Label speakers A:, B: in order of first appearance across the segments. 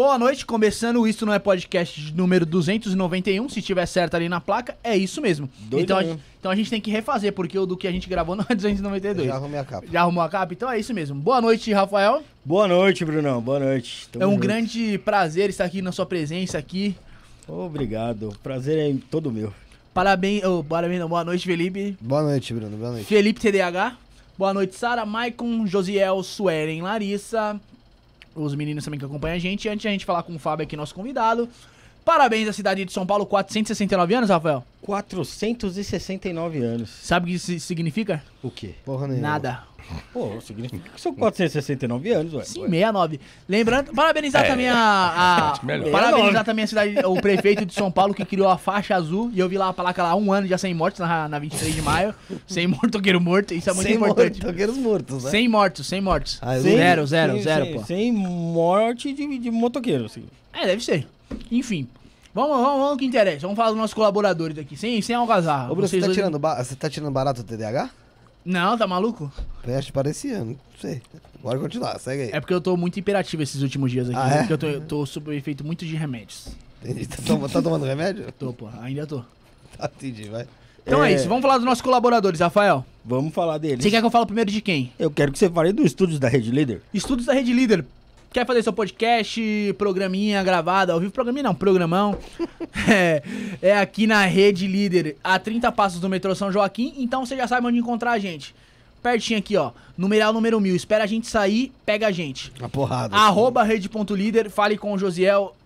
A: Boa noite, começando Isso Não É Podcast número 291. Se tiver certo ali na placa, é isso mesmo. então, a, gente, então a gente tem que refazer, porque o do que a gente gravou não é 292. Eu já arrumei a capa. Já arrumou a capa? Então é isso mesmo. Boa
B: noite, Rafael. Boa noite, Brunão. Boa noite. Tamo é um junto. grande
A: prazer estar aqui na sua presença aqui. Obrigado. Prazer é todo meu. Parabéns, oh, parabéns, boa noite,
C: Felipe. Boa noite, Bruno. Boa noite.
A: Felipe TDH. Boa noite, Sara, Maicon, Josiel, Suelen, Larissa, os meninos também que acompanham a gente. Antes de a gente falar com o Fábio aqui, nosso convidado, Parabéns à cidade de São Paulo, 469 anos, Rafael. 469 anos. Sabe o que isso significa? O quê? Porra nenhuma. Nada.
B: Pô, significa que
A: são 469 anos, ué. Sim, 69. Lembrando, parabenizar é. também a. a parabenizar é também a cidade, o prefeito de São Paulo que criou a faixa azul. E eu vi lá a placa lá, um ano já sem mortes, na, na 23 de maio. sem mortoqueiro morto, isso é muito sem importante. Sem
C: mortoqueiros mortos, né? Sem
A: mortos, sem mortos. Ah, zero, zero, sem, zero, sem, pô. Sem morte
B: de, de motoqueiro, assim. É,
A: deve ser. Enfim. Vamos, vamos, vamos que interessa. Vamos falar dos nossos colaboradores aqui, sem, sem algazarra. Ô, Bruno, você tá, tirando
C: ba... você tá tirando barato o TDAH? Não, tá maluco? Peste parecia, não sei. Bora continuar,
A: segue aí. É porque eu tô muito imperativo esses últimos dias aqui. Ah, né? é? Porque eu tô, eu tô sob efeito muito de remédios. Entendi. Tá, tom... tá tomando remédio? Tô, pô, ainda tô. Tá, entendi, vai. Então é... é... isso, vamos falar dos nossos colaboradores, Rafael. Vamos falar deles. Você
B: quer que eu fale primeiro de quem? Eu quero que você fale do Estúdios da Rede Líder.
A: Estúdios da Rede Líder, Quer fazer seu podcast, programinha gravada ao vivo? Programinha não, programão. é, é aqui na Rede Líder, a 30 passos do metrô São Joaquim. Então você já sabe onde encontrar a gente pertinho aqui, ó. Numeral número mil. Espera a gente sair, pega a gente. A porrada. Arroba rede.líder, fale com o Josiel.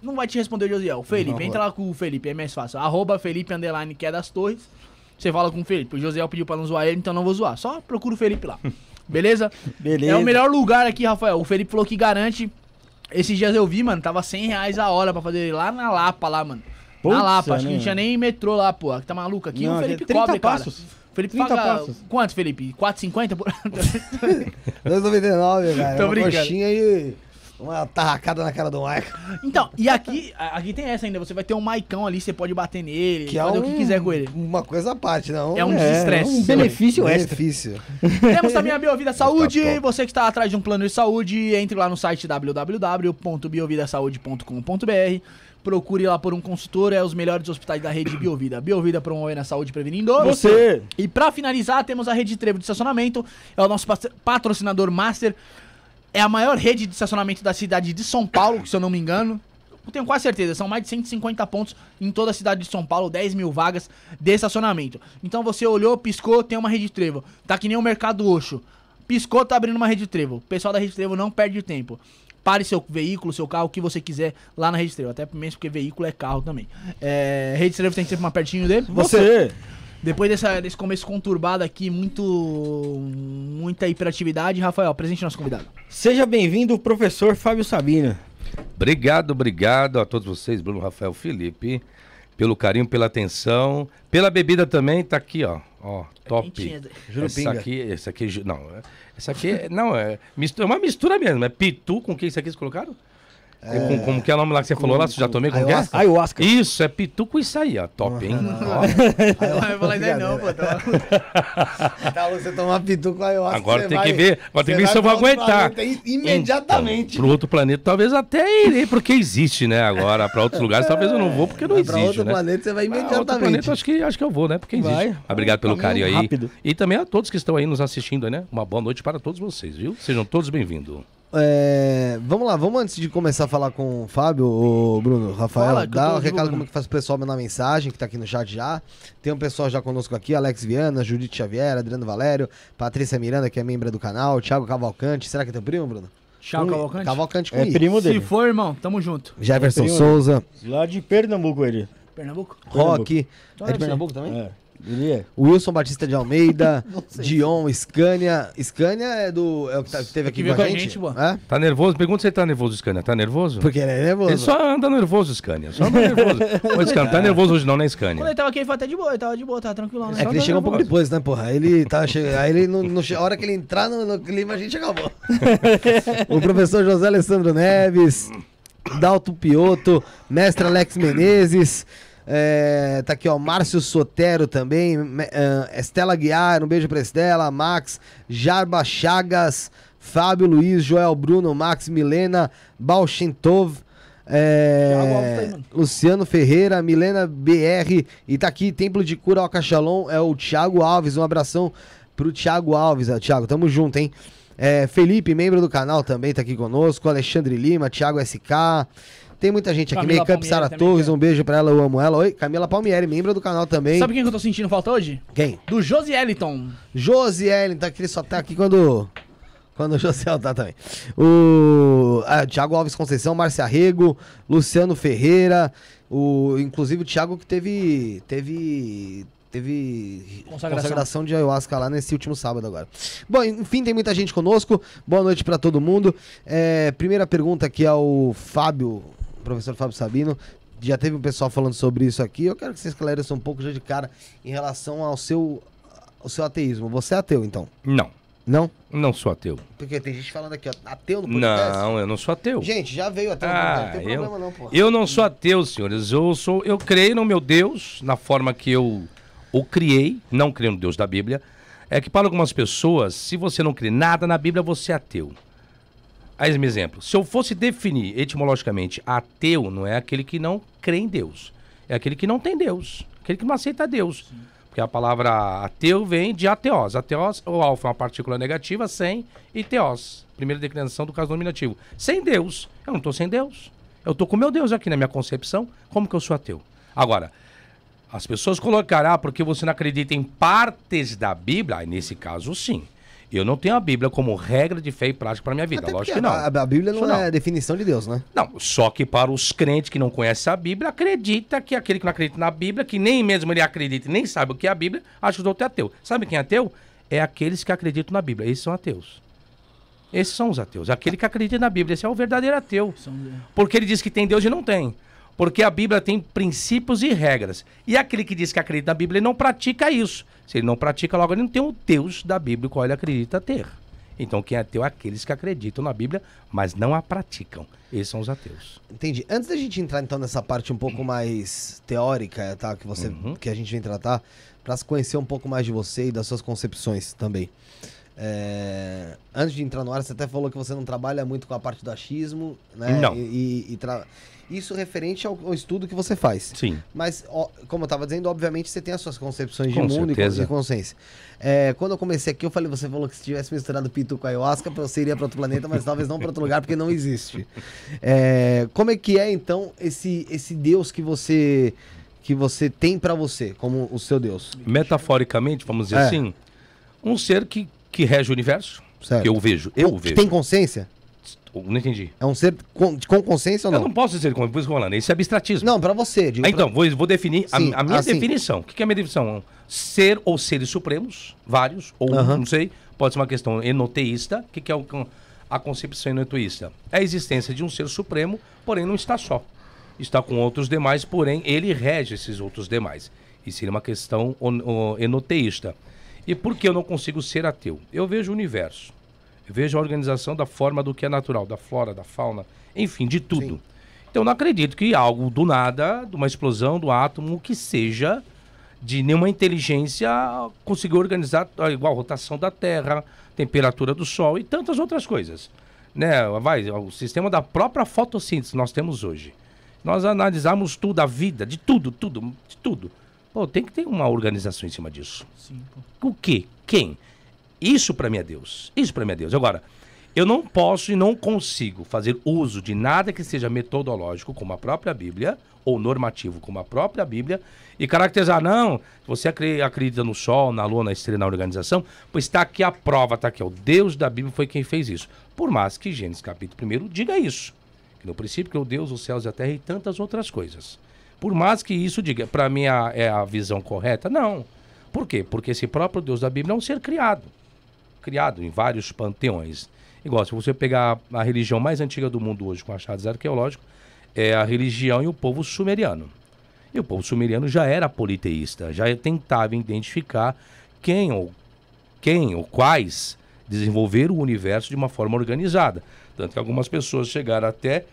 A: Não vai te responder, o Josiel. Felipe, não, entra lá com o Felipe, é mais fácil. Arroba Felipe Underline, que é das torres. Você fala com o Felipe. O Josiel pediu pra não zoar ele, então não vou zoar. Só procura o Felipe lá. Beleza?
D: Beleza. É o melhor
A: lugar aqui, Rafael. O Felipe falou que garante. Esses dias eu vi, mano, tava 100 reais a hora pra fazer lá na Lapa, lá, mano. Puts, na Lapa, né, acho que não tinha nem metrô lá, pô. Tá maluco aqui? Não, o Felipe cobre, passos. cara. Felipe 30 paga... passos. Quanto, Felipe? 4,50
C: 2,99, velho. Tô uma brincando. coxinha e... Uma tarracada na cara do Maicon.
A: Então, e aqui, aqui tem essa ainda. Você vai ter um Maicão ali, você pode bater nele, que é fazer é um, o que quiser com ele. Uma coisa à parte, não. Né? É um é, desestresse. É um benefício extra. Benefício. Temos também a Biovida tá Saúde. Tá você que está atrás de um plano de saúde, entre lá no site www.biovidasaude.com.br. Procure lá por um consultor, é os melhores hospitais da rede Biovida. Biovida promovendo a saúde prevenindo você. E para finalizar, temos a Rede Trevo de Estacionamento, é o nosso patrocinador master. É a maior rede de estacionamento da cidade de São Paulo, se eu não me engano. Eu tenho quase certeza, são mais de 150 pontos em toda a cidade de São Paulo, 10 mil vagas de estacionamento. Então você olhou, piscou, tem uma rede de trevo. Tá que nem o mercado Oxo. Piscou, tá abrindo uma rede de trevo. O pessoal da rede de trevo não perde tempo. Pare seu veículo, seu carro, o que você quiser lá na rede de trevo. Até mesmo porque veículo é carro também. É, rede de trevo tem que ser mais pertinho dele. Você! você. Depois dessa, desse começo conturbado aqui, muito muita hiperatividade, Rafael, presente nosso convidado.
B: Seja bem-vindo, professor Fábio Sabino. Obrigado,
E: obrigado a todos vocês, Bruno, Rafael, Felipe, pelo carinho, pela atenção, pela bebida também, tá aqui, ó. Ó, é top. É essa aqui, essa aqui, não, essa aqui, é, não, é, mistura, é uma mistura mesmo, é pitu com o que isso aqui vocês colocaram? É... Como, que é o nome lá que você falou lá? Você já tomei com ayahuasca? ayahuasca. Isso, é pituco isso aí, ó. Top, hein? Não, não, não.
C: eu falei, não, não, pô. Tá, tá, você tomar pituco ayahuasca. Agora tem vai, que ver, agora tem que ver se eu vou aguentar. imediatamente.
E: Então, pro outro planeta talvez até irei, porque existe, né? Agora, pra outros lugares talvez eu não vou, porque não é, existe. Pra outro né? planeta você vai ah, imediatamente. Pra outro planeta acho que, acho que eu vou, né? Porque existe. Vai. Obrigado pelo carinho aí. Rápido. E também a todos que estão aí nos assistindo, né? Uma boa noite para todos vocês, viu? Sejam todos bem-vindos.
C: É, vamos lá, vamos antes de começar a falar com o Fábio, o Bruno, Rafael, Fala, dá um recado como é que faz o pessoal mandar mensagem, que tá aqui no chat já. Tem um pessoal já conosco aqui, Alex Viana, Judite Xavier, Adriano Valério, Patrícia Miranda, que é membro do canal, Thiago Cavalcante. Será que é teu primo, Bruno? Thiago Cavalcante? Cavalcante com É primo dele. Se
A: for, irmão, tamo junto.
B: Jefferson é Souza.
C: Lá de Pernambuco ele. Pernambuco? Rock. Pernambuco. Então é de Pernambuco também? É. Ele é. Wilson Batista de Almeida, Dion, Scania. Scania é do. É o que tá- teve é aqui com a gente.
E: Tá nervoso? Pergunta se ele tá nervoso, Scania. Tá nervoso? Porque ele é nervoso. Ele
C: só anda nervoso, Scania. Só anda nervoso. Ô, Scania, não tá nervoso hoje não, né, Quando Scania? ele tava aqui, ele foi até de boa, ele tava de boa, tava tranquilo. Né? É que ele chega um pouco depois, né, porra? Ele tá che... Aí ele não, não a hora que ele entrar no, no clima, a gente acabou. o professor José Alessandro Neves, Dalton Pioto, mestre Alex Menezes, é, tá aqui, ó, Márcio Sotero também, uh, Estela Guiar, um beijo pra Estela, Max, Jarba Chagas, Fábio Luiz, Joel Bruno, Max Milena, Balchintov, é, Luciano Ferreira, Milena BR e tá aqui, Templo de Cura Ocachalon, é o Thiago Alves, um abração pro Thiago Alves, ó, Thiago, tamo junto, hein? É, Felipe, membro do canal, também tá aqui conosco, Alexandre Lima, Thiago SK, tem muita gente Camila aqui, Makeup Sara Torres, né? um beijo pra ela, eu amo ela. Oi, Camila Palmieri, membro do canal também. Sabe quem que eu tô sentindo falta hoje? Quem? Do Josieliton. Josieliton, tá, que ele só tá aqui quando... Quando o José tá também. O ah, Thiago Alves Conceição, Márcia Rego, Luciano Ferreira, o inclusive o Thiago que teve teve teve consagração. consagração. de ayahuasca lá nesse último sábado agora. Bom, enfim, tem muita gente conosco. Boa noite para todo mundo. É, primeira pergunta aqui ao é Fábio professor Fábio Sabino. Já teve um pessoal falando sobre isso aqui. Eu quero que você esclareça um pouco já de cara em relação ao seu, ao seu ateísmo. Você é ateu, então?
E: Não. Não? Não sou ateu.
C: Porque tem gente falando aqui, ó, ateu no podcast?
E: Não, eu não sou ateu. Gente,
C: já veio ateu ah, não tem problema eu, não, pô. Eu
E: não sou ateu, senhores. Eu, sou, eu creio no meu Deus, na forma que eu o criei, não creio no Deus da Bíblia. É que para algumas pessoas, se você não crê nada na Bíblia, você é ateu. Aí, um exemplo. Se eu fosse definir etimologicamente, ateu não é aquele que não crê em Deus. É aquele que não tem Deus. Aquele que não aceita Deus. Sim. Porque a palavra ateu vem de ateós. Ateós, o alfa é uma partícula negativa, sem, e teós. Primeira declinação do caso nominativo. Sem Deus. Eu não estou sem Deus. Eu estou com meu Deus aqui na minha concepção. Como que eu sou ateu? Agora, as pessoas colocarão, ah, porque você não acredita em partes da Bíblia. aí nesse caso, sim. Eu não tenho a Bíblia como regra de fé e prática para minha vida. Até Lógico que não. A,
C: a Bíblia não, não, é a definição de Deus, né?
E: Não, só que para os crentes que não conhecem a Bíblia, acredita que aquele que não acredita na Bíblia, que nem mesmo ele acredita e nem sabe o que é a Bíblia, acha que o outro é ateu. Sabe quem é ateu? É aqueles que acreditam na Bíblia. Esses são ateus. Esses são os ateus. Aquele que acredita na Bíblia, esse é o verdadeiro ateu. Porque ele diz que tem Deus e não tem. Porque a Bíblia tem princípios e regras. E aquele que diz que acredita na Bíblia ele não pratica isso. Se ele não pratica, logo ele não tem o Deus da Bíblia, qual ele acredita ter. Então, quem
C: é ateu é aqueles que acreditam na Bíblia, mas não a praticam. Esses são os ateus. Entendi. Antes da gente entrar, então, nessa parte um pouco mais teórica, tá? Que, você, uhum. que a gente vem tratar, para se conhecer um pouco mais de você e das suas concepções também. É... Antes de entrar no ar, você até falou que você não trabalha muito com a parte do achismo, né? Não. E, e, e, tra... Isso referente ao, ao estudo que você faz. Sim. Mas, ó, como eu estava dizendo, obviamente você tem as suas concepções Com de mundo certeza. e consciência. É, quando eu comecei aqui, eu falei, você falou que se tivesse misturado pitu com ayahuasca, você iria para outro planeta, mas talvez não para outro lugar, porque não existe. É, como é que é, então, esse, esse Deus que você que você tem para você, como o seu Deus?
E: Metaforicamente, vamos dizer é. assim,
C: um ser que, que rege o universo, certo. que eu vejo, eu vejo. Tem consciência? Não entendi. É um ser com, com consciência ou não? Eu não posso dizer com
E: isso falando. Isso é abstratismo. Não, para você. Ah, então, pra... vou, vou definir Sim, a, a, minha assim. definição. O que, é a minha definição? Ser ou seres supremos, vários, ou uhum. não sei, pode ser uma questão enoteísta. O que, é o, a concepção enoteísta? É a existência de um ser supremo, porém não está só. Está com outros demais, porém ele rege esses outros demais. Isso seria uma questão enoteísta. E por que eu não consigo ser ateu? Eu vejo o universo veja a organização da forma do que é natural, da flora, da fauna, enfim, de tudo. Sim. Então não acredito que algo do nada, de uma explosão do átomo que seja de nenhuma inteligência conseguiu organizar ah, igual rotação da Terra, temperatura do Sol e tantas outras coisas. Né? Vai, o sistema da própria fotossíntese nós temos hoje. Nós analisamos tudo, a vida, de tudo, tudo, de tudo. Pô, tem que ter uma organização em cima disso. Sim, pô. O que? Quem? Isso para mim é Deus. Isso para mim é Deus. Agora, eu não posso e não consigo fazer uso de nada que seja metodológico, como a própria Bíblia, ou normativo, como a própria Bíblia, e caracterizar, não, você acredita no sol, na lua, na estrela, na organização, pois está aqui a prova, está aqui, o Deus da Bíblia foi quem fez isso. Por mais que Gênesis capítulo 1 diga isso, que no princípio que o Deus, os céus e a terra e tantas outras coisas. Por mais que isso diga, para mim é, é a visão correta, não. Por quê? Porque esse próprio Deus da Bíblia é um ser criado criado em vários panteões. Igual, se você pegar a religião mais antiga do mundo hoje com achados arqueológicos, é, é a religião e o povo sumeriano. E o povo sumeriano já era politeísta, já tentava identificar quem ou quem ou quais desenvolver o universo de uma forma organizada. Tanto que algumas pessoas chegaram até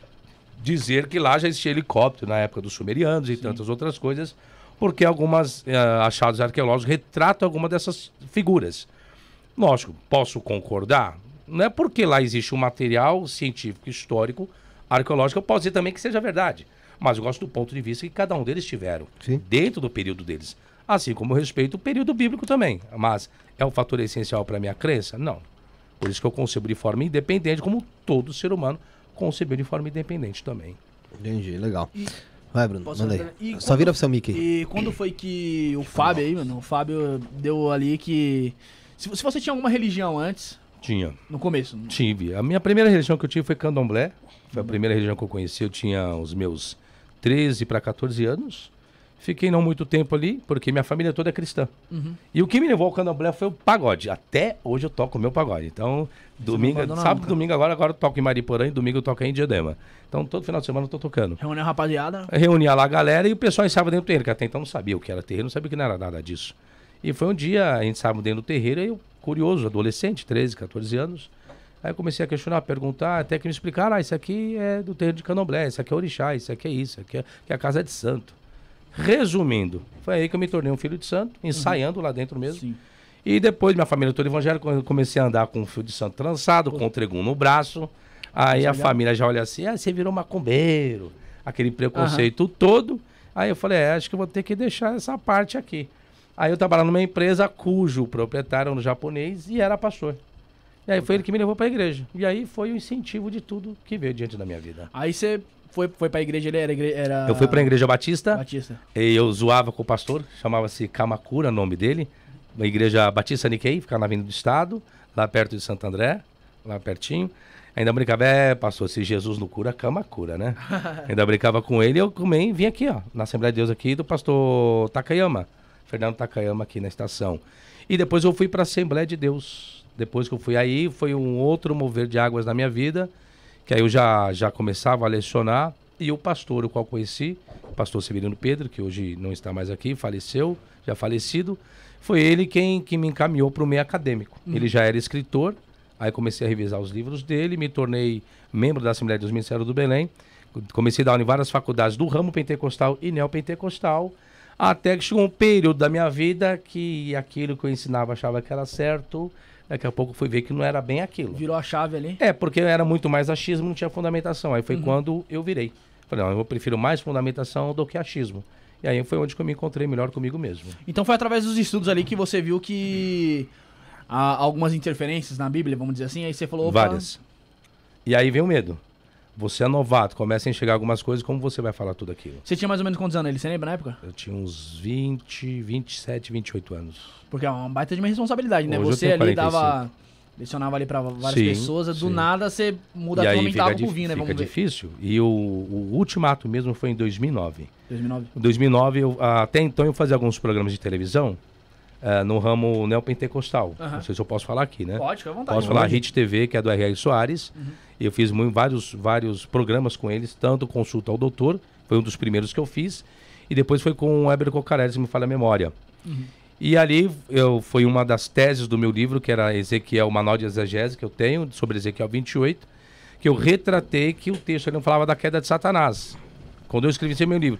E: dizer que lá já existia helicóptero na época dos sumerianos e Sim. tantas outras coisas, porque algumas uh, eh, achados arqueológicos retratam alguma dessas figuras. Lógico, posso concordar? Não é porque lá existe um material científico, histórico, arqueológico, eu posso dizer também que seja verdade. Mas eu gosto do ponto de vista que cada um deles tiveram, Sim. dentro do período deles. Assim como eu respeito o período bíblico também. Mas é um fator essencial para a minha crença? Não. Por isso que eu concebo de forma independente, como todo ser humano concebeu de forma independente também. Entendi,
C: legal. E... Vai, Bruno, manda aí. Só quando, vira o seu Mickey.
A: E quando foi que o Fábio aí, mano, o Fábio deu ali que se, se você tinha alguma religião antes? Tinha. No começo? Não...
E: Tive. A minha primeira religião que eu tive foi candomblé. Foi a primeira religião que eu conheci. Eu tinha os meus 13 para 14 anos. Fiquei não muito tempo ali, porque minha família toda é cristã. Uhum. E o que me levou ao candomblé foi o pagode. Até hoje eu toco o meu pagode. Então, Você domingo, sábado e domingo agora, agora eu toco em Mariporã e domingo eu toco em Diadema. Então, todo final de semana eu tô tocando.
A: Reúne a rapaziada?
E: Reunia lá a galera e o pessoal ensaiava dentro do terreiro, que até então não sabia o que era terreiro, não sabia o que não era nada disso. E foi um dia, a gente estava dentro do terreiro, eu, curioso, adolescente, 13, 14 anos. Aí comecei a questionar, perguntar, até que me explicaram, ah, isso aqui é do terreiro de Candomblé, isso aqui é orixá, isso aqui é isso, isso aqui é, que é a casa de santo. Resumindo, foi aí que eu me tornei um filho de santo, uhum. ensaiando uhum. lá dentro mesmo. Sim. E depois, minha família toda evangélica, eu comecei a andar com um fio de santo trançado, Pô. com um tregum no braço. Aí a família já olha assim, ah, você virou macumbeiro. Aquele preconceito uhum. todo. Aí eu falei, é, acho que vou ter que deixar essa parte aqui. Aí eu trabalhava numa empresa cujo proprietário era um japonês e era pastor. E aí foi ele que me levou para
A: a igreja. E aí foi o incentivo de tudo que veio diante da minha vida. Aí você foi, foi para a igreja, ele era, era... Eu fui para a igreja
E: batista. Batista. E eu zoava com o pastor, chamava-se Kamakura, nome dele. Uma igreja batista Nikkei, ficava na Avenida do Estado, lá perto de Santo André, lá pertinho. Ainda brincava, é, pastor, se Jesus não cura, cama cura, né? Ainda brincava com ele, e eu também vim aqui, ó, na Assembleia de Deus aqui do pastor Takayama. Fernando Takayama aqui na estação. E depois eu fui para a Assembleia de Deus. Depois que eu fui aí, foi um outro mover de águas na minha vida, que aí eu já, já começava a lecionar. E o pastor, o qual conheci, o pastor Severino Pedro, que hoje não está mais aqui, faleceu, já falecido, foi ele quem, quem me encaminhou para o meio acadêmico. Hum. Ele já era escritor, aí comecei a revisar os livros dele, me tornei membro da Assembleia dos Ministérios do Belém, comecei a dar aula em várias faculdades do ramo pentecostal e neopentecostal. pentecostal até que chegou um período da minha vida que aquilo que eu ensinava achava que era certo. Daqui a pouco fui ver que não era bem aquilo. Virou a chave ali? É, porque era muito mais achismo, não tinha fundamentação. Aí foi uhum. quando eu virei. Falei, não, eu prefiro mais fundamentação do que achismo. E aí foi onde que eu me encontrei melhor comigo mesmo.
A: Então foi através dos estudos ali que você viu que há algumas interferências na Bíblia, vamos dizer assim, aí você falou... Várias.
E: E aí vem o medo. Você é novato, começa a enxergar algumas coisas, como você vai falar tudo aquilo? Você tinha mais ou menos quantos anos ele? Você lembra na época? Eu tinha uns 20, 27, 28 anos.
A: Porque é uma baita de uma responsabilidade, né? Hoje você ali dava. Lecionava ali para várias sim, pessoas, do sim. nada você muda e a tua mental vinho, né? Vamos fica ver.
E: difícil. E o, o último ato mesmo foi em 2009. 2009? Em 2009, eu, até então eu fazia alguns programas de televisão é, no ramo neopentecostal. Uhum. Não sei se eu posso falar aqui, né? Pode, fica à vontade. Posso uhum. falar a Hit TV, que é do R.R. Soares. Uhum. Eu fiz muito, vários, vários programas com eles, tanto Consulta ao Doutor, foi um dos primeiros que eu fiz, e depois foi com o Heber Cocarelli, se me falha a memória. Uhum. E ali eu, foi uma das teses do meu livro, que era Ezequiel, o Manual de Exegese, que eu tenho, sobre Ezequiel 28, que eu retratei que o texto ele não falava da queda de Satanás. Quando eu escrevi esse meu livro.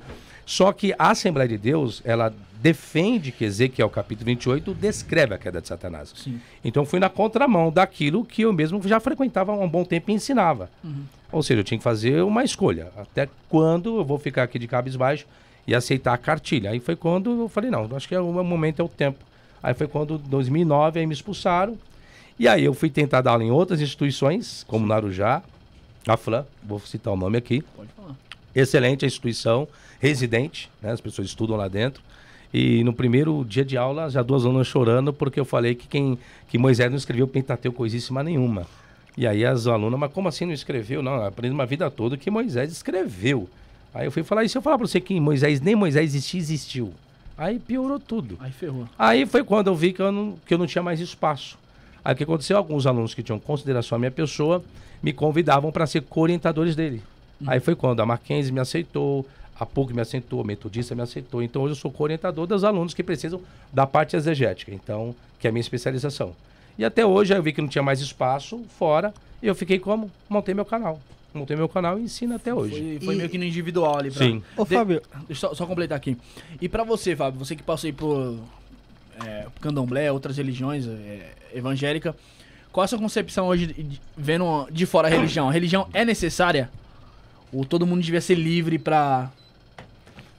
E: Só que a Assembleia de Deus, ela defende que Ezequiel capítulo 28 descreve a queda de Satanás. Sim. Então fui na contramão daquilo que eu mesmo já frequentava há um bom tempo e ensinava. Uhum. Ou seja, eu tinha que fazer uma escolha. Até quando eu vou ficar aqui de cabisbaixo e aceitar a cartilha? Aí foi quando eu falei, não, acho que é o momento, é o tempo. Aí foi quando, 2009, aí me expulsaram. E aí eu fui tentar dar aula em outras instituições, como Narujá, a FLAN, vou citar o nome aqui. Pode falar excelente a instituição, residente, né? As pessoas estudam lá dentro. E no primeiro dia de aula, já duas alunas chorando, porque eu falei que quem que Moisés não escreveu Pentateuco coisíssima nenhuma. E aí as alunas, mas como assim não escreveu? Não, aprendi uma vida toda que Moisés escreveu. Aí eu fui falar, e se eu falar para você que Moisés, nem Moisés existia, existiu? Aí piorou tudo. Aí ferrou. Aí foi quando eu vi que eu não, que eu não tinha mais espaço. Aí o que aconteceu? Alguns alunos que tinham consideração à minha pessoa me convidavam para ser co-orientadores dele. Aí foi quando a Mackenzie me aceitou, a PUC me aceitou, a Metodista me aceitou. Então hoje eu sou orientador dos alunos que precisam da parte exegética, então, que é a minha especialização. E até hoje eu vi que não tinha mais espaço fora,
A: e eu fiquei como? Montei meu canal. Montei meu canal e ensino até hoje. Foi, foi e... meio que no individual ali. Pra... Sim. Ô, Fábio... Deixa Só, só, completar aqui. E para você, Fábio, você que passou aí por é, candomblé, outras religiões, é, evangélica, qual a sua concepção hoje, vendo de fora a religião? A religião é necessária? Ou todo mundo devia ser livre para.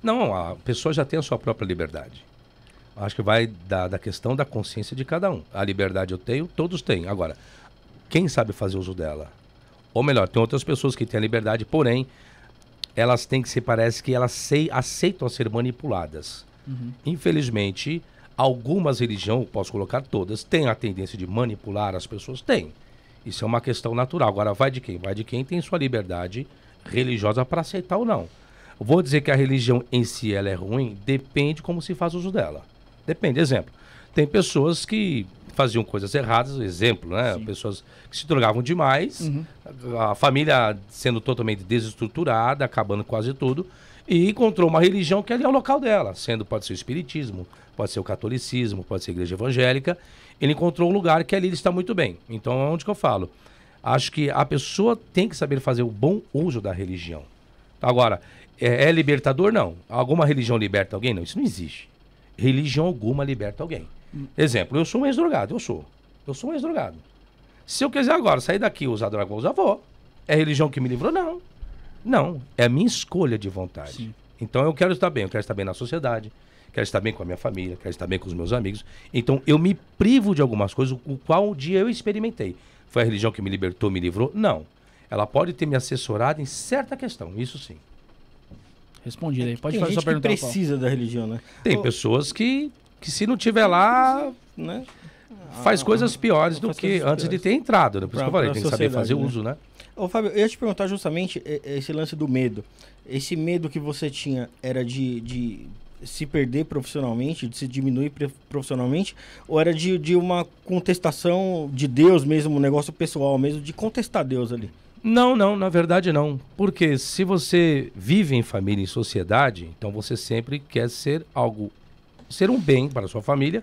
E: Não, a pessoa já tem a sua própria liberdade. Acho que vai da, da questão da consciência de cada um. A liberdade eu tenho, todos têm. Agora, quem sabe fazer uso dela? Ou melhor, tem outras pessoas que têm a liberdade, porém, elas têm que se parece que elas se, aceitam ser manipuladas. Uhum. Infelizmente, algumas religiões, posso colocar todas, têm a tendência de manipular as pessoas? Tem. Isso é uma questão natural. Agora, vai de quem? Vai de quem tem sua liberdade religiosa para aceitar ou não. Vou dizer que a religião em si ela é ruim, depende como se faz uso dela. Depende, exemplo. Tem pessoas que faziam coisas erradas, exemplo, né? Sim. Pessoas que se drogavam demais, uhum. a, a família sendo totalmente desestruturada, acabando quase tudo, e encontrou uma religião que ali é o local dela, sendo pode ser o espiritismo, pode ser o catolicismo, pode ser a igreja evangélica. Ele encontrou um lugar que ali ele está muito bem. Então é onde que eu falo. Acho que a pessoa tem que saber fazer o bom uso da religião. Agora, é, é libertador? Não. Alguma religião liberta alguém? Não, isso não existe. Religião alguma liberta alguém. Hum. Exemplo, eu sou um ex-drogado, eu sou. Eu sou um ex-drogado. Se eu quiser agora sair daqui e usar droga, usar, vou. É religião que me livrou? Não. Não. É a minha escolha de vontade. Sim. Então eu quero estar bem, eu quero estar bem na sociedade, quero estar bem com a minha família, quero estar bem com os meus amigos. Então eu me privo de algumas coisas, o qual um dia eu experimentei. Foi a religião que me libertou, me livrou? Não. Ela pode ter me assessorado em certa questão, isso sim. Respondido aí. É
B: né? Pode tem fazer gente sua pergunta. Que precisa da religião, né? Tem Ô,
E: pessoas que, que se não tiver lá,
B: né? faz ah, coisas piores do que antes de ter entrado, né? Por pra, isso que eu falei, tem que saber fazer né? uso, né? Ô, Fábio, eu ia te perguntar justamente esse lance do medo. Esse medo que você tinha era de, de se perder profissionalmente, de se diminuir profissionalmente, ou era de, de uma contestação de Deus mesmo, um negócio pessoal mesmo, de contestar Deus ali? Não, não, na verdade não.
E: Porque se você vive em família, em sociedade, então você sempre quer ser algo, ser um bem para a sua família,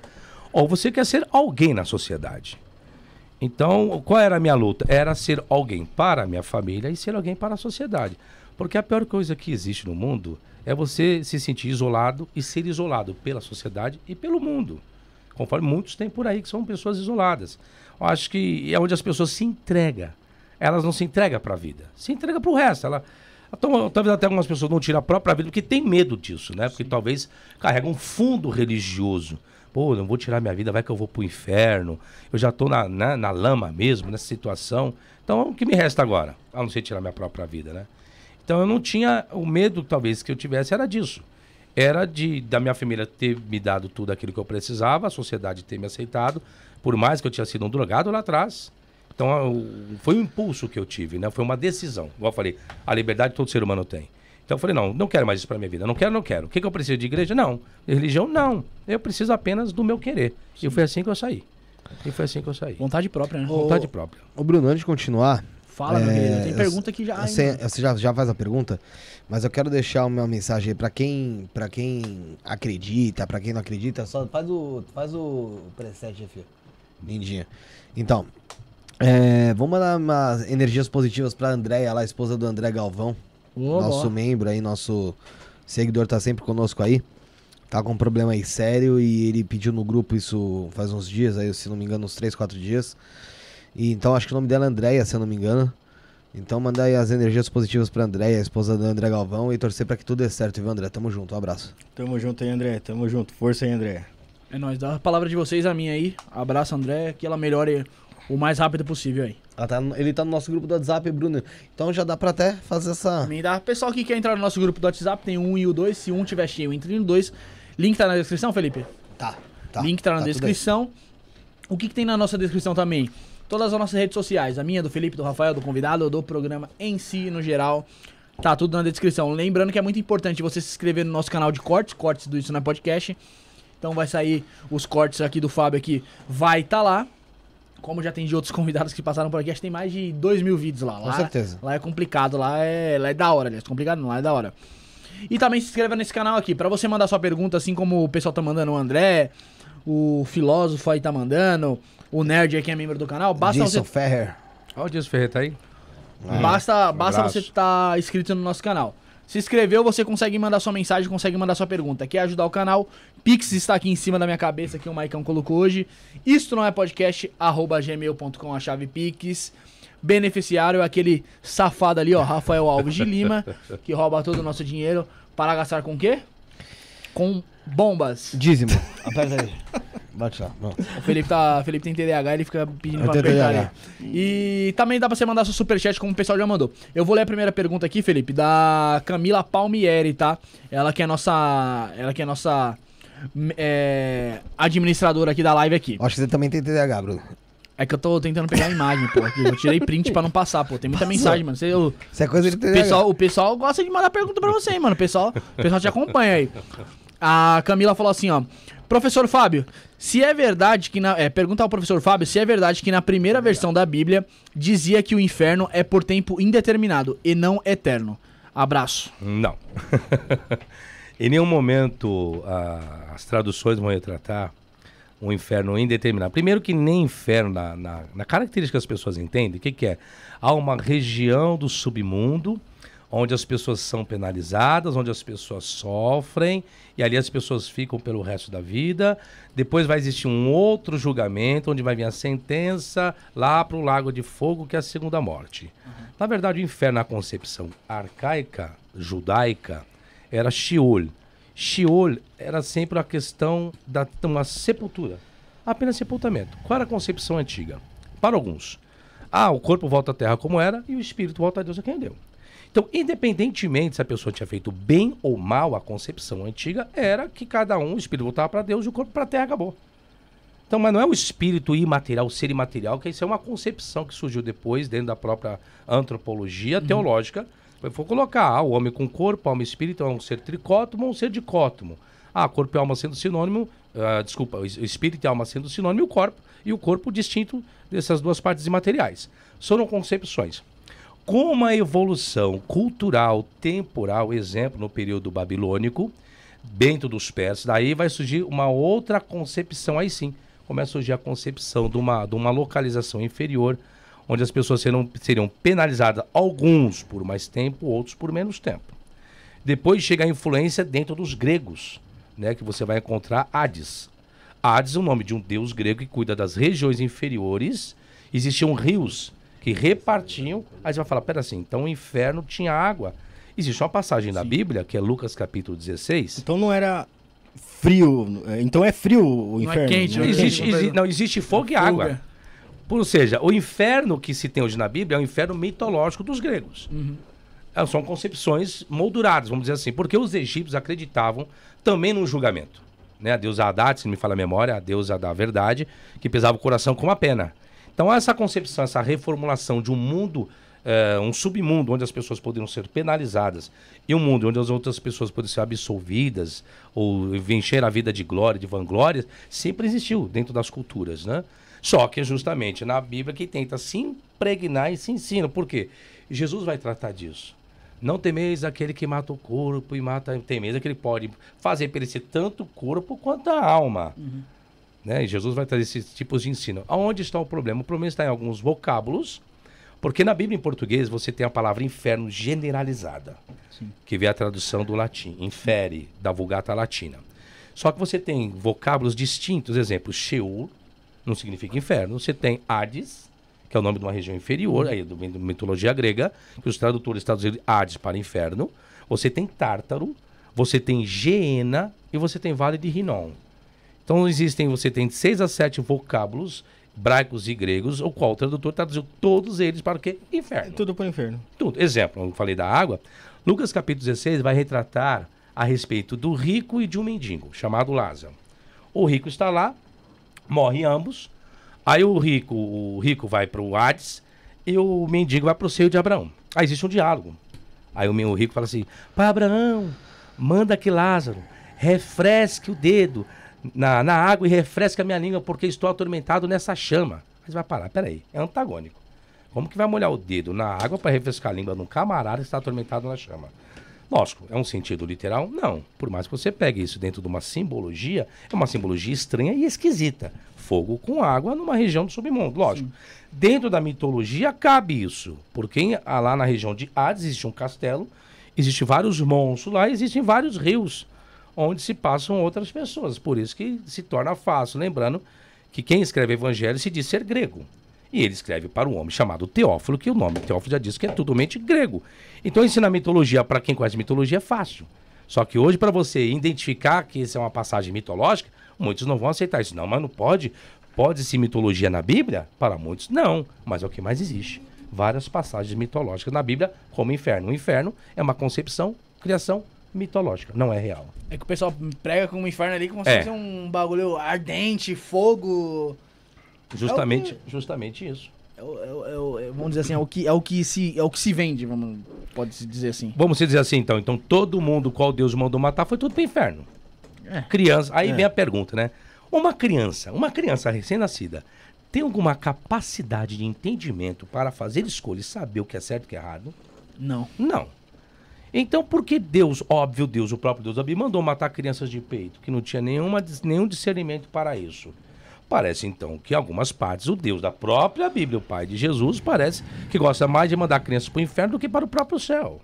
E: ou você quer ser alguém na sociedade. Então, qual era a minha luta? Era ser alguém para a minha família e ser alguém para a sociedade. Porque a pior coisa que existe no mundo é você se sentir isolado e ser isolado pela sociedade e pelo mundo. Conforme muitos têm por aí, que são pessoas isoladas. Eu acho que é onde as pessoas se entregam. Elas não se entregam para a vida, se entregam para o resto. Ela, então, talvez até algumas pessoas não tiram a própria vida porque tem medo disso, né? Porque Sim. talvez carrega um fundo religioso. Pô, não vou tirar minha vida, vai que eu vou pro inferno. Eu já estou na, na, né, na lama mesmo, nessa situação. Então, o que me resta agora? A não ser tirar minha própria vida, né? Então eu não tinha o medo talvez que eu tivesse era disso. Era de da minha família ter me dado tudo aquilo que eu precisava, a sociedade ter me aceitado, por mais que eu tinha sido um drogado lá atrás. Então eu, foi um impulso que eu tive, né? Foi uma decisão. Igual eu falei, a liberdade todo ser humano tem. Então eu falei, não, não quero mais isso para minha vida. Não quero, não quero. O que, que eu preciso de igreja? Não. De religião? Não. Eu preciso apenas do meu querer. Sim. E foi assim que eu saí. E foi assim que eu saí. Vontade própria, né? Ô, Vontade
C: própria. O Bruno, antes de continuar, Fala, é, meu querido. Tem é, eu, pergunta que já. Você, você já, já faz a pergunta, mas eu quero deixar uma mensagem para quem, para quem acredita, para quem não acredita, só faz o, faz o preset, filho. Lindinha. Então, é, vamos mandar umas energias positivas para Andréia, lá, esposa do André Galvão. Oh, nosso membro aí, nosso seguidor tá sempre conosco aí. Tá com um problema aí sério e ele pediu no grupo isso faz uns dias aí, se não me engano, uns 3, 4 dias. E, então acho que o nome dela é Andréia, se eu não me engano. Então mandar aí as energias positivas pra Andréia, esposa do André Galvão, e torcer para que tudo dê certo, viu, André? Tamo junto, um abraço.
B: Tamo junto aí, André. Tamo junto. Força aí, André. É nóis, dá
A: a palavra de vocês a minha aí. Abraço, André, que ela melhore o mais rápido possível aí. Tá, ele tá no nosso grupo do WhatsApp, Bruno. Então já dá pra até fazer essa. Me dá. Pessoal que quer entrar no nosso grupo do WhatsApp, tem um e o dois. Se um tiver cheio, entre no dois. Link tá na descrição, Felipe? Tá. tá Link tá na tá descrição. O que, que tem na nossa descrição também? Todas as nossas redes sociais, a minha, do Felipe, do Rafael, do convidado, do programa em si, no geral. Tá tudo na descrição. Lembrando que é muito importante você se inscrever no nosso canal de cortes, cortes do Isso na é Podcast. Então vai sair os cortes aqui do Fábio aqui, vai estar tá lá. Como já tem de outros convidados que passaram por aqui, acho que tem mais de 2 mil vídeos lá. lá Com certeza. Lá é complicado, lá é, lá é da hora, aliás. Complicado não, lá é da hora. E também se inscreva nesse canal aqui, para você mandar sua pergunta, assim como o pessoal tá mandando o André, o filósofo aí tá mandando, o nerd aqui é membro do canal, basta Jason você... Ferrer. Olha o
E: Jason Ferrer, tá aí? Hum, basta basta você
A: estar tá inscrito no nosso canal. Se inscreveu, você consegue mandar sua mensagem, consegue mandar sua pergunta. Quer ajudar o canal? Pix está aqui em cima da minha cabeça, que o Maicão colocou hoje. Isto não é podcast, arroba gmail.com, a chave Pix. Beneficiário é aquele safado ali, ó, Rafael Alves de Lima, que rouba todo o nosso dinheiro para gastar com o quê? Com bombas. Dízimo. Aperta aí.
C: Bate lá, tá, O
A: Felipe, tá, o Felipe tem TDAH, ele fica pedindo Eu pra apertar ali. E também dá pra você mandar seu superchat, como o pessoal já mandou. Eu vou ler a primeira pergunta aqui, Felipe, da Camila Palmieri, tá? Ela que é nossa. Ela que é nossa. Hum, é, administradora aqui da live aqui. Acho que você também tem TDAH, Bruno. É que eu tô tentando pegar a imagem, pô. Eu tirei print pra não passar, pô. Tem muita Passou. mensagem, mano. Você, eu, é Isso é coisa de TDAH. pessoal, O pessoal gosta de mandar pergunta pra você, mano. O pessoal, o pessoal te acompanha aí. A Camila falou assim, ó. Professor Fábio, se é verdade que na, é, pergunta ao professor Fábio se é verdade que na primeira versão da Bíblia dizia que o inferno é por tempo indeterminado e não eterno. Abraço. Não.
E: em nenhum momento ah, as traduções vão retratar um inferno indeterminado. Primeiro que nem inferno, na, na, na característica que as pessoas entendem, o que, que é? Há uma região do submundo onde as pessoas são penalizadas, onde as pessoas sofrem e ali as pessoas ficam pelo resto da vida. Depois vai existir um outro julgamento, onde vai vir a sentença lá para o Lago de Fogo, que é a segunda morte. Uhum. Na verdade, o inferno, na concepção arcaica, judaica, era Sheol. Sheol era sempre a questão da uma então, sepultura, apenas sepultamento. Qual era a concepção antiga? Para alguns, ah, o corpo volta à terra como era e o espírito volta a Deus a quem deu. Então, independentemente se a pessoa tinha feito bem ou mal, a concepção antiga era que cada um, o espírito voltava para Deus e o corpo para a terra, acabou. Então, mas não é o espírito imaterial, o ser imaterial, que isso é uma concepção que surgiu depois, dentro da própria antropologia uhum. teológica. Foi colocar ah, o homem com corpo, alma e espírito é um ser tricótomo ou um ser dicótomo. Ah, corpo e alma sendo sinônimo, ah, desculpa, o espírito e alma sendo sinônimo, e o corpo, e o corpo distinto dessas duas partes imateriais. São concepções como a evolução cultural, temporal, exemplo, no período babilônico, dentro dos persas, daí vai surgir uma outra concepção, aí sim, começa a surgir a concepção de uma, de uma localização inferior, onde as pessoas serão, seriam penalizadas, alguns por mais tempo, outros por menos tempo. Depois chega a influência dentro dos gregos, né, que você vai encontrar Hades. Hades é o nome de um deus grego que cuida das regiões inferiores. Existiam rios que repartiam. Aí você vai falar, pera assim, então o inferno tinha água. Existe uma passagem na Bíblia, que é Lucas capítulo 16. Então não era
B: frio, então é frio o inferno. Não é
E: quente, né? não, é existe, quente. Exi, tá- não existe fogo e é água. Ou seja, o inferno que se tem hoje na Bíblia é o inferno mitológico dos gregos. Uhum. É, são concepções molduradas, vamos dizer assim, porque os egípcios acreditavam também no julgamento. Né? A deusa Haddad, se não me fala a memória, a deusa da verdade, que pesava o coração com uma pena. Então, essa concepção, essa reformulação de um mundo, eh, um submundo onde as pessoas poderiam ser penalizadas e um mundo onde as outras pessoas poderiam ser absolvidas ou encher a vida de glória, de vanglória, sempre existiu dentro das culturas, né? Só que é justamente na Bíblia que tenta se impregnar e se ensina. Por quê? Jesus vai tratar disso. Não temeis aquele que mata o corpo e mata. Temeis aquele que pode fazer perecer tanto o corpo quanto a alma. Uhum. Né? E Jesus vai trazer esses tipos de ensino. Aonde está o problema? O problema está em alguns vocábulos, porque na Bíblia em português você tem a palavra inferno generalizada, Sim. que vem a tradução do latim, infere, da vulgata latina. Só que você tem vocábulos distintos, exemplo, Sheol, não significa inferno. Você tem Hades, que é o nome de uma região inferior, uhum. aí, do, do mitologia grega, que os tradutores traduziram Hades para inferno. Você tem Tártaro, você tem Geena e você tem Vale de Rinon. Então existem, você tem de seis a sete vocábulos braicos e gregos, o qual o tradutor traduziu todos eles para
B: o quê? Inferno. É tudo para o inferno.
E: Tudo. Exemplo, eu falei da água. Lucas capítulo 16 vai retratar a respeito do rico e de um mendigo, chamado Lázaro. O rico está lá, morre ambos. Aí o rico, o rico vai para o Hades e o mendigo vai para o seio de Abraão. Aí existe um diálogo. Aí o rico fala assim: "Para Abraão, manda que Lázaro refresque o dedo na, na água e refresca minha língua porque estou atormentado nessa chama. Mas vai parar, peraí, é antagônico. Como que vai molhar o dedo na água para refrescar a língua de um camarada que está atormentado na chama? Lógico, é um sentido literal? Não. Por mais que você pegue isso dentro de uma simbologia, é uma simbologia estranha e esquisita. Fogo com água numa região do submundo, lógico. Sim. Dentro da mitologia cabe isso, porque ah, lá na região de Hades existe um castelo, existem vários monstros lá, existem vários rios onde se passam outras pessoas. Por isso que se torna fácil. Lembrando que quem escreve evangelho se diz ser grego. E ele escreve para um homem chamado Teófilo, que o nome Teófilo já diz que é totalmente grego. Então ensinar mitologia para quem conhece mitologia é fácil. Só que hoje, para você identificar que isso é uma passagem mitológica, muitos não vão aceitar isso. Não, mas não pode. Pode-se mitologia na Bíblia? Para muitos, não. Mas é o que mais existe. Várias passagens mitológicas na Bíblia, como o inferno. O inferno é uma concepção, criação mitológica, não é real.
A: É que o pessoal prega com um inferno ali como se é. fosse um bagulho ardente, fogo. Justamente, é
E: que... justamente isso. É é
A: é, é vamos dizer assim, é o que é o que se é o que se vende, vamos pode se dizer assim.
E: Vamos dizer assim então, então todo mundo qual Deus mandou matar foi tudo pro inferno. É. Criança, aí vem a pergunta, né? Uma criança, uma criança recém-nascida tem alguma capacidade de entendimento para fazer escolhas, saber o que é certo e o que é errado? Não. Não. Então, por que Deus, óbvio Deus, o próprio Deus, mandou matar crianças de peito, que não tinha nenhuma, nenhum discernimento para isso? Parece então que em algumas partes o Deus da própria Bíblia, o Pai de Jesus, parece que gosta mais de mandar crianças para o inferno do que para o próprio céu.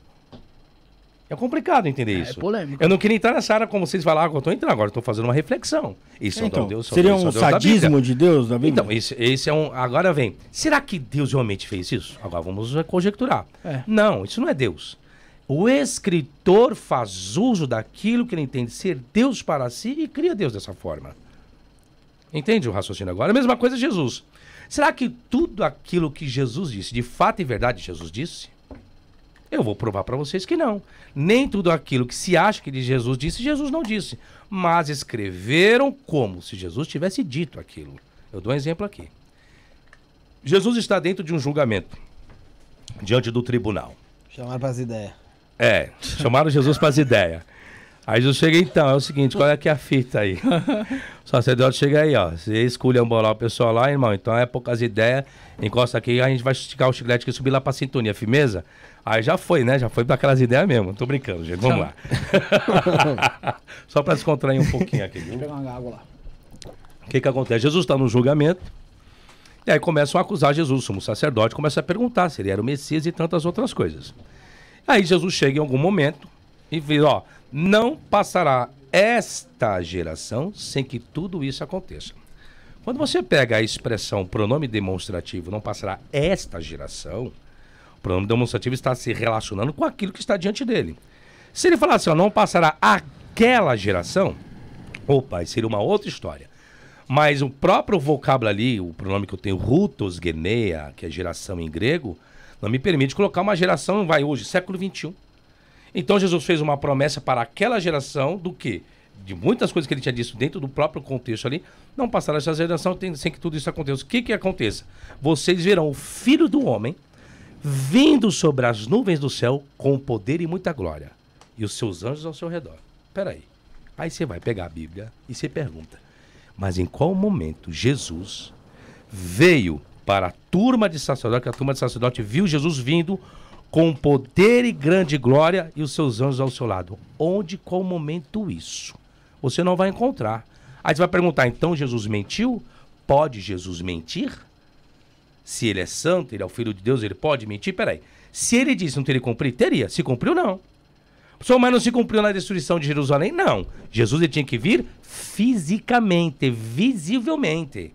E: É complicado entender é, é isso. É polêmico. Eu não queria entrar nessa área como vocês falaram, eu estou entrando agora, estou fazendo uma reflexão. Isso é então, Deus, seria um sadismo de Deus na Bíblia? Então, esse, esse, é um. Agora vem. Será que Deus realmente fez isso? Agora vamos é, conjecturar. É. Não, isso não é Deus. O escritor faz uso daquilo que ele entende ser Deus para si e cria Deus dessa forma. Entende o raciocínio agora? A mesma coisa Jesus. Será que tudo aquilo que Jesus disse, de fato e verdade, Jesus disse? Eu vou provar para vocês que não. Nem tudo aquilo que se acha que Jesus disse, Jesus não disse. Mas escreveram como se Jesus tivesse dito aquilo. Eu dou um exemplo aqui. Jesus está dentro de um julgamento, diante do tribunal.
C: Chamar para as ideias.
E: É, chamaram Jesus para as ideias. Aí eu cheguei, então, é o seguinte, qual é que é a fita aí? o sacerdote chega aí, ó. Você escolhe ambolar o pessoal lá, irmão. Então é poucas ideias. Encosta aqui, a gente vai esticar o chiclete que subir lá pra sintonia, firmeza? Aí já foi, né? Já foi para aquelas ideias mesmo. Tô brincando, gente. Vamos lá. Só pra descontrair um pouquinho aqui. Viu? Deixa eu pegar uma água lá. O que que acontece? Jesus tá no julgamento. E aí começam a acusar Jesus, o sumo sacerdote, começa a perguntar se ele era o Messias e tantas outras coisas. Aí Jesus chega em algum momento e diz: ó, não passará esta geração sem que tudo isso aconteça. Quando você pega a expressão pronome demonstrativo, não passará esta geração, o pronome demonstrativo está se relacionando com aquilo que está diante dele. Se ele falasse, ó, não passará aquela geração, opa, seria uma outra história. Mas o próprio vocábulo ali, o pronome que eu tenho, rutos, geneia, que é geração em grego, não me permite colocar uma geração, vai hoje, século XXI. Então Jesus fez uma promessa para aquela geração do quê? De muitas coisas que ele tinha dito dentro do próprio contexto ali, não passará essa geração sem que tudo isso aconteça. O que que aconteça? Vocês verão o Filho do Homem vindo sobre as nuvens do céu com poder e muita glória, e os seus anjos ao seu redor. aí. Aí você vai pegar a Bíblia e você pergunta: mas em qual momento Jesus veio para a turma de sacerdote, que a turma de sacerdote viu Jesus vindo com poder e grande glória e os seus anjos ao seu lado. Onde, qual momento isso? Você não vai encontrar. Aí você vai perguntar, então Jesus mentiu? Pode Jesus mentir? Se ele é santo, ele é o filho de Deus, ele pode mentir? Peraí. Se ele disse não teria cumprido, teria. Se cumpriu, não. Sua mãe não se cumpriu na destruição de Jerusalém? Não. Jesus ele tinha que vir fisicamente, visivelmente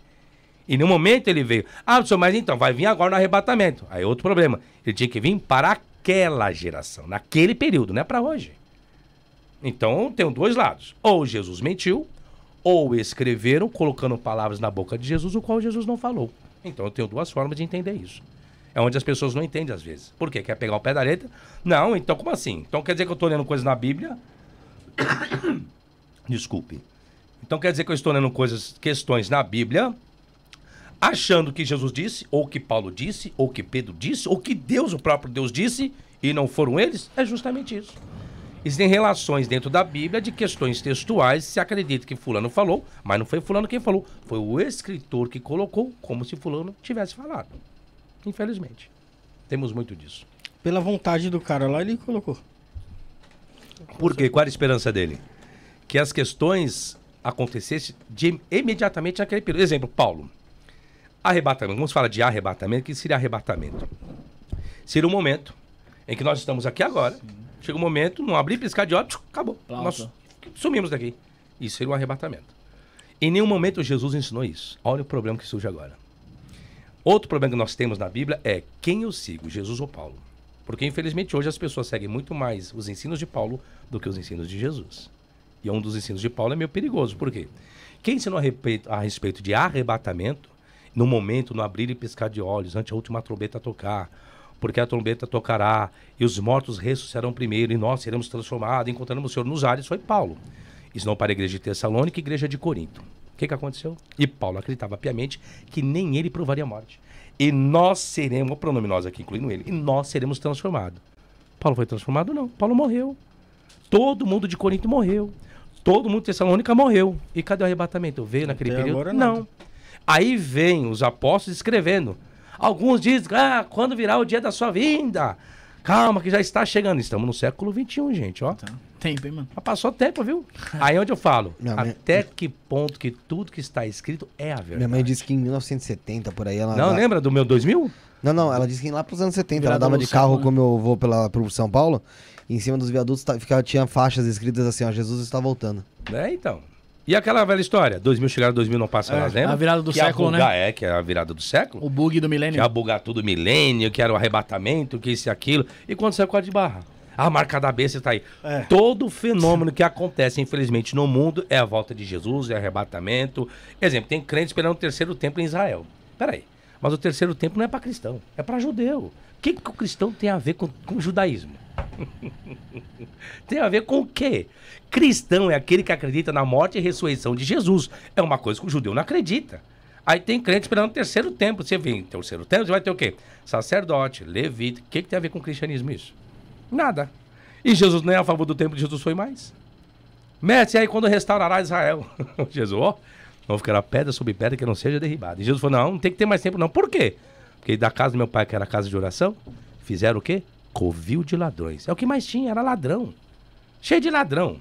E: e no momento ele veio. Ah, senhor, mas então, vai vir agora no arrebatamento. Aí outro problema. Ele tinha que vir para aquela geração, naquele período, não é para hoje. Então tem dois lados. Ou Jesus mentiu, ou escreveram colocando palavras na boca de Jesus, o qual Jesus não falou. Então eu tenho duas formas de entender isso. É onde as pessoas não entendem às vezes. Por quê? Quer pegar o pé da letra? Não, então como assim? Então quer dizer que eu estou lendo coisas na Bíblia? Desculpe. Então quer dizer que eu estou lendo coisas, questões na Bíblia achando que Jesus disse, ou que Paulo disse, ou que Pedro disse, ou que Deus, o próprio Deus disse, e não foram eles, é justamente isso. Existem relações dentro da Bíblia de questões textuais, se acredita que fulano falou, mas não foi fulano quem falou, foi o escritor que colocou como se fulano tivesse falado. Infelizmente. Temos muito disso.
B: Pela vontade do cara lá, ele colocou.
E: Por quê? Qual era a esperança dele? Que as questões acontecessem de, imediatamente naquele período. Exemplo, Paulo. Arrebatamento, vamos falar de arrebatamento, que seria arrebatamento. Seria o um momento em que nós estamos aqui agora. Sim. Chega um momento, não abrir, piscar de óbito, acabou. Plata. Nós sumimos daqui. Isso seria um arrebatamento. Em nenhum momento Jesus ensinou isso. Olha o problema que surge agora. Outro problema que nós temos na Bíblia é quem eu sigo, Jesus ou Paulo. Porque infelizmente hoje as pessoas seguem muito mais os ensinos de Paulo do que os ensinos de Jesus. E um dos ensinos de Paulo é meio perigoso. Por quê? Quem ensinou a respeito, a respeito de arrebatamento no momento, no abrir e piscar de olhos, ante a última trombeta tocar, porque a trombeta tocará e os mortos ressuscitarão primeiro e nós seremos transformados, encontraremos o Senhor nos ares, foi Paulo. Isso não para a igreja de Tessalônica e igreja de Corinto. O que, que aconteceu? E Paulo acreditava piamente que nem ele provaria a morte. E nós seremos, o pronome nós aqui incluindo ele, e nós seremos transformados. Paulo foi transformado? Não. Paulo morreu. Todo mundo de Corinto morreu. Todo mundo de Tessalônica morreu. E cadê o arrebatamento? Veio naquele Até período? não. Aí vem os apóstolos escrevendo. Alguns dizem, ah, quando virá o dia da sua vinda? Calma, que já está chegando. Estamos no século XXI, gente, ó. Tá. Tempo, hein,
A: mano? Mas passou tempo, viu?
E: Aí é onde eu falo, Não, até minha... que ponto que tudo que está escrito
A: é a verdade.
C: Minha mãe disse que em 1970, por aí, ela... Não, lembra do meu 2000? Não, não, ela disse que lá pros anos 70, ela dava de carro São, como eu vou pela, pro São Paulo, em cima dos viadutos tá, ficava, tinha faixas escritas assim, ó, Jesus está voltando.
E: É, então. E aquela velha história, 2000 chegaram, 2000 não passa é, lá dentro. A virada do que século, bugar, né? É, que é a virada do século. O bug do milênio. Que ia bugar tudo milênio, que era o arrebatamento, que isso e aquilo. E quando saiu o de barra? A marca da besta está aí. É. Todo fenômeno que acontece, infelizmente, no mundo é a volta de Jesus, é arrebatamento. Exemplo, tem crente esperando o terceiro templo em Israel. Peraí. Mas o terceiro templo não é para cristão, é para judeu. O que, que o cristão tem a ver com, com o judaísmo? tem a ver com o quê? Cristão é aquele que acredita na morte e ressurreição de Jesus. É uma coisa que o judeu não acredita. Aí tem crente esperando o terceiro tempo. Você vem terceiro tempo, você vai ter o quê? Sacerdote, levita. O que, que tem a ver com o cristianismo isso? Nada. E Jesus nem é a favor do tempo de Jesus foi mais. Mestre, aí quando restaurará Israel? Jesus, ó, não ficará pedra sobre pedra que não seja derribada. E Jesus falou, não, não tem que ter mais tempo não. Por quê? Porque da casa do meu pai, que era casa de oração, fizeram o quê? Covil de ladrões. É o que mais tinha, era ladrão. Cheio de ladrão.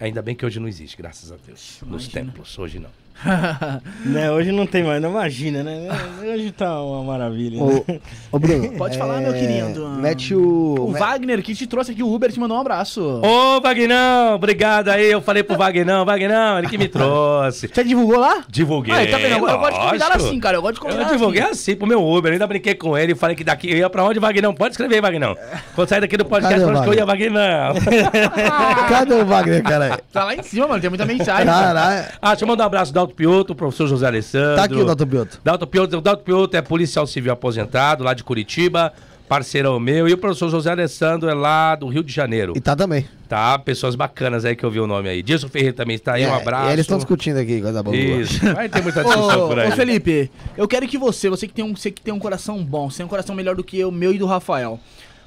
E: Ainda bem que hoje não existe, graças a Deus. Imagina. Nos templos, hoje não.
B: né, hoje não tem mais, não imagina, né? Hoje tá uma maravilha. Ô, né? ô Bruno.
C: Pode falar, meu é, querido. Mete o. O Met...
B: Wagner que te trouxe aqui, o Uber te mandou um abraço. Ô,
E: Wagner, obrigado aí. Eu falei pro Wagner, Wagner, ele que me trouxe. Você divulgou lá? Divulguei. Ah, tá vendo? Eu, gosto de convidar assim, cara. Eu
D: gosto de convidar. Eu assim. divulguei
E: assim pro meu Uber, eu ainda brinquei com ele, falei que daqui eu ia pra onde, Wagner? Pode escrever Wagner. Quando sair daqui do podcast, falando que eu ia, Wagner.
C: Cadê o Wagner,
E: cara?
A: Tá lá em cima, mano. Tem muita
E: mensagem. Caralho. Ah, deixa eu mandar um abraço, Dal Doutor Pioto, o professor José Alessandro. Tá aqui o Dalton Pioto. Pioto, o Doutor Pioto é policial civil aposentado lá de Curitiba, parceirão meu. E o professor José Alessandro é lá do Rio de Janeiro. E tá também. Tá, pessoas bacanas aí que eu vi o nome aí. Dilson Ferreira também está aí, é, um abraço. eles estão
C: discutindo aqui, coisa boa. Isso, vai ter
E: muita discussão ô, por aí. Ô
A: Felipe, eu quero que você, você que tem um, você que tem um coração bom, você tem um coração melhor do que o meu e do Rafael.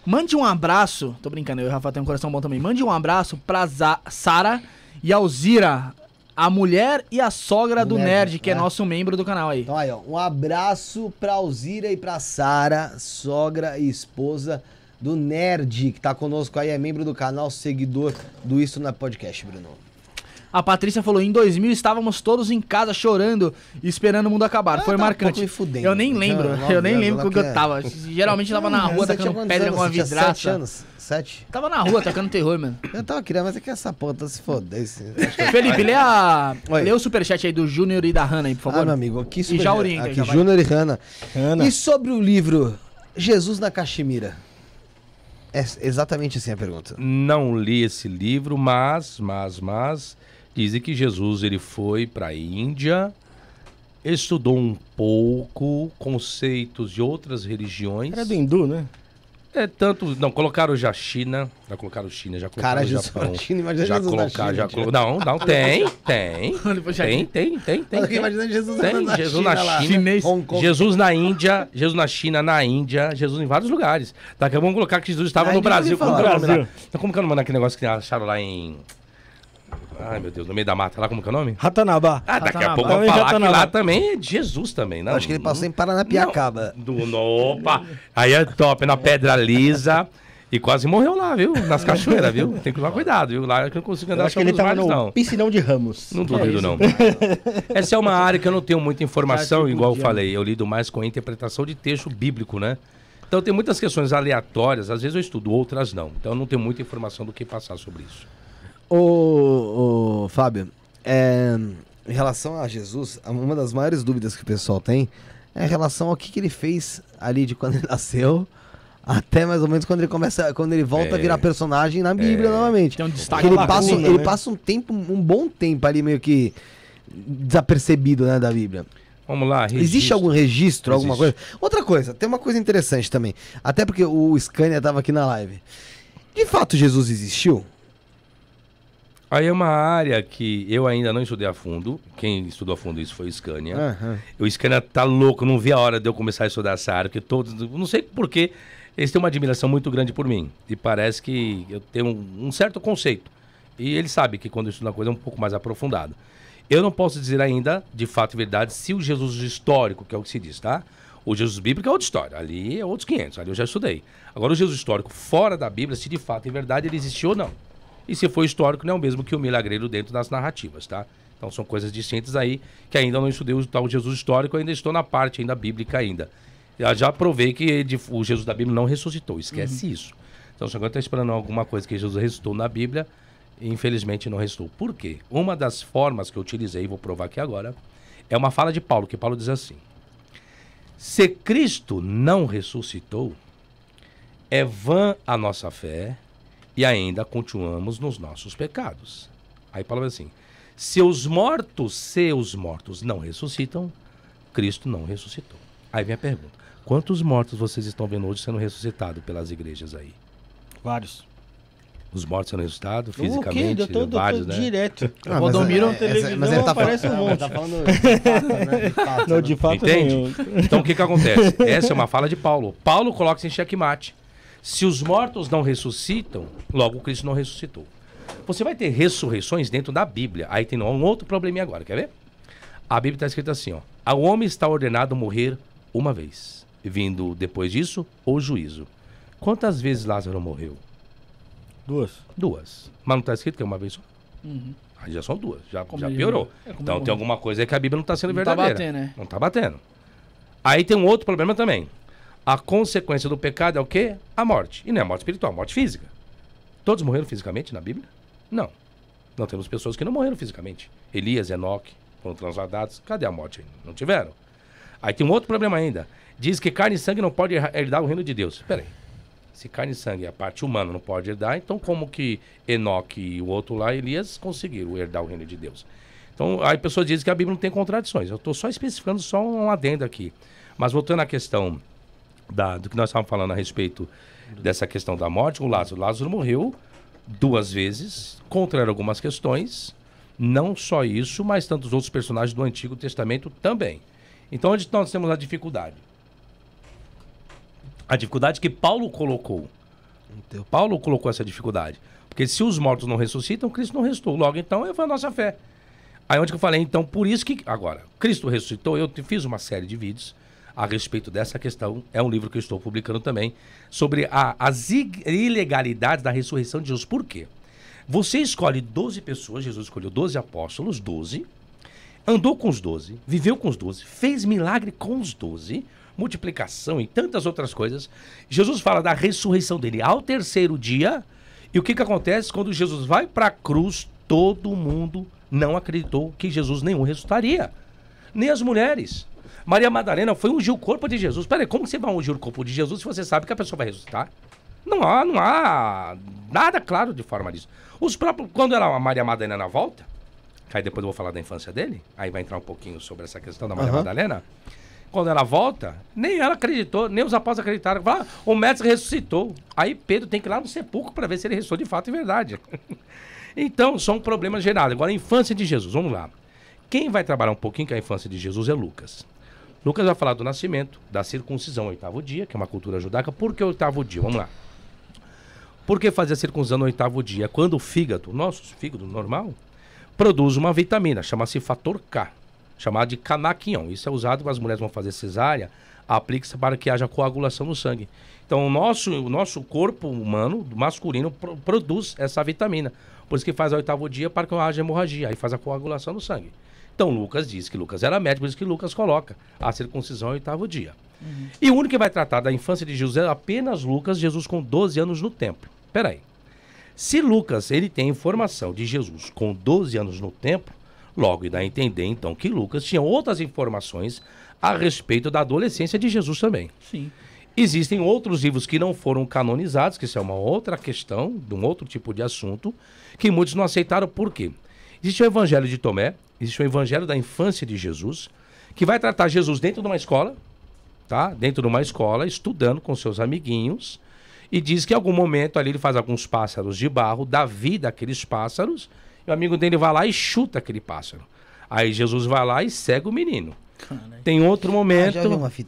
A: Mande um abraço, tô brincando, eu e o Rafael tem um coração bom também. Mande um abraço pra Sara e Alzira, a mulher e a sogra do Nerd, Nerd né? que é, é, nosso
C: membro do canal aí. Então aí, ó, um abraço pra Alzira e pra Sara, sogra e esposa do Nerd, que tá conosco aí, é membro do canal, seguidor do Isso na é Podcast, Bruno.
A: A Patrícia falou: em 2000 estávamos todos em casa chorando, esperando o mundo acabar. Foi marcante. Um eu nem né? lembro, eu, eu nem lembro como que, eu é. tava. Geralmente eu tava na rua tacando pedra com alguma vidraça. Sete anos?
C: Sete? Tava na rua tacando terror, mano. Eu tava querendo, mas é que essa ponta tá se fodesse.
A: Felipe, lê, a... lê o superchat aí do Júnior e da Hanna aí, por favor. Ah, meu amigo, aqui super... E já orienta. Aqui, Júnior
C: e Hanna. Hanna. E sobre o livro Jesus na Caximira. É exatamente assim a pergunta.
E: Não li esse livro, mas, mas, mas Dizem que Jesus ele foi para a Índia, estudou um pouco conceitos de outras religiões. Era do hindu, né? É tanto, não, colocaram já China, já colocaram China, já colocaram Cara, Jesus Japão. China, imagina já Jesus na já colo... Não, não, tem, tem. tem, tem, tem, tem. tem.
C: Imagina Jesus, tem, na, Jesus China, na China, Kong,
E: Jesus na Índia, Jesus na China, na Índia, Jesus em vários lugares. Daqui a pouco vamos colocar que Jesus estava na no Brasil, como é Brasil? é Então como que eu é não mando aquele negócio que acharam lá em Ai, meu Deus, no meio da mata. Lá como que é o nome? Ratanabá. Ah, daqui a pouco vamos falar Ratanabá. que lá também é Jesus também, né? Acho que ele passou em Paranapiacaba. do, no, opa! Aí é top, na pedra lisa. E quase morreu lá, viu? Nas cachoeiras, viu? Tem que tomar cuidado, viu? Lá é eu não consigo andar eu acho que ele tava mares, no não.
B: piscinão de Ramos. Não duvido, é não.
E: Essa é uma área que eu não tenho muita informação, igual eu falei. Eu lido mais com a interpretação de texto bíblico, né? Então tem muitas questões aleatórias, às vezes eu estudo, outras não. Então eu não tenho muita informação do que passar sobre isso.
C: Ô, Fábio, é, em relação a Jesus, uma das maiores dúvidas que o pessoal tem é em relação ao que, que ele fez ali de quando ele nasceu até mais ou menos quando ele começa, quando ele volta é, a virar é. personagem na Bíblia é, novamente. Tem um destaque ele passa, né? ele passa um tempo, um bom tempo ali meio que desapercebido, né, da Bíblia. Vamos lá, registro. Existe algum registro, Existe. alguma coisa? Outra coisa, tem uma coisa interessante também. Até porque o Scania estava aqui na live. De fato, Jesus existiu?
E: Aí é uma área que eu ainda não estudei a fundo. Quem estudou a fundo isso foi o Scania. Uhum. O Scania tá louco, não vi a hora de eu começar a estudar essa área, porque todos. Não sei porquê. Eles têm uma admiração muito grande por mim. E parece que eu tenho um, um certo conceito. E ele sabe que quando eu estudo uma coisa é um pouco mais aprofundado, Eu não posso dizer ainda, de fato e verdade, se o Jesus histórico, que é o que se diz, tá? O Jesus bíblico é outra história. Ali é outros 500. Ali eu já estudei. Agora, o Jesus histórico fora da Bíblia, se de fato e verdade ele existiu ou não. E se for histórico, não é o mesmo que o milagreiro dentro das narrativas, tá? Então são coisas distintas aí, que ainda não estudei o tal Jesus histórico, ainda estou na parte ainda bíblica ainda. já provei que o Jesus da Bíblia não ressuscitou, esquece uhum. isso. Então se alguém está esperando alguma coisa que Jesus ressuscitou na Bíblia, infelizmente não ressuscitou. Por quê? Uma das formas que eu utilizei, vou provar aqui agora, é uma fala de Paulo, que Paulo diz assim, se Cristo não ressuscitou, é vã a nossa fé e ainda continuamos nos nossos pecados. Aí Paulo assim: se os mortos, se os mortos não ressuscitam, Cristo não ressuscitou. Aí vem a pergunta: quantos mortos vocês estão vendo hoje sendo ressuscitados pelas igrejas aí? Vários. Os mortos sendo ressuscitados fisicamente? Okay, eu tô, né, vários, né? direto. Ah, Rodomiro é, é, é, televisão, mas ele tá falando, um monte. Tá falando de fato, né? De fato, né? não, de fato Entende? Então o que que acontece? Essa é uma fala de Paulo. Paulo coloca-se em xeque-mate. Se os mortos não ressuscitam, logo Cristo não ressuscitou. Você vai ter ressurreições dentro da Bíblia. Aí tem um outro probleminha agora, quer ver? A Bíblia está escrita assim, ó. O homem está ordenado a morrer uma vez, vindo depois disso o juízo. Quantas vezes Lázaro morreu? Duas. Duas. Mas não está escrito que é uma vez só? Uhum. Aí já são duas, já, já piorou. É, é então tem alguma coisa aí que a Bíblia não está sendo não tá verdadeira. Tá batendo, né? Não está batendo. Aí tem um outro problema também. A consequência do pecado é o quê? A morte. E não é a morte espiritual, a é morte física. Todos morreram fisicamente na Bíblia? Não. Não temos pessoas que não morreram fisicamente. Elias, Enoque foram transladados. Cadê a morte? Não tiveram. Aí tem um outro problema ainda. Diz que carne e sangue não pode herdar o reino de Deus. Peraí. Se carne e sangue, é a parte humana, não pode herdar, então como que Enoque e o outro lá, Elias, conseguiram herdar o reino de Deus? Então, aí pessoas dizem que a Bíblia não tem contradições. Eu estou só especificando só um adendo aqui. Mas voltando à questão da, do que nós estávamos falando a respeito dessa questão da morte, o Lázaro. O Lázaro morreu duas vezes, contra algumas questões. Não só isso, mas tantos outros personagens do Antigo Testamento também. Então, onde nós temos a dificuldade? A dificuldade que Paulo colocou. Paulo colocou essa dificuldade. Porque se os mortos não ressuscitam, Cristo não ressuscitou. Logo, então, foi é a nossa fé. Aí onde que eu falei, então, por isso que. Agora, Cristo ressuscitou, eu fiz uma série de vídeos a respeito dessa questão. É um livro que eu estou publicando também sobre a, as ilegalidades da ressurreição de Jesus. Por quê? Você escolhe 12 pessoas, Jesus escolheu 12 apóstolos, 12, andou com os 12, viveu com os 12, fez milagre com os 12, multiplicação e tantas outras coisas. Jesus fala da ressurreição dele ao terceiro dia. E o que, que acontece quando Jesus vai para a cruz? Todo mundo não acreditou que Jesus nenhum ressuscitaria, nem as mulheres. Maria Madalena foi ungir o corpo de Jesus. Peraí, como você vai ungir o corpo de Jesus se você sabe que a pessoa vai ressuscitar? Não há, não há nada claro de forma disso. Os próprios, quando ela, a Maria Madalena volta, aí depois eu vou falar da infância dele, aí vai entrar um pouquinho sobre essa questão da Maria uhum. Madalena. Quando ela volta, nem ela acreditou, nem os apóstolos acreditaram. ah, o mestre ressuscitou. Aí Pedro tem que ir lá no sepulcro para ver se ele ressuscitou de fato e verdade. então, são problemas gerados. Agora, a infância de Jesus, vamos lá. Quem vai trabalhar um pouquinho com é a infância de Jesus é Lucas. Lucas vai falar do nascimento, da circuncisão, oitavo dia, que é uma cultura judaica. Por que oitavo dia? Vamos lá. Por que fazer a circuncisão no oitavo dia? Quando o fígado, nosso fígado normal, produz uma vitamina, chama-se fator K, chamado de canaquion. Isso é usado quando as mulheres vão fazer cesárea, aplica-se para que haja coagulação no sangue. Então, o nosso, o nosso corpo humano, masculino, produz essa vitamina. Por isso que faz ao oitavo dia para que haja hemorragia, aí faz a coagulação no sangue. Então Lucas diz que Lucas era médico, por isso que Lucas coloca a circuncisão ao oitavo dia. Uhum. E o único que vai tratar da infância de Jesus é apenas Lucas, Jesus com 12 anos no templo. Peraí. Se Lucas ele tem informação de Jesus com 12 anos no templo, logo dá a entender então que Lucas tinha outras informações a respeito da adolescência de Jesus também. Sim. Existem outros livros que não foram canonizados, que isso é uma outra questão, de um outro tipo de assunto, que muitos não aceitaram por quê? Existe o Evangelho de Tomé, existe o Evangelho da infância de Jesus, que vai tratar Jesus dentro de uma escola, tá? Dentro de uma escola, estudando com seus amiguinhos, e diz que em algum momento ali ele faz alguns pássaros de barro, dá vida àqueles pássaros, e o amigo dele vai lá e chuta aquele pássaro. Aí Jesus vai lá e segue o menino. Caramba. Tem outro ah, momento.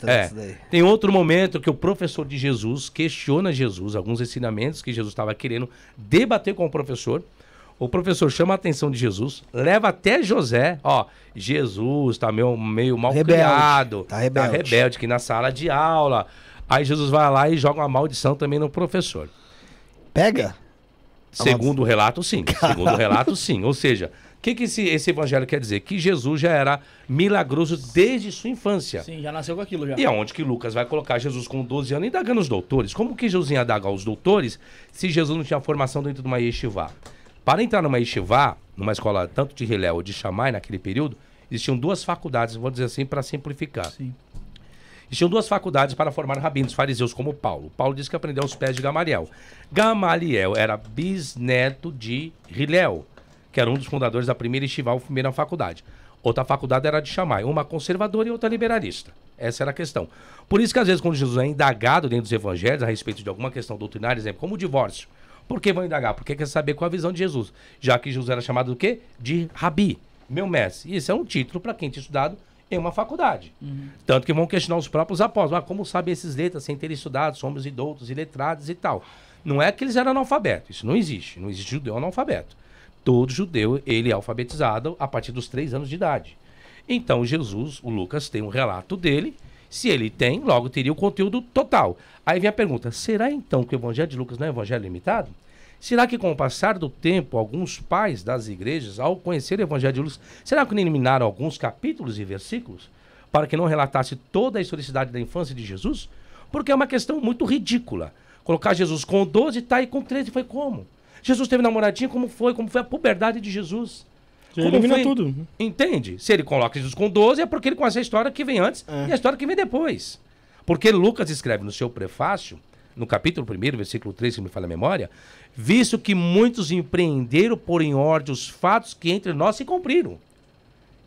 E: Ah, é, tem outro momento que o professor de Jesus questiona Jesus, alguns ensinamentos que Jesus estava querendo debater com o professor. O professor chama a atenção de Jesus, leva até José, ó, Jesus tá meio, meio mal rebelde, criado, tá rebelde. tá rebelde aqui na sala de aula. Aí Jesus vai lá e joga uma maldição também no professor. Pega? Segundo o relato, sim. Caramba. Segundo o relato, sim. Ou seja, o que, que esse, esse, evangelho quer dizer? Que Jesus já era milagroso desde sua infância.
A: Sim, já nasceu com aquilo já. E
E: aonde que Lucas vai colocar Jesus com 12 anos indagando os doutores? Como que Jesus ia indagar os doutores se Jesus não tinha formação dentro de uma yeshiva? Para entrar numa estivá, numa escola tanto de Hillel ou de Shammai naquele período, existiam duas faculdades, vou dizer assim para simplificar. Sim. Existiam duas faculdades para formar rabinos fariseus como Paulo. Paulo disse que aprendeu aos pés de Gamaliel. Gamaliel era bisneto de Hillel, que era um dos fundadores da primeira ou primeira faculdade. Outra faculdade era de Chamai, uma conservadora e outra liberalista. Essa era a questão. Por isso que às vezes quando Jesus é indagado dentro dos evangelhos a respeito de alguma questão doutrinária, exemplo, como o divórcio, por que vão indagar? Porque quer saber qual a visão de Jesus. Já que Jesus era chamado do quê? De rabi, meu mestre. Isso é um título para quem tinha estudado em uma faculdade. Uhum. Tanto que vão questionar os próprios apóstolos. Ah, como sabem esses letras sem ter estudado? Somos idoutos e letrados e tal. Não é que eles eram analfabetos. Isso não existe. Não existe judeu analfabeto. Todo judeu, ele é alfabetizado a partir dos três anos de idade. Então, Jesus, o Lucas, tem um relato dele se ele tem, logo teria o conteúdo total. Aí vem a pergunta: será então que o Evangelho de Lucas não é um evangelho limitado? Será que com o passar do tempo, alguns pais das igrejas, ao conhecer o Evangelho de Lucas, será que não eliminaram alguns capítulos e versículos para que não relatasse toda a historicidade da infância de Jesus? Porque é uma questão muito ridícula. Colocar Jesus com 12, tá, e com 13 foi como? Jesus teve namoradinha, como foi? Como foi a puberdade de Jesus? Já elimina foi, tudo. Entende? Se ele coloca Jesus com 12, é porque ele conhece a história que vem antes é. e a história que vem depois. Porque Lucas escreve no seu prefácio, no capítulo 1, versículo 3, que me fala a memória, visto que muitos empreenderam por em ordem os fatos que entre nós se cumpriram.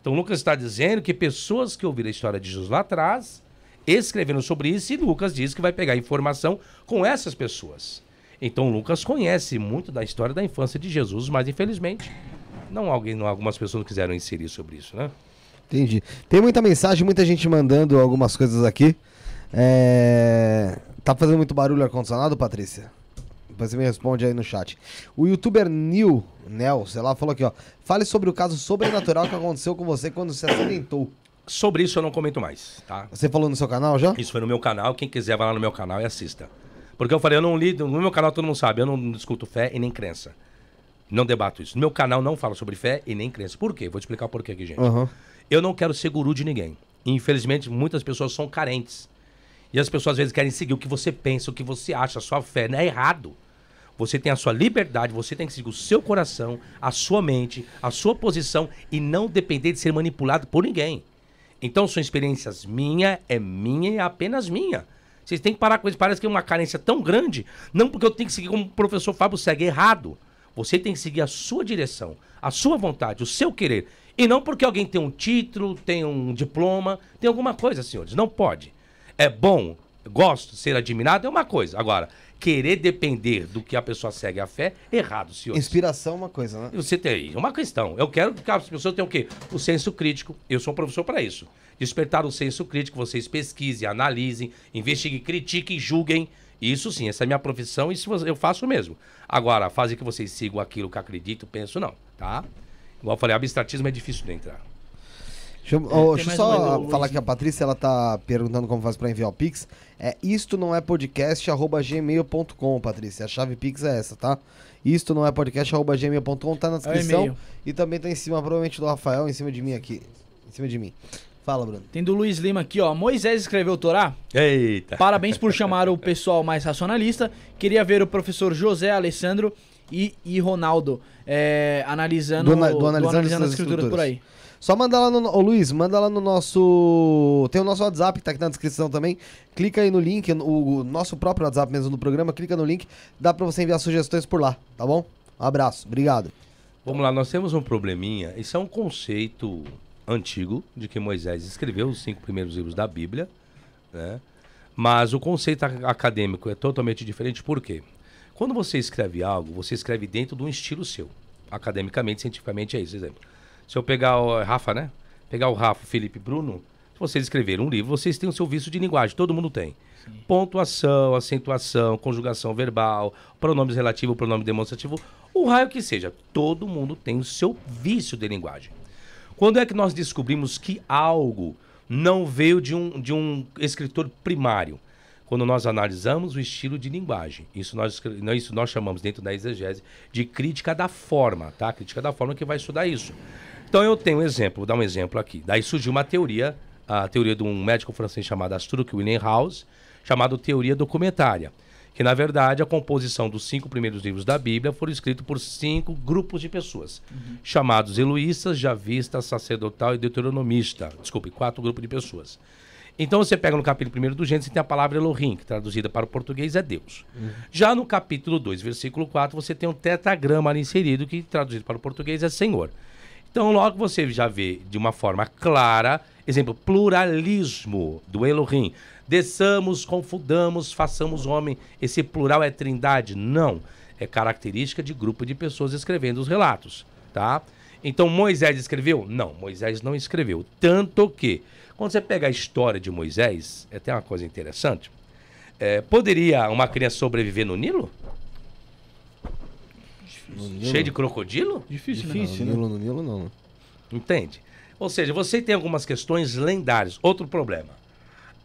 E: Então Lucas está dizendo que pessoas que ouviram a história de Jesus lá atrás escreveram sobre isso e Lucas diz que vai pegar informação com essas pessoas. Então Lucas conhece muito da história da infância de Jesus, mas infelizmente não, alguém, não, algumas pessoas não quiseram inserir sobre isso, né?
C: Entendi. Tem muita mensagem, muita gente mandando algumas coisas aqui. É... Tá fazendo muito barulho ar-condicionado, Patrícia? Depois você me responde aí no chat. O youtuber Neil, Nel, sei lá, falou aqui, ó. Fale sobre o caso sobrenatural que aconteceu com você quando se acidentou. Sobre isso eu não comento mais, tá? Você falou no seu canal já?
E: Isso foi no meu canal. Quem quiser, vai lá no meu canal e assista. Porque eu falei, eu não li, no meu canal todo mundo sabe, eu não discuto fé e nem crença. Não debato isso. No meu canal não fala sobre fé e nem crença. Por quê? Vou te explicar o porquê aqui, gente. Uhum. Eu não quero ser guru de ninguém. Infelizmente, muitas pessoas são carentes. E as pessoas às vezes querem seguir o que você pensa, o que você acha, a sua fé. Não é errado. Você tem a sua liberdade, você tem que seguir o seu coração, a sua mente, a sua posição e não depender de ser manipulado por ninguém. Então são experiências minha, é minha e é apenas minha. Vocês têm que parar com isso. Parece que é uma carência tão grande. Não porque eu tenho que seguir como o professor Fábio segue é errado. Você tem que seguir a sua direção, a sua vontade, o seu querer. E não porque alguém tem um título, tem um diploma, tem alguma coisa, senhores. Não pode. É bom, gosto, ser admirado é uma coisa. Agora, querer depender do que a pessoa segue a fé, errado, senhores.
C: Inspiração é uma coisa, né?
E: Você tem, é uma questão. Eu quero que as pessoas tenham o quê? O senso crítico. Eu sou um professor para isso. Despertar o senso crítico, vocês pesquisem, analisem, investiguem, critiquem, julguem. Isso sim, essa é a minha profissão, e eu faço mesmo. Agora, fazer que vocês sigam aquilo que acredito, penso não, tá? Igual eu falei, abstratismo é difícil de entrar.
C: Deixa eu, oh, deixa eu só falar que a Patrícia ela tá perguntando como faz para enviar o Pix. É isto não é podcast arroba gmail.com, Patrícia. A chave Pix é essa, tá? Isto não é podcast arroba gmail.com, tá na é descrição. É e também tá em cima, provavelmente do Rafael, em cima de mim aqui. Em cima de mim. Fala, Bruno.
A: Tem do Luiz Lima aqui, ó. Moisés escreveu Torá.
D: Eita.
A: Parabéns por chamar o pessoal mais racionalista. Queria ver o professor José Alessandro e, e Ronaldo é, analisando, do, do, analisando, do analisando as escrituras, por aí.
C: Só manda lá no. Ô Luiz, manda lá no nosso. Tem o nosso WhatsApp que tá aqui na descrição também. Clica aí no link, o, o nosso próprio WhatsApp mesmo do programa. Clica no link, dá pra você enviar sugestões por lá, tá bom? Um abraço, obrigado.
E: Vamos lá, nós temos um probleminha. Isso é um conceito antigo de que Moisés escreveu, os cinco primeiros livros da Bíblia, né? Mas o conceito acadêmico é totalmente diferente, por quê? Quando você escreve algo, você escreve dentro de um estilo seu. Academicamente, cientificamente é isso, exemplo. Se eu pegar o é Rafa, né? Pegar o Rafa, Felipe Bruno, se vocês escreverem um livro, vocês têm o seu vício de linguagem, todo mundo tem. Sim. Pontuação, acentuação, conjugação verbal, pronomes relativo, pronome demonstrativo, o raio que seja, todo mundo tem o seu vício de linguagem. Quando é que nós descobrimos que algo não veio de um, de um escritor primário? Quando nós analisamos o estilo de linguagem. Isso nós, isso nós chamamos dentro da exegese de crítica da forma, tá? Crítica da forma que vai estudar isso. Então eu tenho um exemplo, vou dar um exemplo aqui. Daí surgiu uma teoria, a teoria de um médico francês chamado Astruc William House, chamado teoria documentária que na verdade a composição dos cinco primeiros livros da Bíblia foram escritos por cinco grupos de pessoas, uhum. chamados eluístas, javistas, sacerdotal e deuteronomista. Desculpe, quatro grupos de pessoas. Então você pega no capítulo 1 do Gênesis, tem a palavra Elohim, que traduzida para o português é Deus. Uhum. Já no capítulo 2, versículo 4, você tem um tetragrama ali inserido, que traduzido para o português é Senhor. Então logo você já vê de uma forma clara, exemplo, pluralismo do Elohim desçamos, confundamos, façamos homem. Esse plural é trindade? Não. É característica de grupo de pessoas escrevendo os relatos, tá? Então Moisés escreveu? Não, Moisés não escreveu. Tanto que, quando você pega a história de Moisés, é até uma coisa interessante. É, poderia uma criança sobreviver no Nilo? Cheio de crocodilo? Difícil, né? Difícil né? No Nilo, no Nilo não. Né? Entende? Ou seja, você tem algumas questões lendárias. Outro problema.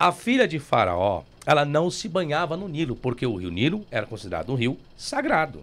E: A filha de Faraó, ela não se banhava no Nilo, porque o rio Nilo era considerado um rio sagrado.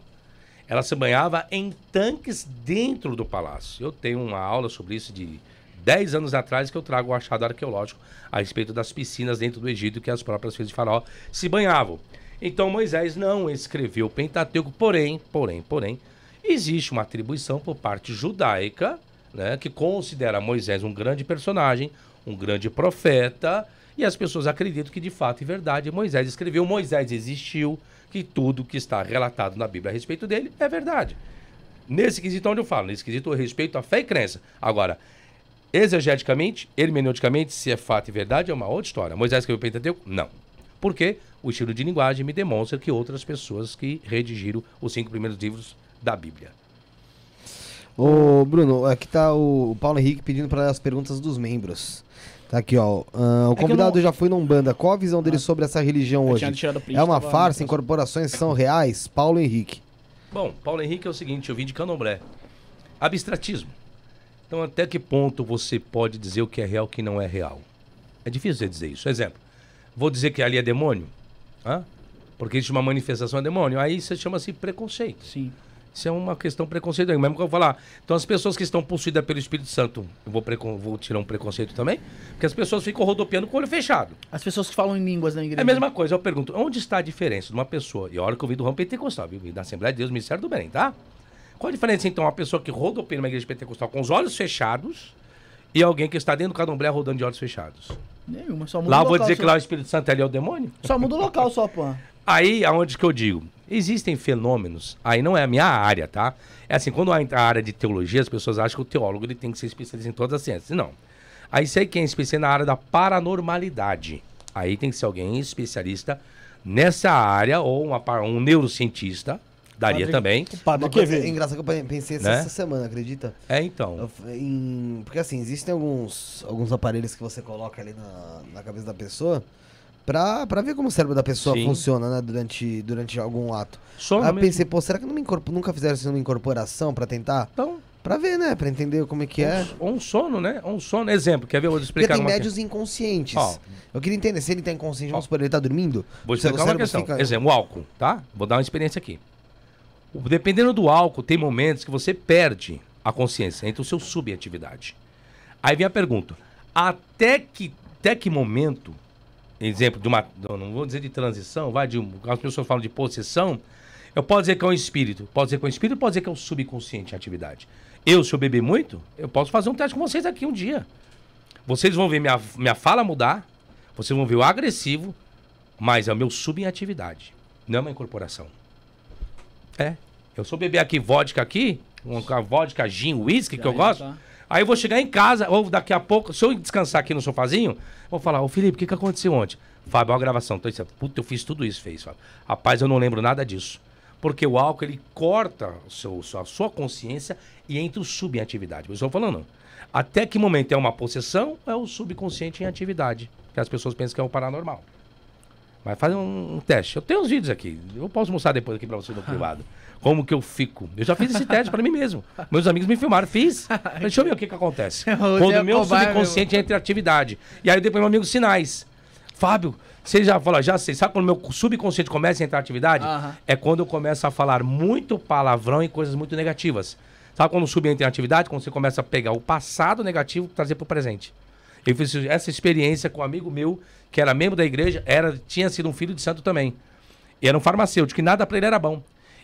E: Ela se banhava em tanques dentro do palácio. Eu tenho uma aula sobre isso de 10 anos atrás que eu trago o achado arqueológico a respeito das piscinas dentro do Egito que as próprias filhas de Faraó se banhavam. Então Moisés não escreveu o Pentateuco, porém, porém, porém, existe uma atribuição por parte judaica né, que considera Moisés um grande personagem, um grande profeta, e as pessoas acreditam que de fato e verdade Moisés escreveu, Moisés existiu, que tudo que está relatado na Bíblia a respeito dele é verdade. Nesse quesito onde eu falo, nesse quesito eu respeito a fé e crença. Agora, exegeticamente, hermeneuticamente, se é fato e verdade, é uma outra história. Moisés escreveu o Pentateuco? Não. porque O estilo de linguagem me demonstra que outras pessoas que redigiram os cinco primeiros livros da Bíblia.
C: Ô, Bruno, aqui tá o Paulo Henrique pedindo para as perguntas dos membros. Tá aqui, ó. Uh, o é convidado não... já foi num banda. Qual a visão dele ah, sobre essa religião hoje? Print, é uma farsa, incorporações são reais? Paulo Henrique.
E: Bom, Paulo Henrique é o seguinte, eu vim de candomblé. Abstratismo. Então, até que ponto você pode dizer o que é real e o que não é real? É difícil dizer isso. Exemplo, vou dizer que ali é demônio? Hã? Porque existe uma manifestação de demônio. Aí você chama-se preconceito. Sim. Isso é uma questão preconceituosa. Mesmo que eu falar. Então, as pessoas que estão possuídas pelo Espírito Santo, eu vou, precon, vou tirar um preconceito também, porque as pessoas
A: ficam rodopiando com o olho fechado. As pessoas que falam em línguas na igreja. É a
E: mesma coisa. Eu pergunto, onde está a diferença de uma pessoa? E a hora que eu vim do ramo pentecostal, viu? da Assembleia de Deus, Ministério do Bem, tá? Qual a diferença, então, uma pessoa que rodopia numa igreja pentecostal com os olhos fechados e alguém que está dentro do candomblé rodando de olhos fechados?
A: Nenhuma, só muda Lá eu vou dizer só. que lá o Espírito
E: Santo ali é o demônio?
A: Só muda o local, só, pô.
E: Aí, aonde que eu digo? Existem fenômenos, aí não é a minha área, tá? É assim, quando entra a área de teologia, as pessoas acham que o teólogo ele tem que ser especialista em todas as ciências. Não. Aí sei quem é especialista na área da paranormalidade. Aí tem que ser alguém especialista nessa área, ou uma, um neurocientista, daria padre, também. O padre que é
C: engraçado que eu pensei né? essa semana, acredita? É, então. Eu, em, porque assim, existem alguns, alguns aparelhos que você coloca ali na, na cabeça da pessoa Pra, pra ver como o cérebro da pessoa Sim. funciona, né? Durante, durante algum ato. Só Aí eu pensei, pô, será que não me incorpor... nunca fizeram assim uma incorporação pra tentar? Então. Pra ver, né? Pra entender como é que é. um, é. Ou um sono, né? Ou um sono. Exemplo, quer ver? Eu vou explicar Porque tem médios inconscientes. eu queria entender se ele tá inconsciente, vamos supor, ele tá dormindo. Vou explicar uma questão. Fica...
E: Exemplo, o álcool, tá? Vou dar uma experiência aqui. Dependendo do álcool, tem momentos que você perde a consciência, entra o seu subatividade. Aí vem a pergunta: até que, até que momento exemplo de uma. Não vou dizer de transição, vai, de, as pessoas falam de possessão. Eu posso dizer que é um espírito. Pode dizer que é um espírito, pode dizer que é um subconsciente a atividade. Eu, se eu beber muito, eu posso fazer um teste com vocês aqui um dia. Vocês vão ver minha, minha fala mudar, vocês vão ver o agressivo, mas é o meu sub em atividade. Não é uma incorporação. É. Eu sou beber aqui vodka aqui, uma vodka, gin, whisky, que eu é, gosto. Tá. Aí eu vou chegar em casa, ou daqui a pouco, se eu descansar aqui no sofazinho, vou falar, ô Felipe, o que, que aconteceu ontem? Fábio, olha a gravação. Então, isso, puta, eu fiz tudo isso, fez, Fábio. Rapaz, eu não lembro nada disso. Porque o álcool, ele corta seu, sua, sua consciência e entra o sub em atividade. Eu estou falando, até que momento é uma possessão, é o subconsciente em atividade. Que as pessoas pensam que é o paranormal. Mas faz um, um teste. Eu tenho os vídeos aqui. Eu posso mostrar depois aqui para vocês no ah. privado. Como que eu fico? Eu já fiz esse teste para mim mesmo. Meus amigos me filmaram, fiz. Deixa eu ver o que, que acontece. Quando é o meu subconsciente entra em atividade. E aí depois meu amigo sinais. Fábio, você já fala, já sei, sabe quando o meu subconsciente começa a entrar em atividade? Uhum. É quando eu começo a falar muito palavrão e coisas muito negativas. Sabe quando o sub entra em atividade? Quando você começa a pegar o passado negativo e trazer para o presente. Eu fiz essa experiência com um amigo meu, que era membro da igreja, era, tinha sido um filho de santo também. E era um farmacêutico, e nada para ele era bom.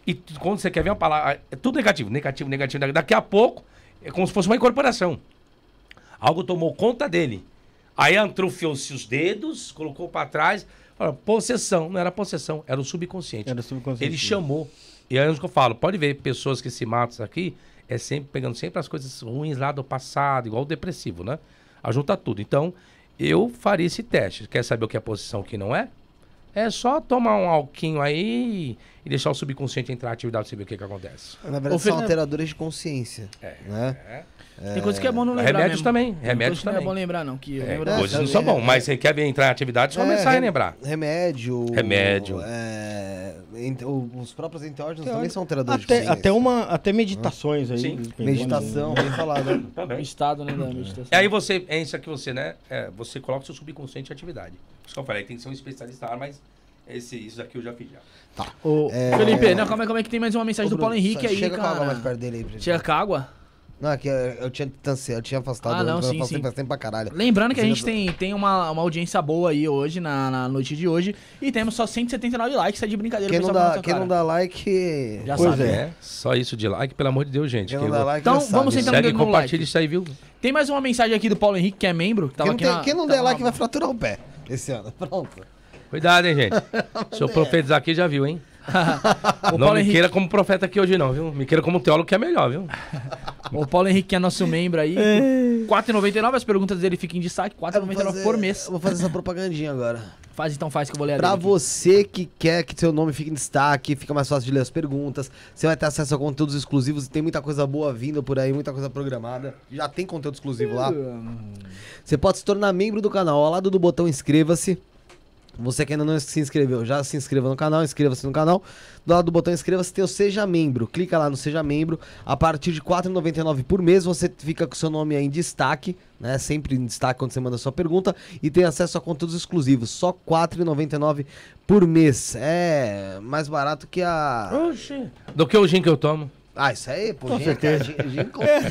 E: E quando você quer ver uma palavra, é tudo negativo, negativo, negativo. Daqui a pouco, é como se fosse uma incorporação. Algo tomou conta dele. Aí antrufiou-se os dedos, colocou para trás. Falou, possessão. Não era possessão, era o subconsciente. Era o subconsciente. Ele né? chamou. E aí é o que eu falo, pode ver pessoas que se matam aqui, é sempre pegando sempre as coisas ruins lá do passado, igual o depressivo, né? Ajunta tudo. Então, eu faria esse teste. Quer saber o que é possessão e o que não é? É só tomar um alquinho aí e deixar o subconsciente entrar na atividade e ver o que, que acontece.
C: Na verdade, Ô, são Fernando... de consciência. É.
E: Né? é. Tem coisa que é bom não lembrar. Remédios mesmo. também. Remédios também. Não é bom lembrar, não. Que é, não são bom mas você quer entrar em atividades, é, começar a lembrar. Remédio. Remédio.
C: É, os próprios enteógenos também são alteradores até, até uma Até meditações aí. Sim.
B: Meditação,
A: bem falado. Também. Estado, né? Da meditação. Aí
E: você, é isso que você, né? É, você coloca seu subconsciente em atividade. Por isso que eu falei, tem que ser um especialista, ah, mas esse, isso aqui eu já fiz já.
C: Tá. Felipe, não, como, é,
A: como é que tem mais uma mensagem do Paulo Henrique aí, chega cara? Chega com água mais perto dele aí, Chega
C: com água? Não, é que eu, tinha distanciado, eu tinha afastado. Ah, não, eu sim, sim. Faz tempo pra caralho. Lembrando que a gente tem,
A: tem uma, uma audiência boa aí hoje, na, na noite de hoje, e temos só 179 likes, é de brincadeira. Quem não dá, quem não
C: dá like... Já pois sabe, é. Né?
E: Só isso de like, pelo amor de Deus, gente. Quem, quem não dá like Então, vamos sabe. entrar no, compartilha like.
A: isso aí, viu? Tem mais uma mensagem aqui do Paulo Henrique, que é membro. Que quem, não tem, na, quem não der like
C: na... vai fraturar o pé esse ano. Pronto.
E: Cuidado, hein, gente.
C: Se eu profetizar
E: aqui, já viu, hein?
C: não me Henrique...
E: queira como
A: profeta aqui hoje, não, viu? Me queira como teólogo que é melhor, viu? o Paulo Henrique, é nosso membro aí. É. R$4,99, as perguntas dele ficam em destaque, R$4,99 por mês. Eu vou fazer essa propagandinha agora. Faz então, faz que eu vou ler Pra
C: você que quer que seu nome fique em destaque, fica mais fácil de ler as perguntas, você vai ter acesso a conteúdos exclusivos e tem muita coisa boa vindo por aí, muita coisa programada. Já tem conteúdo exclusivo lá. Hum. Você pode se tornar membro do canal, ao lado do botão inscreva-se. Você que ainda não se inscreveu, já se inscreva no canal, inscreva-se no canal. Do lado do botão inscreva-se tem o Seja Membro. Clica lá no Seja Membro. A partir de R$ 4,99 por mês, você fica com seu nome aí em destaque, né? Sempre em destaque quando você manda sua pergunta. E tem acesso a conteúdos exclusivos. Só R$ 4,99 por mês. É mais barato que a. Oxi. Do que o gin que eu tomo. Ah, isso aí, pô, Com gente, certeza. Eu que é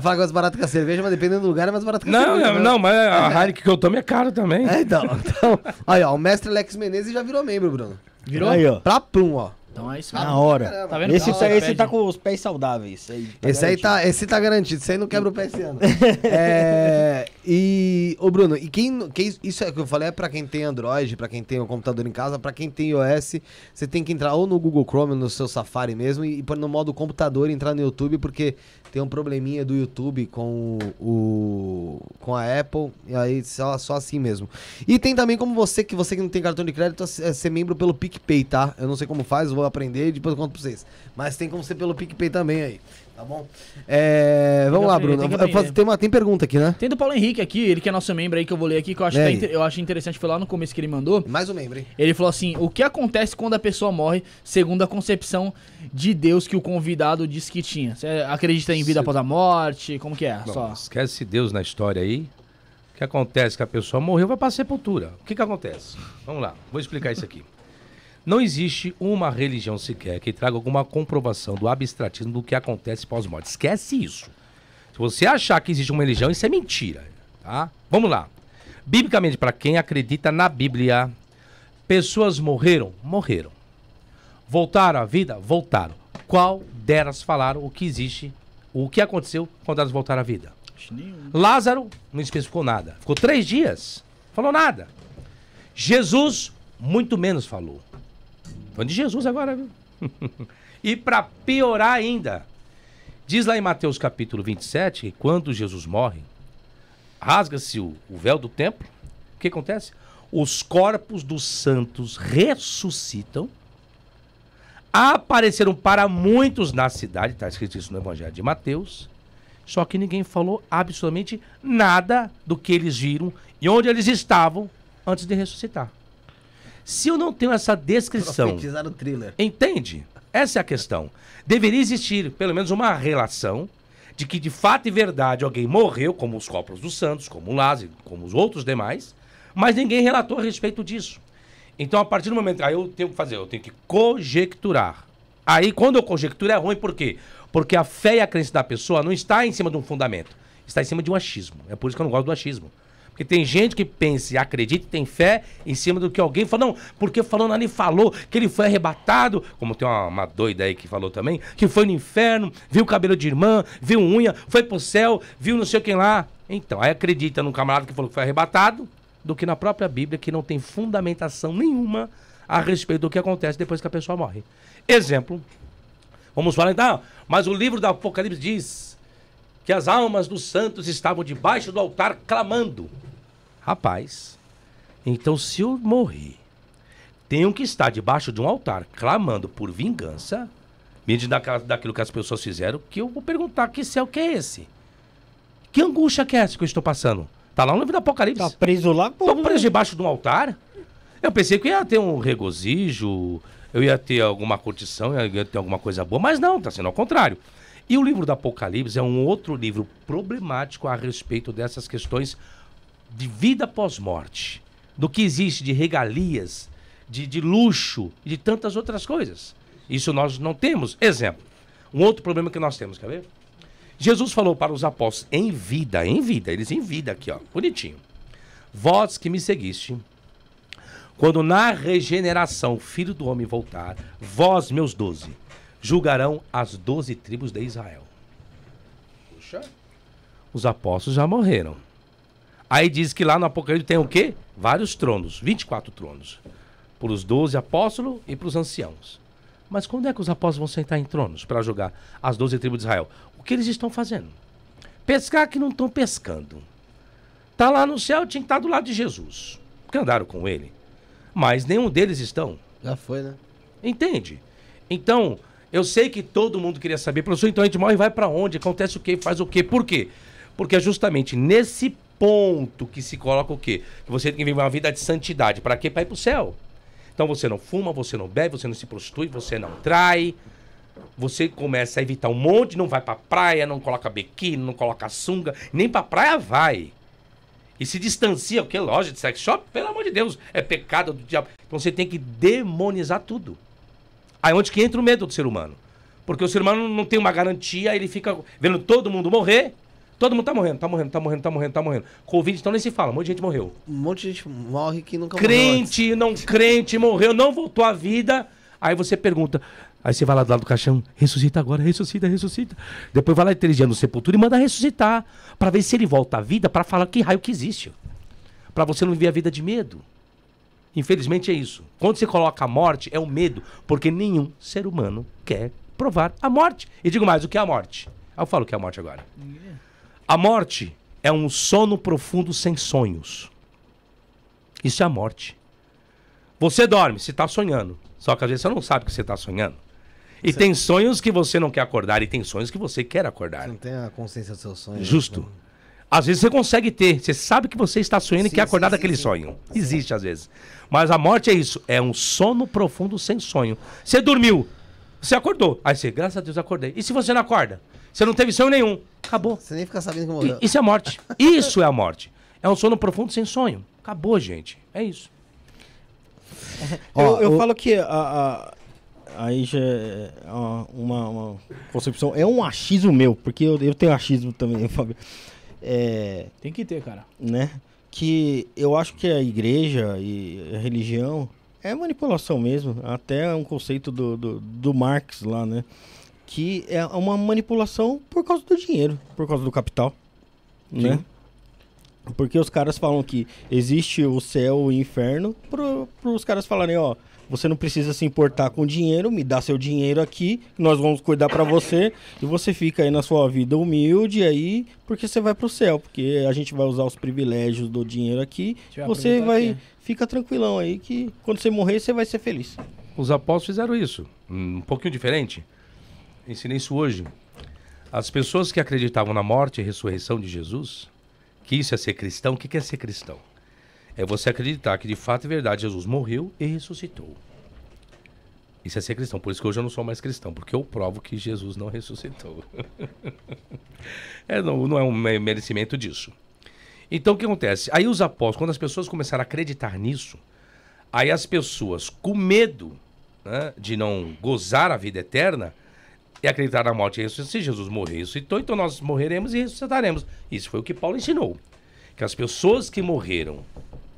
C: mais barato que a cerveja, mas dependendo do lugar é mais barato que a não, cerveja. Não, né? não, mas a Heineken que eu tomo é cara também. É, então, então. Aí, ó, o mestre Alex Menezes já virou membro, Bruno. Virou? Aí, ó. Pra plum, ó.
B: Então é isso mesmo. Na hora. Tá vendo? Esse, tá, esse tá pede. tá com os pés
C: saudáveis. Aí, tá esse garantido. aí tá, esse tá garantido. Esse aí não quebra o pé esse ano. é, e, ô Bruno, e quem, quem, isso é que eu falei é pra quem tem Android, pra quem tem o um computador em casa, pra quem tem iOS, você tem que entrar ou no Google Chrome, no seu Safari mesmo, e, e pôr no modo computador entrar no YouTube, porque tem um probleminha do YouTube com o com a Apple, e aí só, só assim mesmo. E tem também como você que você que não tem cartão de crédito é, é ser membro pelo PicPay, tá? Eu não sei como faz, vou aprender e depois eu conto pra vocês. Mas tem como ser pelo PicPay também aí. Tá bom? É, vamos lá, Bruno. Tem, tem, uma, tem pergunta aqui, né? Tem do Paulo Henrique aqui, ele que
A: é nosso membro aí que eu vou ler aqui, que eu acho, tá, eu acho interessante. Foi lá no começo que ele mandou. Mais um membro, hein? Ele falou assim: O que acontece quando a pessoa morre, segundo a concepção de Deus que o convidado disse que tinha? Você acredita em vida Se... após a morte? Como que é? Bom, Só.
E: Esquece Deus na história aí. O que acontece que a pessoa morreu vai para a sepultura.
A: O que, que acontece?
E: Vamos lá, vou explicar isso aqui. Não existe uma religião sequer que traga alguma comprovação do abstratismo do que acontece pós-morte. Esquece isso. Se você achar que existe uma religião, isso é mentira. Tá? Vamos lá. Biblicamente, para quem acredita na Bíblia, pessoas morreram? Morreram. Voltaram à vida? Voltaram. Qual delas falaram o que existe, o que aconteceu quando elas voltaram à vida? Lázaro não especificou nada. Ficou três dias. Falou nada. Jesus, muito menos falou. Falando de Jesus agora, viu? e para piorar ainda, diz lá em Mateus capítulo 27, que quando Jesus morre, rasga-se o, o véu do templo, o que acontece? Os corpos dos santos ressuscitam, apareceram para muitos na cidade, está escrito isso no Evangelho de Mateus, só que ninguém falou absolutamente nada do que eles viram e onde eles estavam antes de ressuscitar. Se eu não tenho essa descrição. Profetizar o thriller. Entende? Essa é a questão. Deveria existir pelo menos uma relação de que de fato e verdade alguém morreu, como os copos dos Santos, como o Lázaro, como os outros demais, mas ninguém relatou a respeito disso. Então, a partir do momento. Aí eu tenho que fazer, eu tenho que conjecturar. Aí, quando eu conjecturo, é ruim, por quê? Porque a fé e a crença da pessoa não está em cima de um fundamento, está em cima de um achismo. É por isso que eu não gosto do achismo. Porque tem gente que pensa e acredita, tem fé em cima do que alguém falou. Não, porque falando ali falou que ele foi arrebatado, como tem uma, uma doida aí que falou também, que foi no inferno, viu cabelo de irmã, viu unha, foi pro céu, viu não sei quem lá. Então, aí acredita num camarada que falou que foi arrebatado, do que na própria Bíblia, que não tem fundamentação nenhuma a respeito do que acontece depois que a pessoa morre. Exemplo, vamos falar então, ah, mas o livro do Apocalipse diz que as almas dos santos estavam debaixo do altar clamando. Rapaz, então se eu morrer, tenho que estar debaixo de um altar clamando por vingança, mediante da, daquilo que as pessoas fizeram, que eu vou perguntar que céu que é esse? Que angústia que é essa que eu estou passando? Tá lá no livro do Apocalipse. Tá preso lá, pô. Tô preso debaixo de um altar? Eu pensei que ia ter um regozijo, eu ia ter alguma curtição, eu ia ter alguma coisa boa, mas não, tá sendo ao contrário. E o livro do Apocalipse é um outro livro problemático a respeito dessas questões de vida pós-morte, do que existe de regalias, de, de luxo e de tantas outras coisas. Isso nós não temos. Exemplo, um outro problema que nós temos, quer ver? Jesus falou para os apóstolos em vida, em vida, eles em vida aqui, ó, bonitinho. Vós que me seguiste, quando na regeneração o filho do homem voltar, vós, meus doze, julgarão as doze tribos de Israel. Puxa. Os apóstolos já morreram. Aí diz que lá no Apocalipse tem o quê? Vários tronos, 24 tronos. Para os 12 apóstolos e para os anciãos. Mas quando é que os apóstolos vão sentar em tronos para julgar as 12 tribos de Israel? O que eles estão fazendo? Pescar que não estão pescando. Tá lá no céu, tinha que estar tá do lado de Jesus. Porque andaram com ele. Mas nenhum deles estão. Já foi, né? Entende? Então, eu sei que todo mundo queria saber, professor, então a gente morre vai para onde? Acontece o quê? Faz o quê? Por quê? Porque é justamente nesse ponto que se coloca o quê? Que você tem que viver uma vida de santidade. Para quê? Para ir para o céu. Então você não fuma, você não bebe, você não se prostitui, você não trai. Você começa a evitar um monte, não vai pra praia, não coloca biquíni, não coloca sunga, nem pra praia vai. E se distancia, o que? Loja de sex shop? Pelo amor de Deus, é pecado do diabo. Então você tem que demonizar tudo. Aí é onde que entra o medo do ser humano. Porque o ser humano não tem uma garantia, ele fica vendo todo mundo morrer. Todo mundo tá morrendo, tá morrendo, tá morrendo, tá morrendo, tá morrendo. Covid, então nem se fala, um monte de gente morreu.
C: Um monte de gente morre que nunca crente,
E: morreu. Crente, não crente, morreu, não voltou à vida. Aí você pergunta, aí você vai lá do lado do caixão, ressuscita agora, ressuscita, ressuscita. Depois vai lá três dias no sepultura e manda ressuscitar. para ver se ele volta à vida, para falar que raio que existe. para você não viver a vida de medo. Infelizmente é isso. Quando você coloca a morte, é o medo, porque nenhum ser humano quer provar a morte. E digo mais, o que é a morte? Ah, eu falo o que é a morte agora. A morte é um sono profundo sem sonhos. Isso é a morte. Você dorme, você está sonhando. Só que às vezes você não sabe que você está sonhando. E tem sonhos que você não quer acordar e tem sonhos que você quer acordar. Você não
C: tem a consciência dos seus sonhos. Justo. Né?
E: Às vezes você consegue ter, você sabe que você está sonhando e quer acordar sim, daquele sim. sonho. Existe às vezes. Mas a morte é isso, é um sono profundo sem sonho. Você dormiu, você acordou. Aí você, graças a Deus, acordei. E se você não acorda? Você não teve sonho nenhum.
C: Acabou. Você nem fica sabendo como morreu. É.
E: Isso é a morte. Isso é a morte. É um sono
B: profundo sem sonho. Acabou, gente. É isso.
C: eu, eu, falo que
B: a, a, aí já é, é uma, uma, concepção. É um achismo meu, porque eu, eu tenho achismo também, Fábio. É, Tem que ter, cara. Né? Que eu acho que a igreja e a religião é manipulação mesmo. Até um conceito do, do, do Marx lá, né? Que é uma manipulação por causa do dinheiro, por causa do capital. Sim. Né? Porque os caras falam que existe o céu e o inferno para os caras falarem, ó, você não precisa se importar com dinheiro, me dá seu dinheiro aqui, nós vamos cuidar para você e você fica aí na sua vida humilde aí, porque você vai pro céu, porque a gente vai usar os privilégios do dinheiro aqui, você vai aqui. fica tranquilão aí que quando você morrer você vai ser feliz.
E: Os apóstolos fizeram isso, um pouquinho diferente. Ensinei isso hoje. As pessoas que acreditavam na morte e ressurreição de Jesus, que isso é ser cristão, o que é ser cristão? É você acreditar que de fato e verdade Jesus morreu e ressuscitou. Isso é ser cristão. Por isso que hoje eu não sou mais cristão, porque eu provo que Jesus não ressuscitou. é, não, não, é um merecimento disso. Então o que acontece? Aí os apóstolos, quando as pessoas começaram a acreditar nisso, aí as pessoas, com medo né, de não gozar a vida eterna, e acreditar na morte e ressurreição, se Jesus morrer e ressuscitou, então nós morreremos e ressuscitaremos. Isso foi o que Paulo ensinou. Que as pessoas que morreram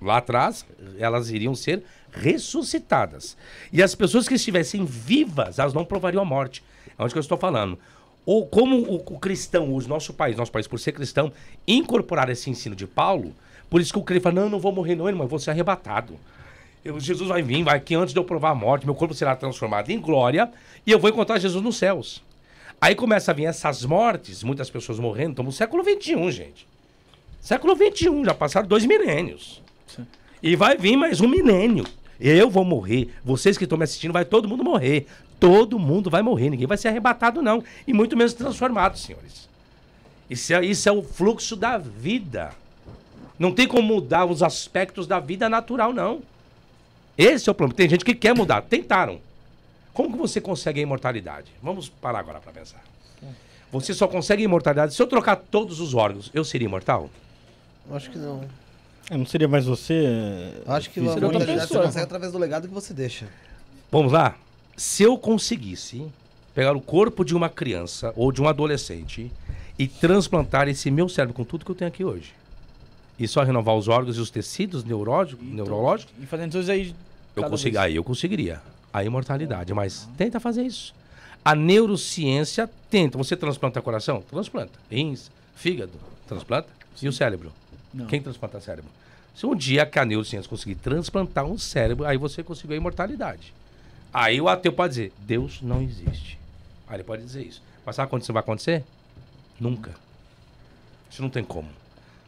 E: lá atrás, elas iriam ser ressuscitadas. E as pessoas que estivessem vivas, elas não provariam a morte. É onde que eu estou falando. Ou como o, o cristão, o nosso país, nosso país, por ser cristão, incorporar esse ensino de Paulo, por isso que o crente fala, não, não vou morrer não, irmão, eu vou ser arrebatado. Eu, Jesus vai vir, vai aqui antes de eu provar a morte, meu corpo será transformado em glória e eu vou encontrar Jesus nos céus. Aí começa a vir essas mortes, muitas pessoas morrendo, estamos no século XXI, gente. Século XXI, já passaram dois milênios. E vai vir mais um milênio. Eu vou morrer. Vocês que estão me assistindo, vai todo mundo morrer. Todo mundo vai morrer. Ninguém vai ser arrebatado, não. E muito menos transformado, senhores. Isso é, isso é o fluxo da vida. Não tem como mudar os aspectos da vida natural, não. Esse é o problema. Tem gente que quer mudar. Tentaram. Como que você consegue a imortalidade? Vamos parar agora para pensar. Você só consegue a imortalidade se eu trocar todos os órgãos. Eu seria imortal?
C: Acho que não.
B: É, não seria mais você? Acho que a você consegue
C: através do legado que você deixa.
E: Vamos lá? Se eu conseguisse pegar o corpo de uma criança ou de um adolescente e transplantar esse meu cérebro com tudo que eu tenho aqui hoje, e só renovar os órgãos e os tecidos neuróticos, então, E fazendo isso aí. Eu consegui, aí eu conseguiria. A imortalidade. Mas tenta fazer isso. A neurociência tenta. Você transplanta coração? Transplanta. Rins, fígado, transplanta. E o cérebro? Não. Quem transplanta cérebro? Se um dia a neurociência conseguir transplantar um cérebro, aí você conseguiu a imortalidade. Aí o ateu pode dizer, Deus não existe. Aí ele pode dizer isso. Mas sabe quando isso vai acontecer? Nunca. Isso não tem como.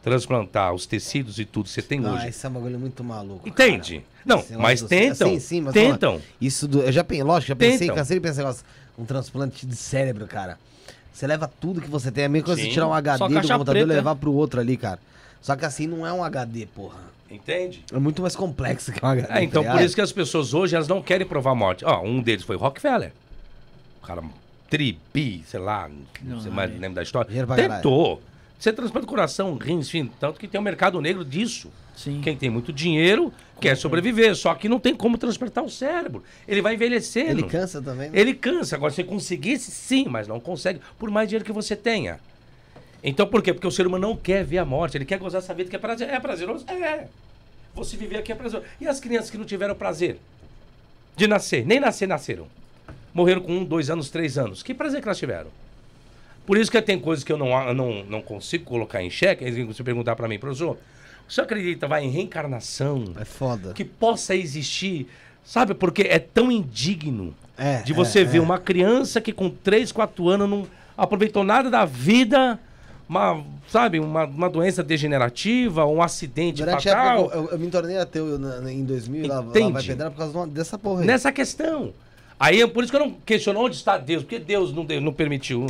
E: Transplantar os tecidos e
C: tudo que você tem hoje. Ah, hoje. Isso é um bagulho muito maluco. Entende? Cara. Não, mas tentam. sim, mas tentam. isso do, eu já pensei, lógico, já pensei, tentam. cansei de pensar negócio. Um transplante de cérebro, cara. Você leva tudo que você tem. É meio que você tirar um HD do computador preta. e levar pro outro ali, cara. Só que assim não é um HD, porra. Entende? É muito mais complexo que um HD. É, ah, então tá por isso
E: que as pessoas hoje elas não querem provar a morte. Ó, um deles foi o Rockefeller. O cara tribi, sei lá, não, não sei mais, é. lembra da história. Tentou. Você transplanta o coração, rins, fim, tanto que tem o um mercado negro disso. Sim. Quem tem muito dinheiro Compre. quer sobreviver, só que não tem como transplantar o cérebro. Ele vai envelhecendo. Ele cansa também. Né? Ele cansa. Agora, se conseguisse, sim, mas não consegue, por mais dinheiro que você tenha. Então por quê? Porque o ser humano não quer ver a morte, ele quer gozar essa vida que é prazer. É prazeroso? É. Você viver aqui é prazeroso. E as crianças que não tiveram prazer de nascer, nem nascer, nasceram. Morreram com um, dois anos, três anos. Que prazer que elas tiveram? Por isso que tem coisas que eu não, não, não consigo colocar em xeque. Você perguntar para mim, professor, o senhor acredita vai, em reencarnação? É foda. Que possa existir, sabe? Porque é tão indigno
D: é, de você é, ver é. uma
E: criança que com 3, 4 anos não aproveitou nada da vida uma, sabe, uma, uma doença degenerativa, um acidente Durante fatal. eu,
C: eu, eu, me tornei ateu eu, na, em 2000, Entende? lá, vai pedrar por causa dessa porra aí. Nessa questão.
E: Aí por isso que eu não questiono onde está Deus, porque Deus não, não permitiu.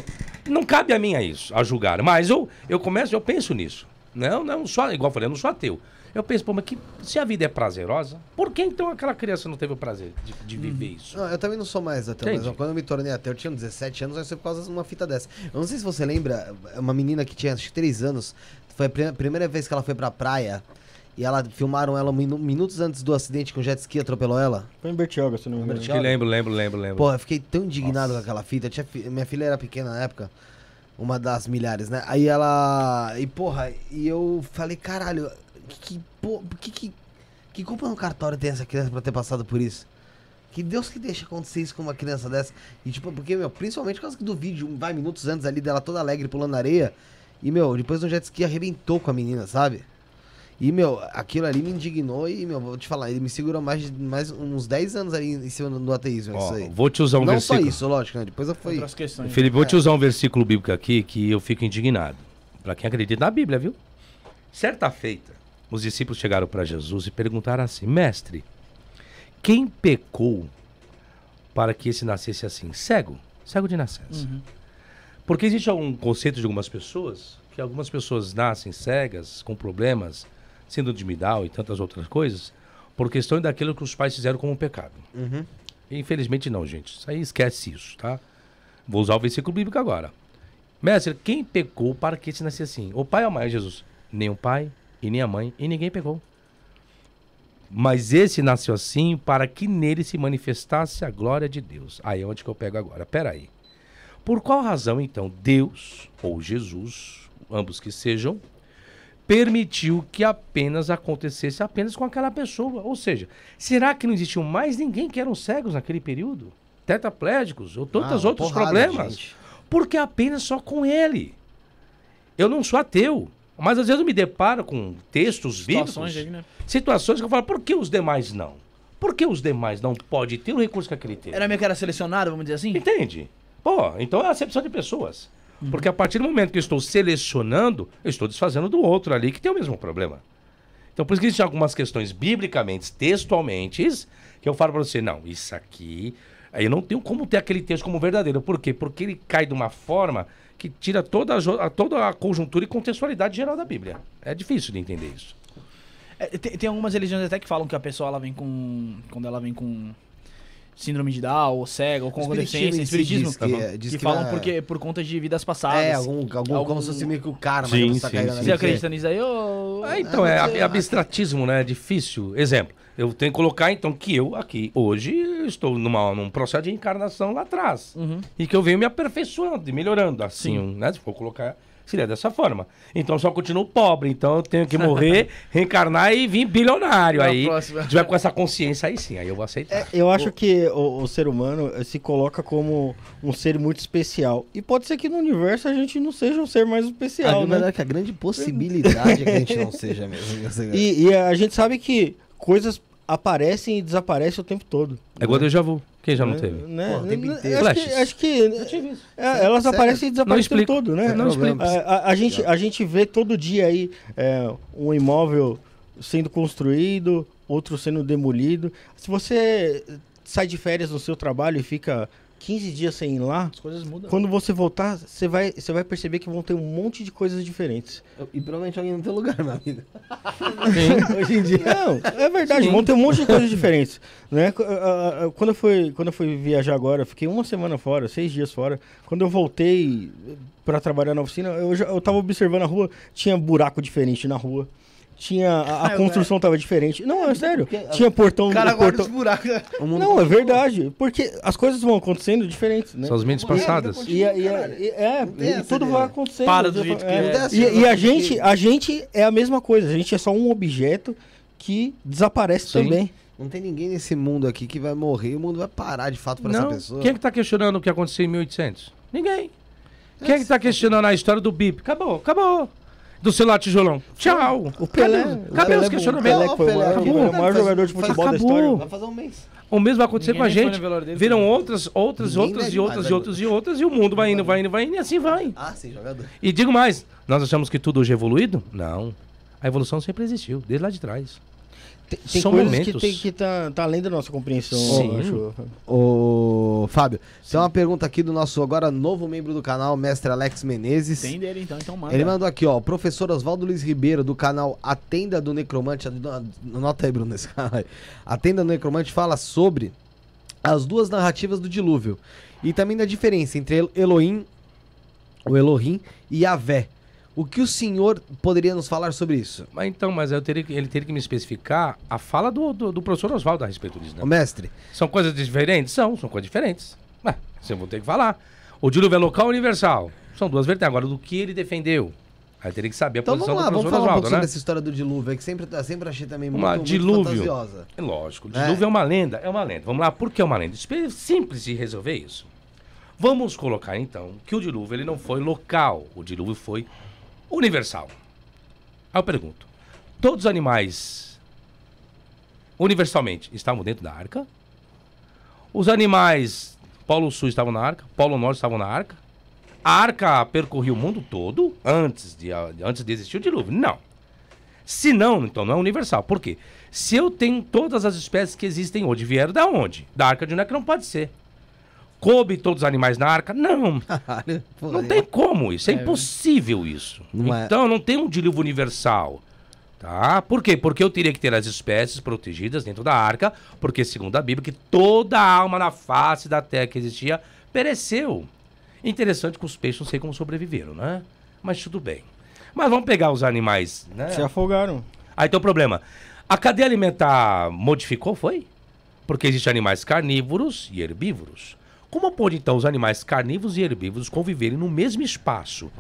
E: Não cabe a mim a isso, a julgar. Mas eu, eu começo, eu penso nisso. Não, não só, igual eu falei, eu não sou ateu. Eu penso, pô, mas que, se a vida é prazerosa, por que então aquela criança não teve o prazer de, de uhum. viver
C: isso? Não, eu também não sou mais até mas quando eu me tornei até eu tinha 17 anos, mas foi por causa de uma fita dessa. Eu não sei se você lembra, uma menina que tinha acho que 3 anos, foi a primeira vez que ela foi pra praia. E ela filmaram ela minutos antes do acidente com o jet ski atropelou ela. Foi em Bertioga, se não me engano. lembro,
E: lembro, lembro, lembro. Pô, eu
C: fiquei tão indignado Nossa. com aquela fita. Tinha, minha filha era pequena na época. Uma das milhares, né? Aí ela. E porra, e eu falei, caralho, que, pô, que, que, que culpa no cartório tem essa criança pra ter passado por isso? Que Deus que deixa acontecer isso com uma criança dessa. E tipo, porque, meu, principalmente por causa do vídeo, vai minutos antes ali dela toda alegre pulando na areia. E, meu, depois um jet ski arrebentou com a menina, sabe? E, meu, aquilo ali me indignou e, meu, vou te falar, ele me segurou mais, mais uns 10 anos ali em cima do ateísmo. É Ó, vou te usar um Não versículo. Não só isso, lógico, né? Depois eu fui... Felipe, vou é. te
E: usar um versículo bíblico aqui que eu fico indignado. Pra quem acredita na Bíblia, viu?
C: Certa feita,
E: os discípulos chegaram para Jesus e perguntaram assim: Mestre, quem pecou para que esse nascesse assim? Cego, cego de nascença. Uhum. Porque existe algum conceito de algumas pessoas que algumas pessoas nascem cegas, com problemas, sendo de Midal e tantas outras coisas, por questão daquilo que os pais fizeram como pecado. Uhum. Infelizmente não, gente. Isso aí esquece isso, tá? Vou usar o versículo bíblico agora. Mestre, quem pecou para que esse nascesse assim? O pai ou a mãe, Jesus? Nem o pai, e minha mãe, e ninguém pegou. Mas esse nasceu assim para que nele se manifestasse a glória de Deus. Aí é onde que eu pego agora. Peraí. Por qual razão, então, Deus ou Jesus, ambos que sejam, permitiu que apenas acontecesse apenas com aquela pessoa? Ou seja, será que não existiu mais ninguém que eram cegos naquele período? Tetraplégicos ou tantos ah, outros porrada, problemas? Gente. Porque apenas só com ele. Eu não sou ateu. Mas às vezes eu me deparo com textos situações bíblicos, aí, né? situações que eu falo, por que os demais não? Por que os demais não podem ter o recurso que aquele tem? Era meio que era selecionado, vamos dizer assim? Entende? Pô, então é a acepção de pessoas. Uhum. Porque a partir do momento que eu estou selecionando, eu estou desfazendo do outro ali que tem o mesmo problema. Então por isso que existem algumas questões biblicamente, textualmente, que eu falo para você, não, isso aqui, eu não tenho como ter aquele texto como verdadeiro. Por quê? Porque ele cai de uma forma que tira toda a, toda a conjuntura e contextualidade geral da Bíblia. É difícil de entender isso.
A: É, tem, tem, algumas religiões até que falam que a pessoa ela vem com. Quando ela vem com síndrome de Down, ou cega, ou com deficiência, espiritismo, diz que, é, diz que, que falam é... porque, por conta de vidas é, passadas. É, algum, algum, algum... como se fosse
C: meio que o karma sim, né, que você tá sim, Você acredita nisso aí? Ou... Ah, então, ah, é, é
E: abstratismo, né? É difícil. Exemplo. Eu tenho que colocar, então, que eu aqui hoje estou numa, num processo de encarnação lá atrás. Uhum. E que eu venho me aperfeiçoando e melhorando. Assim, Sim. né? Se for colocar. Seria dessa forma. Então só continuo pobre. Então eu tenho que morrer,
B: reencarnar e vir bilionário. aí se tiver
E: com essa consciência aí sim, aí eu vou aceitar.
B: É, eu acho que o, o, ser humano eh, se coloca como um ser muito especial. E pode ser que no universo a gente não seja um ser mais especial. A né? é que a grande possibilidade é que a gente não seja mesmo. Né? E, e a gente sabe que coisas aparecem e desaparecem o tempo todo.
E: É igual né? déjà vu. Quem já não é, teve? Né? Pô, o tempo inteiro. Acho que, acho que
B: é, elas Sério? aparecem e desaparecem o tempo todo, né? Não, não explico. A, é, a, a, gente, a gente vê todo dia aí é, um imóvel sendo construído, outro sendo demolido. Se você sai de férias no seu trabalho e fica 15 dias sem ir lá, as
A: coisas mudam. Quando
B: você voltar, você vai, você vai perceber que vão ter um monte de coisas diferentes. E provavelmente alguém no teu lugar, meu amigo. Hoje em dia. Não, é verdade, Sim. vão ter um monte de coisas diferentes. Né? Quando eu, fui, quando eu fui viajar agora, fiquei uma semana fora, seis dias fora. Quando eu voltei para trabalhar na oficina, eu, já, eu tava observando a rua, tinha buraco diferente na rua. Tinha a, a ah, construção tava diferente. Não, é, é sério. Porque, tinha portão, cara, portão... buracos. Não, é verdade, porque as coisas vão acontecendo diferentes, né? São as mentes passadas. E, e, e, é, e tudo ideia. vai acontecendo. Para do jeito é. que é. é. E, e a gente,
C: a gente é a mesma coisa, a gente é só um objeto que desaparece Sim. também. Não tem ninguém nesse mundo aqui que vai morrer, o mundo vai parar de fato para essa pessoa. Quem é
E: que tá questionando o que aconteceu em 1800? Ninguém. Quem é que tá questionando a história do BIP? Acabou, acabou do celular tijolão. Tchau. O Pelé. Cadê, o cadê Pelé é os questionamentos? Pelé foi o maior, Acabou. o maior jogador de futebol Acabou. da história. Vai fazer um mês. O mesmo vai acontecer Ninguém com a gente. Dele, Viram cara. Né? outras, outras, Ninguém outras e outras e outras e outras e o mundo vai indo, vai indo, vai indo e assim vai. Ah, sim, jogador. E digo mais, nós achamos que tudo hoje é evoluído? Não. A evolução sempre existiu, desde
B: lá de trás. Tem, tem São coisas momentos. que tem que tá, tá além da nossa compreensão. Sim.
C: O Fábio, Sim. tem uma pergunta aqui do nosso agora novo membro do canal, mestre Alex Menezes. Tem dele então, então manda. Ele mandou aqui, ó, professor Oswaldo Luiz Ribeiro do canal A Tenda do Necromante, anota aí, Bruno, esse cara. A Tenda do Necromante fala sobre as duas narrativas do dilúvio e também da diferença entre Elohim, o Elohim e Avé o que o senhor poderia nos falar sobre isso?
E: Mas então, mas teria, ele teria que me especificar a fala do, do, do professor Oswaldo a respeito disso, né? O mestre. São coisas diferentes? São, são coisas diferentes. Ué, você vou ter que falar. O dilúvio é local ou universal? São duas vertentes. Agora, do que ele defendeu? Aí teria que saber a então, posição vamos lá, do professor vamos falar Oswaldo, um pouco né? sobre essa
C: história do dilúvio, que sempre, sempre achei também muito, uma, muito fantasiosa. É lógico, é. dilúvio é. é
E: uma lenda, é uma lenda. Vamos lá, por que é uma lenda? É simples de resolver isso. Vamos colocar então que o dilúvio ele não foi local, o dilúvio foi universal. Aí eu pergunto: todos os animais, universalmente, estavam dentro da arca? Os animais, Polo Sul estavam na arca, Polo Norte estavam na arca? A arca percorria o mundo todo antes de, antes de existir o dilúvio? Não. Se não, então não é universal. Por quê? Se eu tenho todas as espécies que existem hoje, vieram da onde? Da arca de Noé, que não pode ser coube todos os animais na arca? Não. não tem como isso. É, é. impossível isso. É. então não tem um dilúvio universal. Tá? Por quê? Porque eu teria que ter as espécies protegidas dentro da arca, porque segundo a Bíblia, que toda a alma na face da terra que existia pereceu. Interessante que os peixes não sei como sobreviveram, né? Mas tudo bem. Mas vamos pegar os animais, né? Se afogaram. Aí tem o problema. A cadeia alimentar modificou, foi? Porque existem animais carnívoros e herbívoros. Como pode então os animais carnívoros e herbívoros conviverem no mesmo espaço?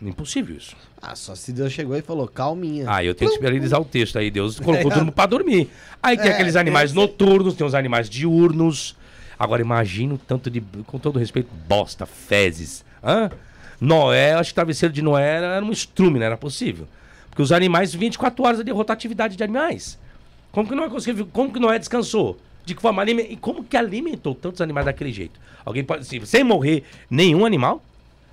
E: Impossível isso. Ah,
C: só se Deus chegou e falou, calminha. Ah, eu tenho que espiralizar o
E: texto aí. Deus colocou todo mundo pra
C: dormir. Aí tem é, aqueles animais é,
E: noturnos, tem os animais diurnos. Agora imagina o tanto de, com todo respeito, bosta, fezes. Hã? Noé, acho que o travesseiro de Noé era, era um estrume, não era possível. Porque os animais, 24 horas de rotatividade de animais. Como que não é conseguir, como que Noé descansou? De que forma e como que alimentou tantos animais daquele jeito? Alguém pode, assim, sem morrer nenhum animal?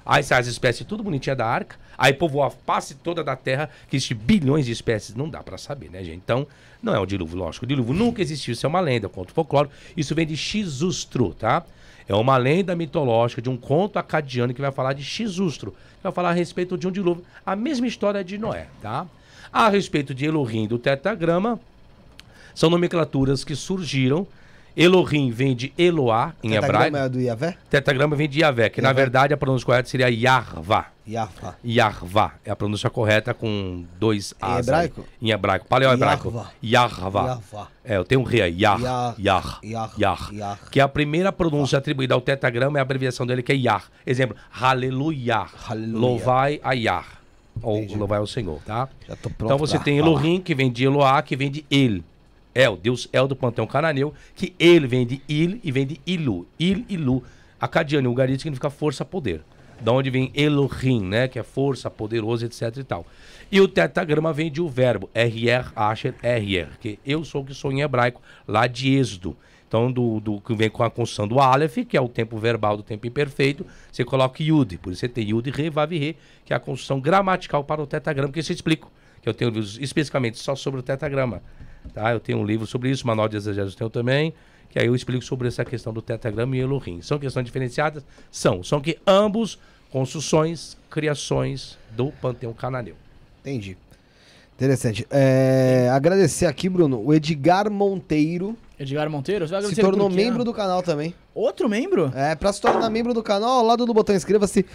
E: Aí sai as espécies tudo bonitinha da arca, aí povoa a face toda da terra, que existe bilhões de espécies, não dá para saber, né, gente? Então, não é o dilúvio, lógico. O dilúvio nunca existiu, isso é uma lenda, conto folclórico. Isso vem de Xustro, tá? É uma lenda mitológica de um conto acadiano que vai falar de Xustro, que vai falar a respeito de um dilúvio. A mesma história de Noé, tá? A respeito de Elohim do tetragrama, são nomenclaturas que surgiram. Elohim vem de
C: Eloá, em hebraico. Tetragrama é do Iavé?
E: Tetragrama vem de Iavé, que na verdade a pronúncia correta seria Yarva. Yarva. Yarvá. É a pronúncia correta com dois As. Em hebraico? Aí. Em hebraico. Paleo-hebraico. Yarvá. É, eu tenho um rei aí. Yar. Yar. Yar. Yar. Que é a primeira pronúncia atribuída ao tetragrama é a abreviação dele, que é Yar. Exemplo, Hallelujah. Louvai a Yar. Ou Entendi. louvai ao Senhor, tá? então você tem Elohim, que vem de Eloá, que vem de Ele. El, é, Deus El é do panteão cananeu, que ele vem de Il e vem de Ilu. Il e Lu. Acadiano em Ugarit significa força, poder. Da onde vem Elohim, né? Que é força, poderoso, etc e tal. E o tetragrama vem de o um verbo, RR, Asher, RR, que eu sou que sou em hebraico, lá de Êxodo. Então, do, do, que vem com a construção do Aleph, que é o tempo verbal do tempo imperfeito, você coloca Yud, por isso você tem Yud, Re, Vav, Re, que é a construção gramatical para o tetragrama, que eu explico, que eu tenho livros especificamente só sobre o tetragrama. Tá? Eu tenho um livro sobre isso, Manual de Exageros tenho também, que aí eu explico sobre essa questão do tetragrama e elohim. São questões diferenciadas? São. São que ambos construções, criações do panteão cananeu.
C: Entendi. Interessante. É, agradecer aqui, Bruno, o Edgar Monteiro.
A: Edgar Monteiro? se tornou é membro
C: do canal também. Outro membro? É, pra se tornar membro do canal, ao lado do botão inscreva-se.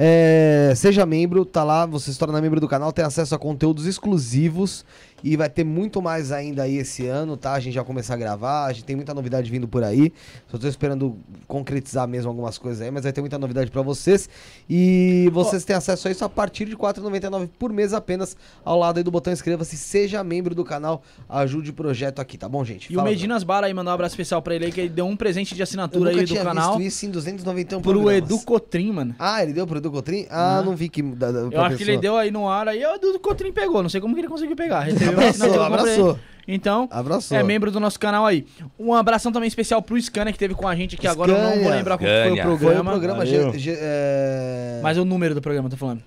C: É, seja membro, tá lá, você se torna membro do canal, tem acesso a conteúdos exclusivos e vai ter muito mais ainda aí esse ano, tá? A gente já começar a gravar, a gente tem muita novidade vindo por aí. Só tô esperando concretizar mesmo algumas coisas aí, mas vai ter muita novidade para vocês. E vocês têm acesso a isso a partir de R$ 4,99 por mês apenas, ao lado aí do botão inscreva-se, seja membro do canal, ajude o projeto aqui, tá bom, gente? E Fala, o
A: Medinas Bara aí mandou um abraço especial pra ele aí, que ele deu um presente de assinatura aí do canal. Eu isso em 291 Pro programas. Edu
C: Cotrim, mano. Ah, ele deu pro Edu Cotrim? Ah, uhum. não vi que... Da, da, eu acho pessoa. que ele deu
A: aí no ar, aí o Edu Cotrim pegou, não sei como que ele conseguiu pegar. Ele Abraçou, abraçou. Então, Abraçou. é membro do nosso canal aí. Um abração também especial pro Scania que teve com a gente aqui agora. Eu não vou lembrar qual foi o programa. Foi o programa G, G, é... Mas é o número do programa, tô falando.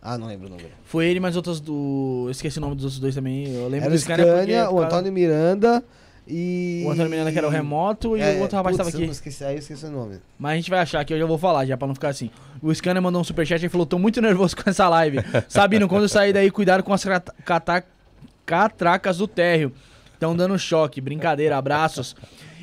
A: Ah, não lembro o número. Foi ele, mas outros do. Eu esqueci o nome dos outros dois também. Eu lembro Era do Scania. Scania porque, o Antônio
C: Miranda. E... O Antônio Miranda que era o remoto e o é, outro rapaz putz, tava aqui. Esqueci, aí eu esqueci o nome.
A: Mas a gente vai achar aqui, eu já vou falar já, pra não ficar assim. O Scanner mandou um superchat e falou, tô muito nervoso com essa live. Sabino, quando eu sair daí, cuidado com as cata Catracas do Térreo. Estão dando choque, brincadeira, abraços.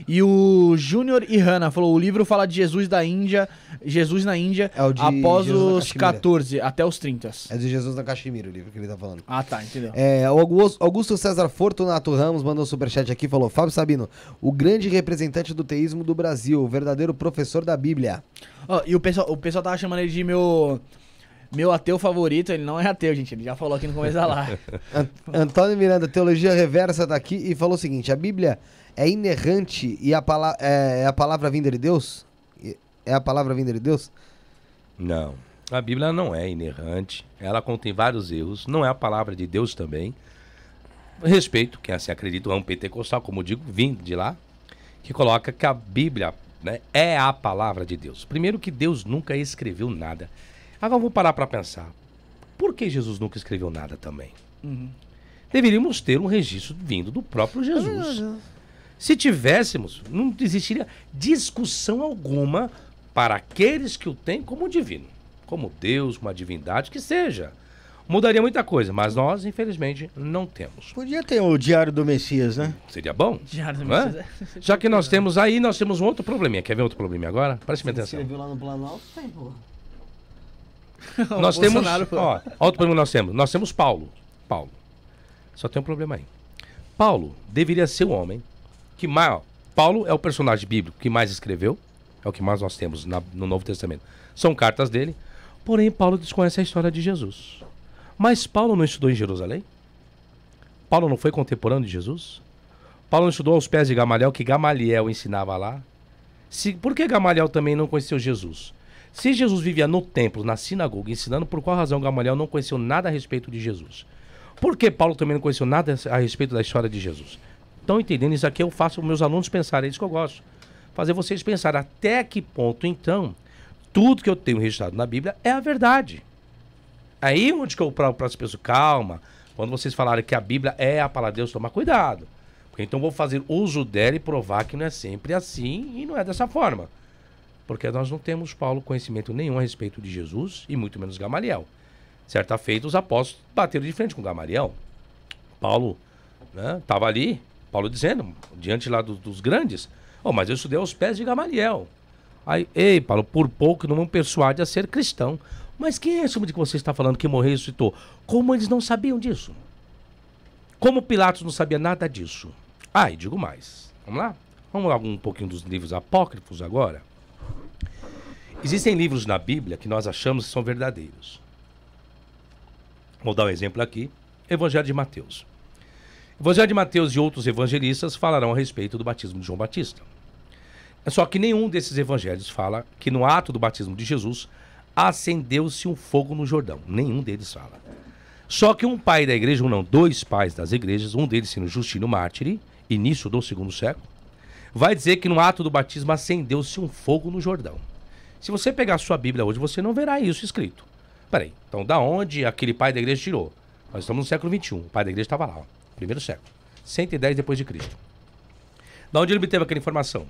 A: E o Júnior Irana falou: o livro fala de Jesus da Índia, Jesus na Índia, é após Jesus os 14
C: até os 30. É de Jesus da Caxemira o livro que ele tá falando. Ah, tá, entendeu. É, o Augusto César Fortunato Ramos mandou um superchat aqui falou: Fábio Sabino, o grande representante do teísmo do Brasil, o verdadeiro professor da Bíblia.
A: Oh, e o pessoal, o pessoal tava chamando ele de meu meu ateu favorito, ele não é ateu, gente. Ele já falou aqui no começo da live.
C: Antônio Miranda, Teologia Reversa, tá aqui e falou o seguinte: a Bíblia é inerrante e a é, é a palavra vinda de Deus? É a palavra vinda de Deus?
E: Não. A Bíblia não é inerrante. Ela contém vários erros. Não é a palavra de Deus também. Respeito quem assim acredita, é um pentecostal, como eu digo, vindo de lá, que coloca que a Bíblia né, é a palavra de Deus. Primeiro, que Deus nunca escreveu nada. Agora vou parar para pensar. Por que Jesus nunca escreveu nada também? Uhum. Deveríamos ter um registro vindo do próprio Jesus. Se tivéssemos, não existiria discussão alguma para aqueles que o têm como divino, como Deus, como a divindade que seja. Mudaria muita coisa, mas nós, infelizmente, não temos. Podia ter
B: o Diário do Messias, né?
E: Seria bom. Diário do é? Messias. É? Já que nós temos aí, nós temos um outro probleminha. Quer ver outro probleminha agora? Preste atenção. Você
C: viu lá no Planalto, tem, porra. nós temos. Ó,
E: outro problema nós temos. Nós temos Paulo. Paulo. Só tem um problema aí. Paulo deveria ser o homem que mais. Ó, Paulo é o personagem bíblico que mais escreveu. É o que mais nós temos na, no Novo Testamento. São cartas dele. Porém, Paulo desconhece a história de Jesus. Mas Paulo não estudou em Jerusalém? Paulo não foi contemporâneo de Jesus? Paulo não estudou aos pés de Gamaliel, que Gamaliel ensinava lá? Se, por que Gamaliel também não conheceu Jesus? Se Jesus vivia no templo, na sinagoga, ensinando, por qual razão Gamaliel não conheceu nada a respeito de Jesus? Por que Paulo também não conheceu nada a respeito da história de Jesus? Estão entendendo? Isso aqui eu faço meus alunos pensarem, é isso que eu gosto. Fazer vocês pensarem até que ponto, então, tudo que eu tenho registrado na Bíblia é a verdade. Aí onde que eu para as pessoas, calma, quando vocês falarem que a Bíblia é a palavra de Deus, tomar cuidado. Porque então vou fazer uso dela e provar que não é sempre assim e não é dessa forma. Porque nós não temos, Paulo, conhecimento nenhum a respeito de Jesus e muito menos Gamaliel. Certa feita, os apóstolos bateram de frente com Gamaliel. Paulo estava né, ali, Paulo dizendo, diante lá do, dos grandes, oh, mas eu estudei aos pés de Gamaliel. Aí, ei, Paulo, por pouco não me persuade a ser cristão. Mas quem é esse de que você está falando que morreu e ressuscitou? Como eles não sabiam disso? Como Pilatos não sabia nada disso? Ah, e digo mais. Vamos lá? Vamos lá um pouquinho dos livros apócrifos agora? Existem livros na Bíblia que nós achamos que são verdadeiros. Vou dar um exemplo aqui: Evangelho de Mateus. Evangelho de Mateus e outros evangelistas falarão a respeito do batismo de João Batista. É só que nenhum desses evangelhos fala que no ato do batismo de Jesus acendeu-se um fogo no Jordão. Nenhum deles fala. Só que um pai da igreja, ou não, dois pais das igrejas, um deles sendo Justino Mártire, início do segundo século, vai dizer que no ato do batismo acendeu-se um fogo no Jordão. Se você pegar a sua Bíblia hoje, você não verá isso escrito. Peraí, então da onde aquele pai da igreja tirou? Nós estamos no século XXI, o pai da igreja estava lá, ó, primeiro século, 110 depois de Cristo. Da onde ele obteve aquela informação?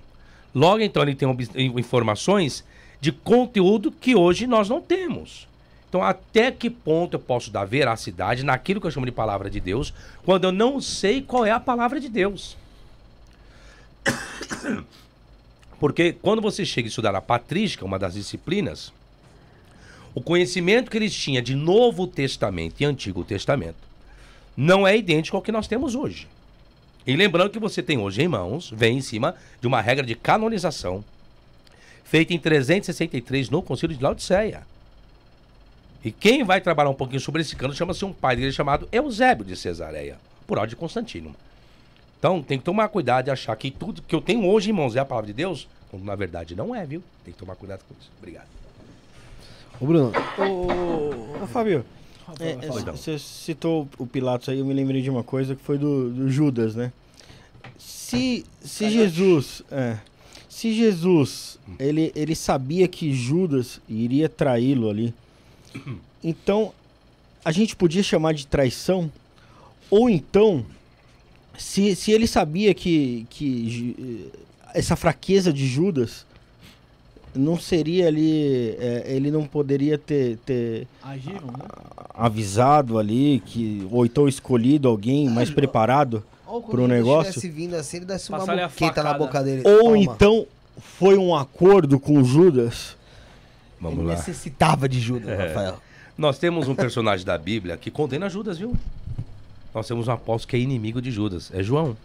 E: Logo então ele tem informações de conteúdo que hoje nós não temos. Então, até que ponto eu posso dar veracidade naquilo que eu chamo de palavra de Deus, quando eu não sei qual é a palavra de Deus? Porque quando você chega a estudar a patrística, uma das disciplinas, o conhecimento que eles tinham de Novo Testamento e Antigo Testamento não é idêntico ao que nós temos hoje. E lembrando que você tem hoje em mãos, vem em cima de uma regra de canonização feita em 363 no Concílio de Laodiceia. E quem vai trabalhar um pouquinho sobre esse cano chama-se um padre chamado Eusébio de Cesareia, por ordem de Constantino. Então, tem que tomar cuidado e achar que tudo que eu tenho hoje em mãos é a palavra de Deus, quando na verdade não é, viu? Tem que tomar cuidado com isso. Obrigado.
C: Ô, Bruno. Ô, ô
B: Fábio. É, é, você citou o Pilatos aí, eu me lembrei de uma coisa que foi do, do Judas, né? Se, se Jesus. É, se Jesus ele, ele sabia que Judas iria traí-lo ali, então a gente podia chamar de traição, ou então se, se ele sabia que, que eh, essa fraqueza de Judas não seria ali. É, ele não poderia ter, ter Agiram, né? avisado ali, que, ou então escolhido alguém ah, mais preparado para o negócio. Se
C: vindo assim, ele desse uma boqueta na boca dele. Ou Toma. então
B: foi um acordo com Judas.
C: Vamos ele lá. necessitava de Judas, é. Rafael.
E: Nós temos um personagem da Bíblia que condena Judas, viu? nós temos um apóstolo que é inimigo de Judas, é João.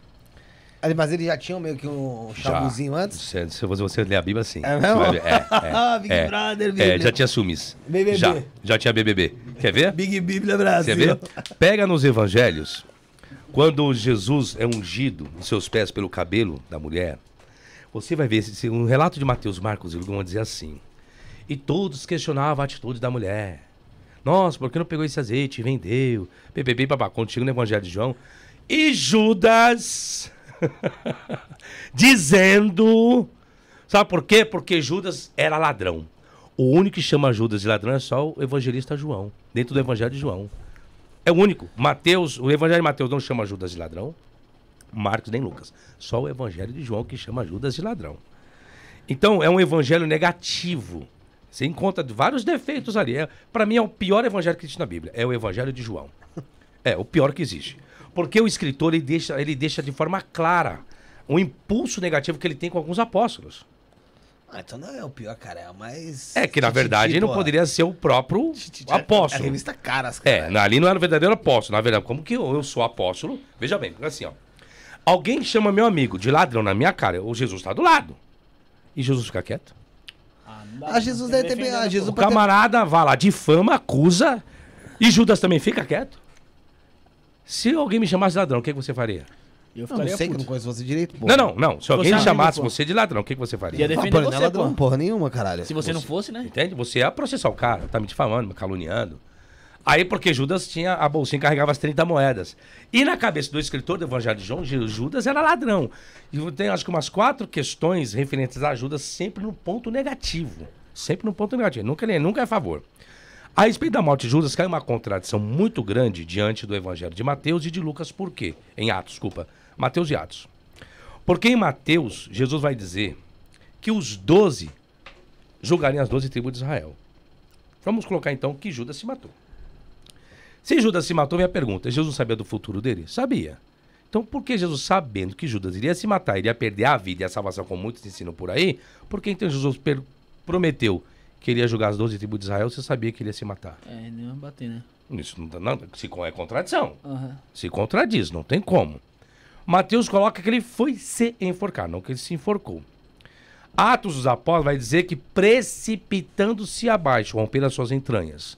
C: Mas ele já tinha meio que um chabuzinho
E: antes? Se, é, se você ler a Bíblia, sim. É mesmo? é, é, ah, Big é, Brother, Bíblia. É, já tinha sumis. BBB. Já, já tinha BBB. Quer ver? Big Bíblia Brasil. Quer ver? Pega nos evangelhos, quando Jesus é ungido em seus pés pelo cabelo da mulher, você vai ver, esse, um relato de Mateus, Marcos e Lucas vão dizer assim, e todos questionavam a atitude da mulher. Nossa, por que não pegou esse azeite e vendeu? Bebebê babá, contigo no Evangelho de João. E Judas dizendo. Sabe por quê? Porque Judas era ladrão. O único que chama Judas de ladrão é só o evangelista João, dentro do Evangelho de João. É o único. Mateus, o Evangelho de Mateus não chama Judas de ladrão, Marcos nem Lucas. Só o Evangelho de João que chama Judas de ladrão. Então é um evangelho negativo. Você encontra vários defeitos ali. É, para mim, é o pior evangelho que existe na Bíblia. É o evangelho de João. É, o pior que existe. Porque o escritor, ele deixa, ele deixa de forma clara o impulso negativo que ele tem com alguns apóstolos.
C: Ah, então não é o pior, cara, é mas... mais. É que na verdade ele não é. poderia
E: ser o próprio é apóstolo. É revista caras, é, cara. É, ali não era o verdadeiro apóstolo. Na verdade, como que eu sou apóstolo? Veja bem, assim, ó. Alguém chama meu amigo de ladrão na minha cara, o Jesus está do lado. E Jesus fica quieto.
C: A Jesus é deve ter. A Jesus o camarada
E: ter... vai lá, difama, acusa. E Judas também fica quieto? Se alguém me chamasse ladrão, o que, é que você faria? Eu não, não sei que não conheço você direito, pô. Não, não, não. Se alguém chamasse amigo, você de ladrão, o que, é que você faria? Ia defender não, você, não é ladrão, porra nenhuma, caralho. Se você, você, não fosse, né? Entende? Você ia processar o cara, tá me difamando, me caluniando. Aí, porque Judas tinha a bolsinha e carregava as 30 moedas. E na cabeça do escritor do Evangelho de João, Judas era ladrão. E tem acho que umas quatro questões referentes a Judas, sempre no ponto negativo. Sempre no ponto negativo. Nunca, nunca é a favor. A respeito da morte de Judas, cai uma contradição muito grande diante do Evangelho de Mateus e de Lucas, por quê? Em Atos, desculpa. Mateus e Atos. Porque em Mateus, Jesus vai dizer que os doze julgariam as doze tribos de Israel. Vamos colocar então que Judas se matou. Se Judas se matou, minha pergunta: Jesus não sabia do futuro dele? Sabia. Então, por que Jesus, sabendo que Judas iria se matar, iria perder a vida e a salvação, como muitos ensinam por aí, por que então Jesus prometeu que iria julgar as 12 tribos de Israel se sabia que ele ia se matar? É,
A: nem ia bater,
D: né?
E: Isso não, não se, é contradição. Uhum. Se contradiz, não tem como. Mateus coloca que ele foi se enforcar, não que ele se enforcou. Atos dos Apóstolos vai dizer que precipitando-se abaixo, romper as suas entranhas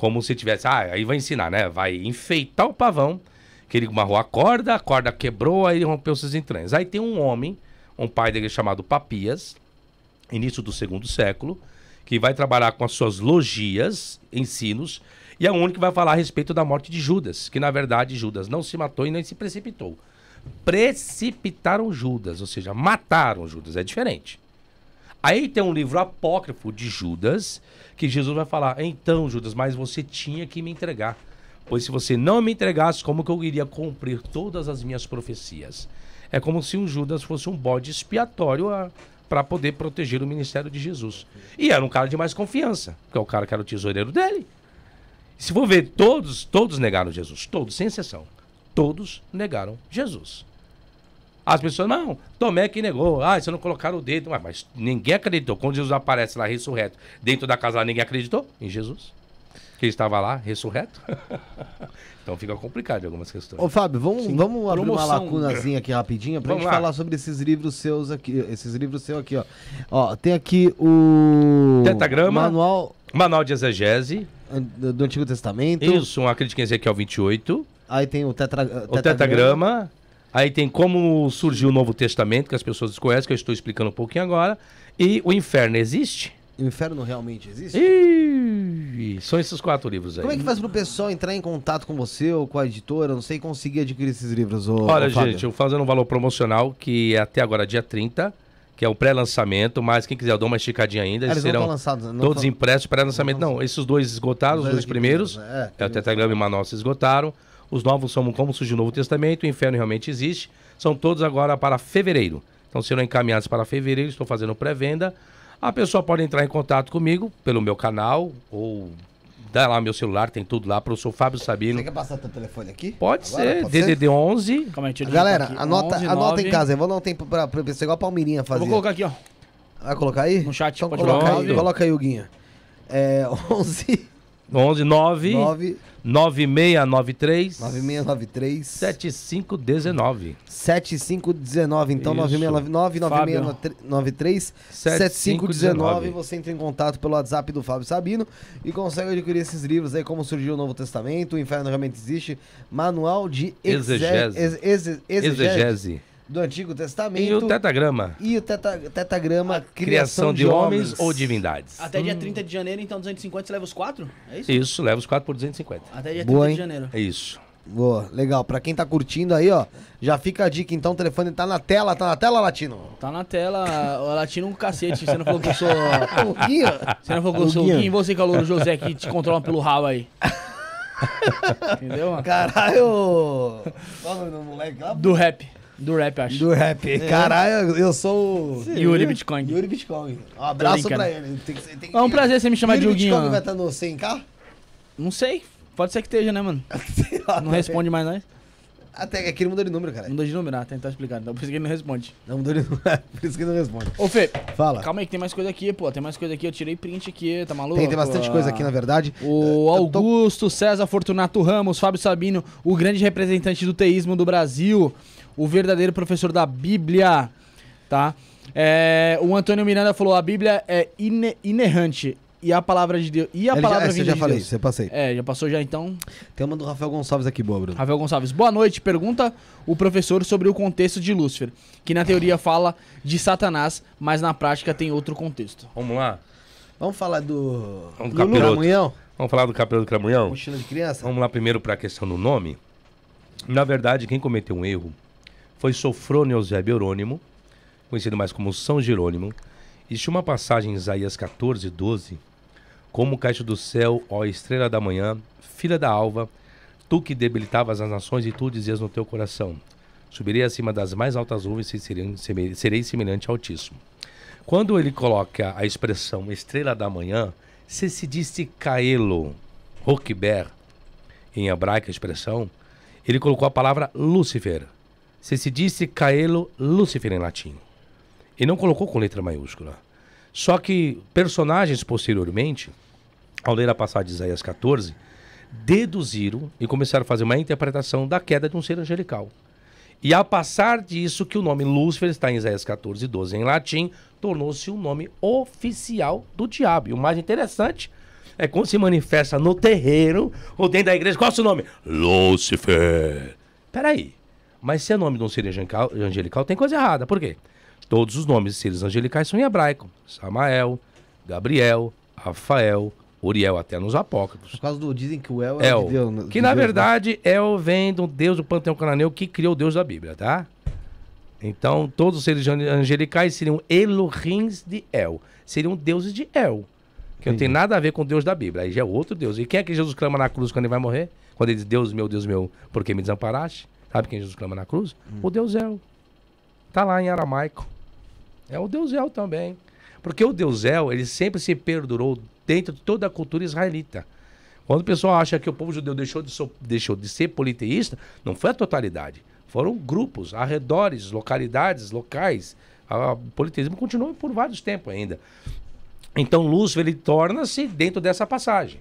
E: como se tivesse. Ah, aí vai ensinar, né? Vai enfeitar o pavão, que ele marrou a corda, a corda quebrou, aí rompeu seus entranhos. Aí tem um homem, um pai dele chamado Papias, início do segundo século, que vai trabalhar com as suas logias, ensinos, e é o único que vai falar a respeito da morte de Judas, que na verdade Judas não se matou e nem se precipitou. Precipitaram Judas, ou seja, mataram Judas, é diferente. Aí tem um livro apócrifo de Judas, que Jesus vai falar: Então, Judas, mas você tinha que me entregar. Pois se você não me entregasse, como que eu iria cumprir todas as minhas profecias? É como se um Judas fosse um bode expiatório ah, para poder proteger o ministério de Jesus. E era um cara de mais confiança, que é o cara que era o tesoureiro dele. Se for ver, todos, todos negaram Jesus, todos, sem exceção. Todos negaram Jesus. As pessoas, não, Tomé que negou. Ah, você não colocaram o dedo. Mas, mas ninguém acreditou. Quando Jesus aparece lá ressurreto, dentro da casa, ninguém acreditou em Jesus que estava lá, ressurreto. então fica complicado algumas questões. Ô, Fábio, vamos, vamos abrir Promoção. uma lacunazinha
C: aqui rapidinho pra vamos gente lá. falar sobre esses livros seus aqui. Esses livros seus aqui, ó. Ó, tem aqui o. Tetagrama. Manual.
E: Manual de Exegese.
C: Do, Antigo Testamento. Isso,
E: uma crítica em o 28.
C: Aí tem o, tetra, o tetagrama
E: Aí tem como surgiu o Novo Testamento, que as pessoas desconhecem, que eu estou explicando um pouquinho agora. E o inferno existe? O inferno realmente existe? E... São esses quatro livros aí. Como é que faz
C: para o pessoal entrar em contato com você ou com a editora? Não sei, conseguir adquirir esses livros. Ô, Olha, ô, gente,
E: eu fazendo um valor promocional que é até agora dia 30 que é o pré-lançamento, mas quem quiser eu dou uma esticadinha ainda, ah, eles, eles serão lançados, todos tô... impressos pré-lançamento. Não, não, esses dois esgotaram, os dois primeiros, é, é o Tetagrama e se esgotaram. Os novos são como surge o Novo Testamento, o inferno realmente existe. São todos agora para fevereiro. Então serão encaminhados para fevereiro, estou fazendo pré-venda. A pessoa pode entrar em contato comigo pelo meu canal ou dá lá meu celular, tem tudo lá, professor Fábio Sabino. Você quer
C: passar teu telefone aqui? Pode Agora, ser, pode DDD ser? 11. É, Galera, aqui. anota, 11, anota em casa, eu vou dar um tempo para pra é igual a Palmeirinha fazer. Vou colocar aqui, ó. Vai colocar aí? No chat, então, pode colocar aí. Coloca aí, Huguinha. É, 11
E: 11 9 9 9693 9693 7519
C: 7519 então 969 9693 7519 você entra em contato pelo WhatsApp do Fábio Sabino e consegue adquirir esses livros aí como surgiu o Novo Testamento, o Inferno realmente existe, Manual de Exegese. Exegese do Antigo Testamento. E o tetagrama. E o teta, tetagrama, criação, criação de, de homens, homens, ou divindades.
A: Até dia 30 hum. de janeiro, então 250 você leva os quatro? É isso?
C: Isso, leva os quatro por 250. Até
A: dia Boa, 30 hein? de janeiro.
C: É isso. Boa, legal. Pra quem tá curtindo aí, ó, já fica a dica. Então o telefone tá na tela, tá na tela, Latino?
A: Tá na tela, Latino é um cacete. Você não falou que eu sou. um pouquinho? Você não falou que eu sou o Guinho? Você que é o José que te controla pelo rabo aí.
C: Entendeu, mano? Caralho! Qual o nome do
A: moleque Do rap. Do rap, acho. Do rap. É. Caralho,
C: eu sou o... Yuri Bitcoin. Yuri Bitcoin.
A: Um abraço pra ele. Tem que,
C: tem que... É um prazer você me chamar Yuri de Yuri Bitcoin vai estar no 100k?
A: Não sei. Pode ser que esteja, né, mano?
C: não responde mais nós. Até que ele mudou de número, cara. Mudou de número, ah, tentar tá, tá explicar. Então, por isso que ele não responde. Não, mudou de número. É por isso que ele não responde. Ô, Fê. Fala.
A: Calma aí que tem mais coisa aqui, pô. Tem mais coisa aqui. Eu tirei print aqui, tá maluco? Tem, tem bastante ah, coisa aqui, na
C: verdade. O
A: é, Augusto, tô... César Fortunato Ramos, Fábio Sabino, o grande representante do teísmo do Brasil o verdadeiro professor da Bíblia, tá? É, o Antônio Miranda falou: a Bíblia é ine inerrante. E a palavra de Deus. E a Ele palavra já, é, vinda já de falei, Deus. Você passei. É, já passou já então. Tem uma do Rafael Gonçalves aqui, boa, Bruno. Rafael Gonçalves. Boa noite. Pergunta o professor sobre o contexto de Lúcifer, que na teoria fala de Satanás, mas na prática tem outro contexto. Vamos lá.
C: Vamos falar do. Vamos do Cramunhão? Vamos falar do
E: capelo do Cramunhão? Mochila de criança? Vamos lá primeiro para a questão do nome. Na verdade, quem cometeu um erro foi Sofrônio Eusébio Eurônimo, conhecido mais como São Jerônimo. Existe uma passagem em Isaías 14, 12. Como caixa do céu, ó estrela da manhã, filha da alva, tu que debilitavas as nações e tu dizias no teu coração, subirei acima das mais altas nuvens e serei semelhante ao Altíssimo. Quando ele coloca a expressão estrela da manhã, se se disse Caelo, Roqueber, em hebraico a expressão, ele colocou a palavra Lúcifer, se se disse Caelo Lúcifer em latim. E não colocou com letra maiúscula. Só que personagens posteriormente, ao ler a passagem de Isaías 14, deduziram e começaram a fazer uma interpretação da queda de um ser angelical. E a passar disso, que o nome Lúcifer está em Isaías 14, 12 em latim, tornou-se o um nome oficial do diabo. E o mais interessante é quando se manifesta no terreiro ou dentro da igreja. Qual é o seu nome? Lúcifer. Peraí. Mas se é nome de um ser angelical, tem coisa errada. Por quê? Todos os nomes de seres angelicais são em hebraico. Samael, Gabriel, Rafael, Uriel, até nos apócrifos. Por
C: causa do dizem que o El é El, de Deus, né? Que de na Deus, né? verdade
E: né? El vem do Deus do panteão cananeu que criou o Deus da Bíblia, tá? Então todos os seres angelicais seriam Elohims de El, seriam deuses de El, que Sim. não tem nada a ver com o Deus da Bíblia, aí já é outro Deus. E quem é que Jesus clama na cruz quando ele vai morrer? Quando ele diz Deus meu, Deus meu, por que me desamparaste? Sabe quem Jesus clama na cruz? Hum. O Deuzel. Tá lá em aramaico. É o Deus Deuzel também. Porque o Deus Deuzel, ele sempre se perdurou dentro de toda a cultura israelita. Quando o pessoal acha que o povo judeu deixou de, so, deixou de ser politeísta, não foi a totalidade. Foram grupos, arredores, localidades, locais. O politeísmo continuou por vários tempos ainda. Então Lúcio ele torna-se dentro dessa passagem.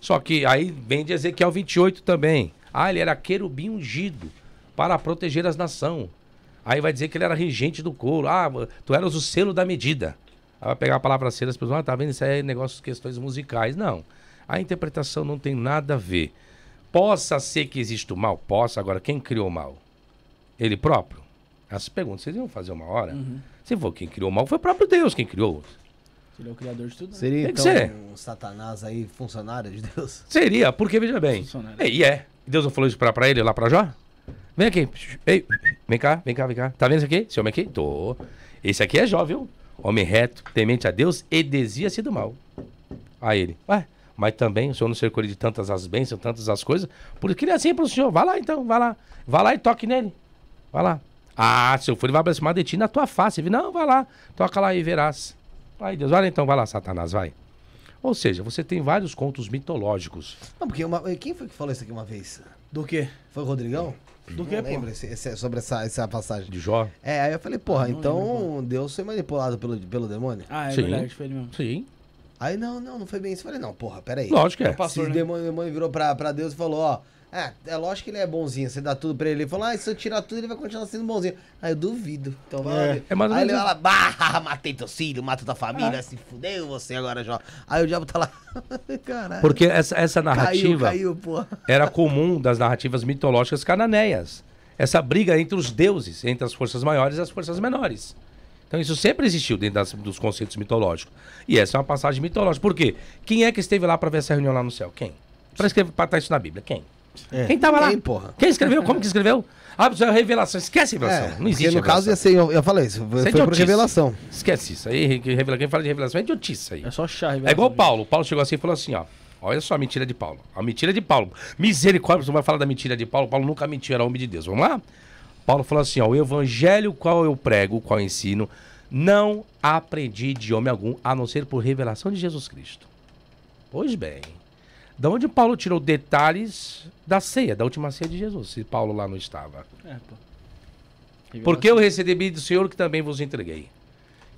E: Só que aí vem de Ezequiel 28 também. Ah, ele era querubim ungido para proteger as nações. Aí vai dizer que ele era regente do couro. Ah, tu eras o selo da medida. Aí vai pegar a palavra selo, as pessoas, ah, tá vendo, isso aí é negócio, questões musicais. Não. A interpretação não tem nada a ver. Possa ser que exista o mal? Possa. Agora, quem criou o mal? Ele próprio? As perguntas vocês iam fazer uma hora. Uhum. Se for quem criou o mal, foi o próprio Deus quem criou.
C: Seria é o criador de tudo. Né? Seria então ser. um satanás aí, funcionário de Deus? Seria,
E: porque veja bem. É, e é. Deus não falou isso pra, pra ele lá pra Jó? Vem aqui. Ei, vem cá, vem cá, vem cá. Tá vendo isso aqui? Esse homem aqui? Tô. Esse aqui é Jó, viu? Homem reto, temente a Deus e desvia-se do mal. A ele. Ué, mas também o senhor não cercou de tantas as bênçãos, tantas as coisas. Porque ele é assim pro senhor? Vai lá então, vai lá. Vai lá e toque nele. Vai lá. Ah, seu filho vai aproximar de ti na tua face. Não, vai lá. Toca lá e verás. Vai, Deus. Vai lá então, vai lá, Satanás, vai. Ou seja, você tem vários contos mitológicos.
C: Não, porque uma, eh, quem foi que falou isso aqui uma vez? Do quê? Foi o Rodrigão? Do que, lembra esse, esse, sobre essa, essa passagem. De Jó? É, aí eu falei, porra, ah, então lembro, Deus foi manipulado pelo, pelo demônio? Ah, é Sim. verdade, foi ele mesmo. Sim. Aí não, não, não foi bem isso. Eu falei, não, porra, peraí. Lógico que é. Pastor, Se né? o demônio, demônio virou pra, pra Deus e falou, ó, é, é lógico que ele é bonzinho. Você dá tudo pra ele. Ele falou, ah, se eu tirar tudo, ele vai continuar sendo bonzinho. Aí ah, eu duvido. Então, é. é mais Aí ele fala, bah, matei teu filho, matei tua família, ah. se fudeu você agora, já. Aí o diabo tá lá. Caralho. Porque essa,
E: essa narrativa caiu, caiu, era comum das narrativas mitológicas cananeias. Essa briga entre os deuses, entre as forças maiores e as forças menores. Então isso sempre existiu dentro das, dos conceitos mitológicos. E essa é uma passagem mitológica. Por quê? Quem é que esteve lá para ver essa reunião lá no céu? Quem? Para escrever, para estar isso na Bíblia, quem?
C: É. Quem tava lá? Quem, porra?
E: Quem escreveu? Como que escreveu? Ah, é revelação. Esquece revelação. É, não existe. no revelação. caso
C: ia ser, eu, eu falei isso, foi, é por revelação.
E: Esquece isso. Aí, revela, quem fala de revelação é idiotice aí. É só chá, É igual o Paulo. O Paulo chegou assim e falou assim, ó. Olha só a mentira de Paulo. A mentira de Paulo. Misericórdia, você vai falar da mentira de Paulo. Paulo nunca mentiu, era homem de Deus. Vamos lá? Paulo falou assim, ó. O evangelho qual eu prego, qual eu ensino, não aprendi de homem algum, a não ser por revelação de Jesus Cristo. Pois bem. Da onde Paulo tirou detalhes da ceia, da última ceia de Jesus, se Paulo lá não estava? É, pô. Porque assim? eu recebi do Senhor que também vos entreguei.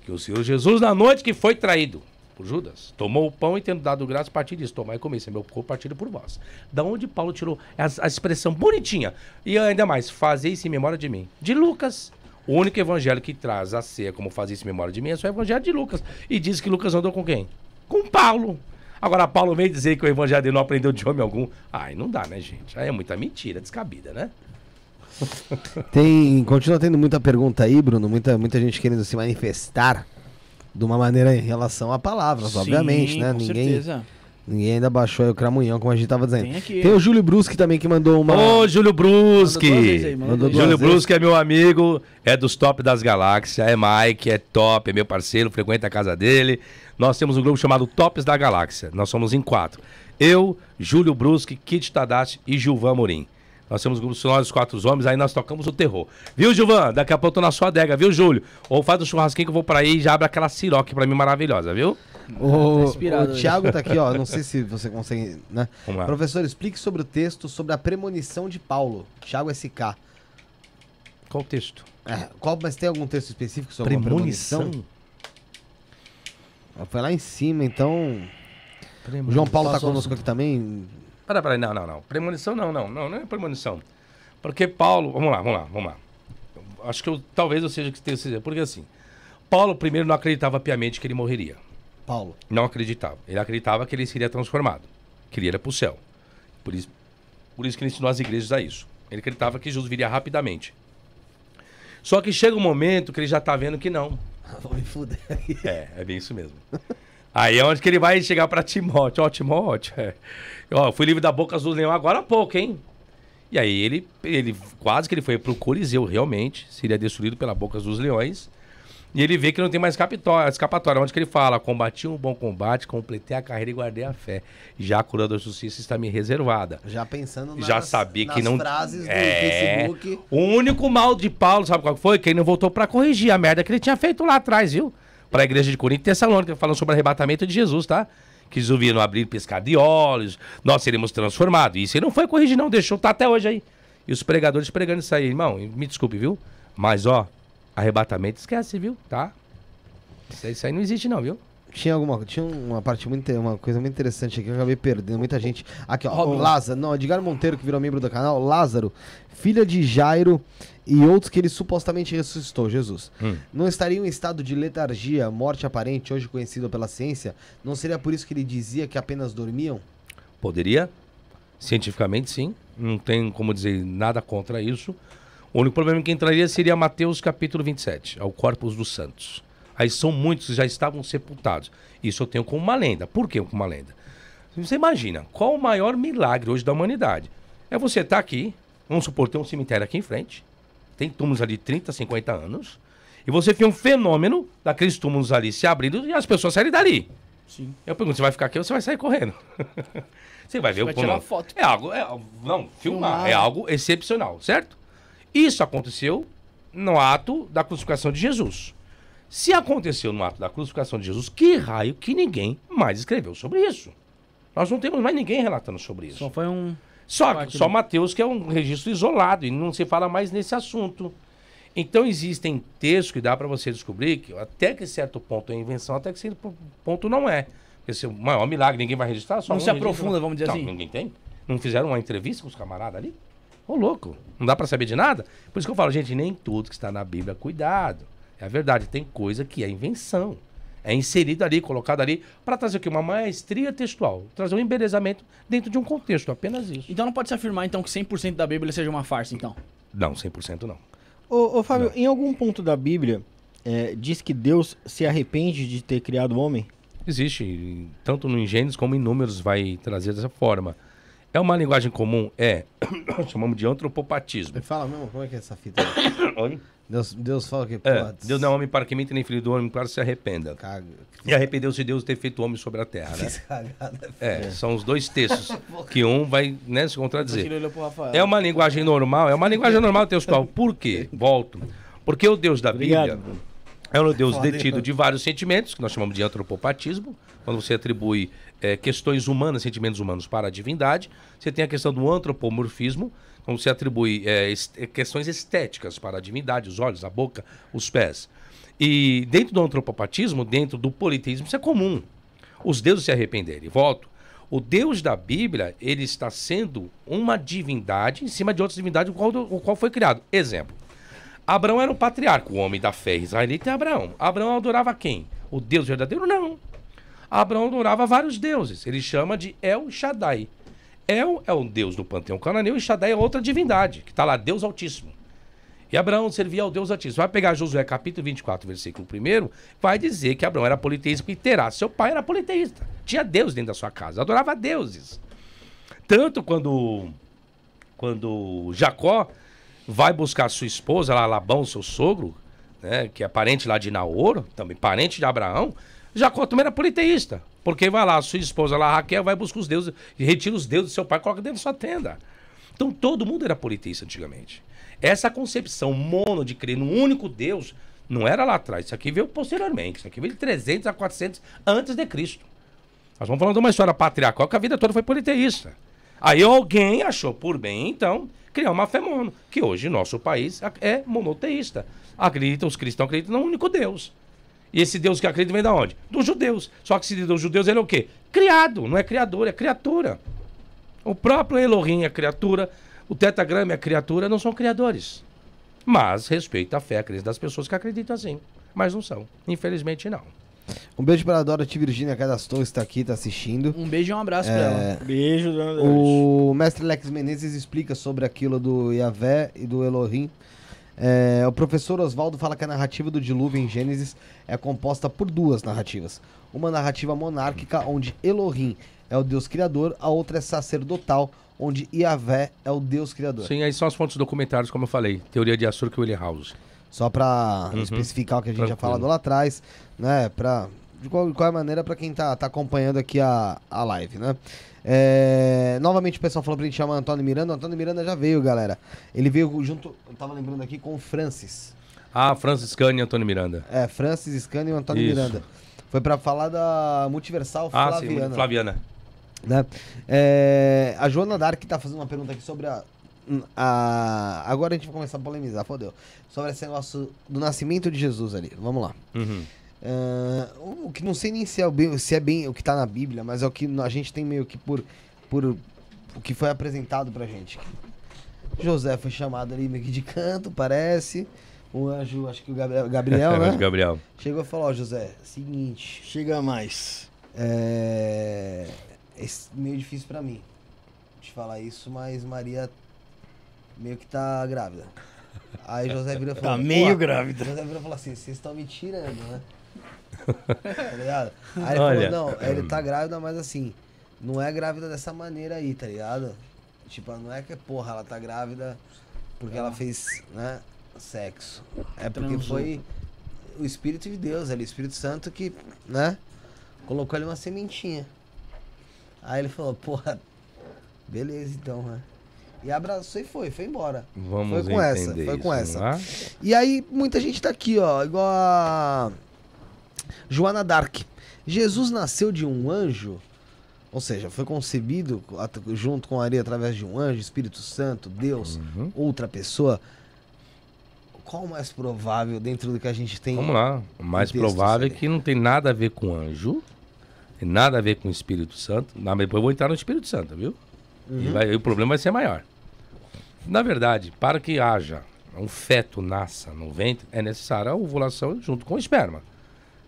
E: Que o Senhor Jesus, na noite que foi traído por Judas, tomou o pão e tendo dado graça, partiu disso. Tomar e comei, é meu corpo partido por vós. Da onde Paulo tirou a, a expressão bonitinha. E ainda mais, fazei isso em memória de mim. De Lucas, o único evangelho que traz a ceia como fazer isso memória de mim é só o evangelho de Lucas. E diz que Lucas andou com quem? Com Paulo. Agora, Paulo veio dizer que o evangelho não aprendeu de homem algum. Ai, não dá, né, gente? Aí é muita mentira, descabida, né?
C: Tem, continua tendo muita pergunta aí, Bruno. Muita, muita gente querendo se manifestar de uma maneira em relação a palavras, Sim, obviamente, né? Com Ninguém. Certeza. Ninguém ainda baixou o Cramunhão, como a gente estava dizendo. Tem, Tem, o Júlio Brusque também que mandou uma. Ô, Júlio Brusque! Júlio Brusque
E: é meu amigo, é dos top das galáxias, é Mike, é top, é meu parceiro, frequenta a casa dele nós temos um grupo chamado Tops da Galáxia. Nós somos em quatro. Eu, Júlio Brusque, Kit Tadashi e Gilvan Morim. Nós temos grupo nós, os quatro homens, aí nós tocamos o terror. Viu, Gilvan? Daqui a pouco eu tô na sua adega, viu, Júlio? Ou faz um churrasquinho que eu vou pra aí e já abre aquela siroque pra mim maravilhosa, viu? O, tá o né? Thiago tá aqui, ó. Não sei
C: se você consegue, né? Professor, explique sobre o texto sobre a premonição de Paulo. Thiago SK. Qual o texto? É, qual, mas tem algum texto específico sobre premonição? premonição? Foi lá em cima, então. Premonição. O João Paulo tá conosco aqui também.
E: Pera, não, não, não. Premonição não, não, não, não é premonição. Porque Paulo. Vamos lá, vamos lá, vamos lá. Acho que eu, talvez eu seja que tenha sido. Porque assim, Paulo primeiro não acreditava piamente que ele morreria. Paulo. Não acreditava. Ele acreditava que ele seria transformado, que ele era para o céu. Por isso, por isso que ele ensinou as igrejas a isso. Ele acreditava que Jesus viria rapidamente. Só que chega um momento que ele já está vendo que não. Vou me fuder. É, é bem isso mesmo. Aí é onde que ele vai chegar para Timóteo. Ó, Timóteo, é. ó, fui livre da boca do leão agora há pouco, hein? E aí ele, ele quase que ele foi pro Coliseu, realmente, seria destruído pela boca dos leões. E ele vê que não tem mais escapatória, onde que ele fala: combati um bom combate, completei a carreira e guardei a fé. Já a cura da justiça está me reservada. Já pensando nas, Já sabia nas que não... frases é... do Facebook. O único mal de Paulo, sabe qual foi? Que ele não voltou para corrigir a merda que ele tinha feito lá atrás, viu? Para a igreja de Corinto e Tessalônica, falando sobre o arrebatamento de Jesus, tá? Que Jesus vinha no abrir pescar de olhos, nós seremos transformados. Isso ele não foi corrigir, não, deixou, tá até hoje aí. E os pregadores pregando isso aí, irmão, me desculpe, viu? Mas, ó, Arrebatamento esquece, viu? Tá? Isso, isso aí
C: não existe não, viu? Tinha alguma tinha uma parte muito uma coisa muito interessante aqui que eu acabei perdendo muita gente. Aqui, ó, Robin. Lázaro, não, Edgar Monteiro que virou membro do canal, Lázaro, filha de Jairo e outros que ele supostamente ressuscitou, Jesus. Hum. Não estaria em um estado de letargia, morte aparente, hoje conhecido pela ciência? Não seria por isso que ele dizia que apenas dormiam?
E: Poderia? Cientificamente sim, não tem como dizer nada contra isso. O único problema que entraria seria Mateus capítulo 27, ao Corpus dos Santos. Aí são muitos que já estavam sepultados. Isso eu tenho como uma lenda. Por que como uma lenda? Você imagina, qual o maior milagre hoje da humanidade? É você estar tá aqui, vamos supor, tem um cemitério aqui em frente, tem túmulos ali de 30, 50 anos, e você tem um fenômeno daqueles túmulos ali se abrindo e as pessoas saírem dali. Sim. Eu pergunto, você vai ficar aqui ou você vai sair correndo? você vai ver você o vai tirar foto. É algo, é, não, filmar, é filmar, é algo excepcional, certo? Isso aconteceu no ato da crucificação de Jesus. Se aconteceu no ato da crucificação de Jesus, que raio que ninguém mais escreveu sobre isso. Nós não temos mais ninguém relatando sobre isso. Só foi um. Só, né? só Mateus, que é um registro isolado, e não se fala mais nesse assunto. Então existem textos que dá para você descobrir que até que certo ponto é invenção, até que certo ponto não é. Esse é o maior milagre, ninguém vai registrar. Só não um se aprofunda, registro. vamos dizer não, assim. Ninguém tem. Não fizeram uma entrevista com os camaradas ali? Ô, louco, não dá para saber de nada? Por isso que eu falo, gente, nem tudo que está na Bíblia, é cuidado. É a verdade, tem coisa que é invenção. É inserido ali, colocado ali, para trazer o quê? Uma maestria textual, trazer um embelezamento dentro
A: de um contexto, apenas isso. Então não pode se afirmar, então, que 100% da Bíblia seja uma farsa, então?
B: Não, 100% não. Ô, ô Fábio, não. em algum ponto da Bíblia é, diz que Deus se arrepende de ter criado o homem?
E: Existe, tanto no Gênesis como em Números vai trazer dessa forma. É uma linguagem comum? É. Chamamos de antropopatismo.
C: Fala mesmo, como é que é essa
E: fita?
C: Oi? Deus,
E: Deus fala que. É, Deus não é homem para que mente, nem filho do homem para que se arrependa. Caga. E arrependeu-se Deus de ter feito o homem sobre a terra, né? Cagada, é, é são os dois textos que um vai né, se contradizer. É uma linguagem normal, é uma linguagem normal textual. Por quê? Volto. Porque o Deus da Obrigado, Bíblia é um Deus detido de vários sentimentos, que nós chamamos de antropopatismo quando você atribui é, questões humanas, sentimentos humanos para a divindade. Você tem a questão do antropomorfismo, quando então, você atribui é, eh, est eh, questões estéticas para a divindade, os olhos, a boca, os pés. E dentro do antropopatismo, dentro do politeísmo, isso é comum. Os deuses se arrependerem. Volto. O Deus da Bíblia, ele está sendo uma divindade em cima de outra divindade, o qual, o qual foi criado. Exemplo. Abraão era um patriarca, o homem da fé israelita é Abraão. Abraão adorava quem? O Deus verdadeiro? Não. Abraão adorava vários deuses. Ele chama de El Shaddai. El é um deus do panteão cananeu e Shaddai é outra divindade, que está lá, Deus Altíssimo. E Abraão servia ao Deus Altíssimo. Vai pegar Josué capítulo 24, versículo 1, vai dizer que Abraão era politeísta e Terá, seu pai era politeísta. Tinha Deus dentro da sua casa, adorava deuses. Tanto quando, quando Jacó vai buscar sua esposa, lá Labão, seu sogro, né, que é parente lá de Naor, também parente de Abraão, Jacó também era politeísta. Porque vai lá, sua esposa lá, Raquel, vai buscar os deuses, retira os deuses do seu pai, coloca dentro da sua tenda. Então todo mundo era politeísta antigamente. Essa concepção mono de crer num único Deus não era lá atrás. Isso aqui veio posteriormente. Isso aqui veio de 300 a 400 antes de Cristo. Nós vamos falando de uma história patriarcal que a vida toda foi politeísta. Aí alguém achou por bem, então, criar uma fé mono, que hoje nosso país é monoteísta. Acredita, os cristãos acreditam num único Deus. E esse Deus que acredita vem da onde? Dos judeus. Só que esse Deus judeus, ele é o quê? Criado, não é criador, é criatura. O próprio Elohim é criatura, o tetragrama é criatura, não são criadores. Mas respeita a fé, a crença das pessoas que acreditam assim. Mas não são. Infelizmente,
B: não.
C: Um beijo para a Dorothy Virginia Cadastor, está aqui, está assistindo. Um beijo e um abraço é... para ela. Beijo, dona O mestre Lex Menezes explica sobre aquilo do Yahvé e do Elohim é, o professor Oswaldo fala que a narrativa do dilúvio em Gênesis é composta por duas narrativas. Uma narrativa monárquica, onde Elohim é o Deus criador, a outra é sacerdotal, onde Iavé é o Deus criador. Sim,
E: aí são as fontes documentários, como eu falei, teoria de
C: Assur que William House. Só para uhum. especificar o que a gente Tranquilo. já falou lá atrás, né, para de qualquer maneira, para quem tá, tá acompanhando aqui a, a live, né? É, novamente o pessoal falou pra gente chamar Antônio Miranda. O Antônio Miranda já veio, galera. Ele veio junto, eu tava lembrando aqui, com o Francis.
E: Ah, Francis Scani e Antônio Miranda.
C: É, Francis Scani e Antônio Isso. Miranda. Foi para falar da Multiversal ah, Flaviana. Sim, Flaviana. Né? É, a Joana Dark tá fazendo uma pergunta aqui sobre a, a, Agora a gente vai começar a polemizar, fodeu. Sobre esse negócio do nascimento de Jesus ali. Vamos lá. Uhum. Uh, o que não sei nem se é, bem, se é bem o que está na Bíblia, mas é o que a gente tem meio que por, por o que foi apresentado pra gente. José foi chamado ali meio que de canto, parece. O anjo, acho que o Gabriel, Gabriel é, né? Gabriel. Chegou e falou, ó, José, seguinte... Chega mais. É... é meio difícil para mim te falar isso, mas Maria meio que tá grávida. Aí José vira e fala... Tá meio grávida. José vira e fala assim, vocês estão me tirando, né? tá ligado? Aí ele Olha. falou, não, ele tá grávida, mas assim, não é grávida dessa maneira aí, tá ligado? Tipo, não é que, porra, ela tá grávida porque ela é. fez, né, sexo. É porque Transou. foi o Espírito de Deus ali, o Espírito Santo que, né, colocou ali uma sementinha. Aí ele falou, porra, beleza então, né? E abraçou e foi, foi embora. Vamos foi com essa, foi com isso, essa. É? E aí muita gente tá aqui, ó, igual a Joana Dark. Jesus nasceu de um anjo, ou seja, foi concebido junto com Maria através de um anjo, Espírito Santo, Deus, uhum. outra pessoa. Qual o mais provável dentro do que a gente tem? Vamos lá. O mais provável
E: é que não tem nada a ver com anjo, tem nada a ver com Espírito Santo. Mas depois eu vou entrar no Espírito Santo, viu? Uhum. E, vai, e o problema vai ser maior. Na verdade, para que haja um feto nasça no ventre, é necessária a ovulação junto com o esperma.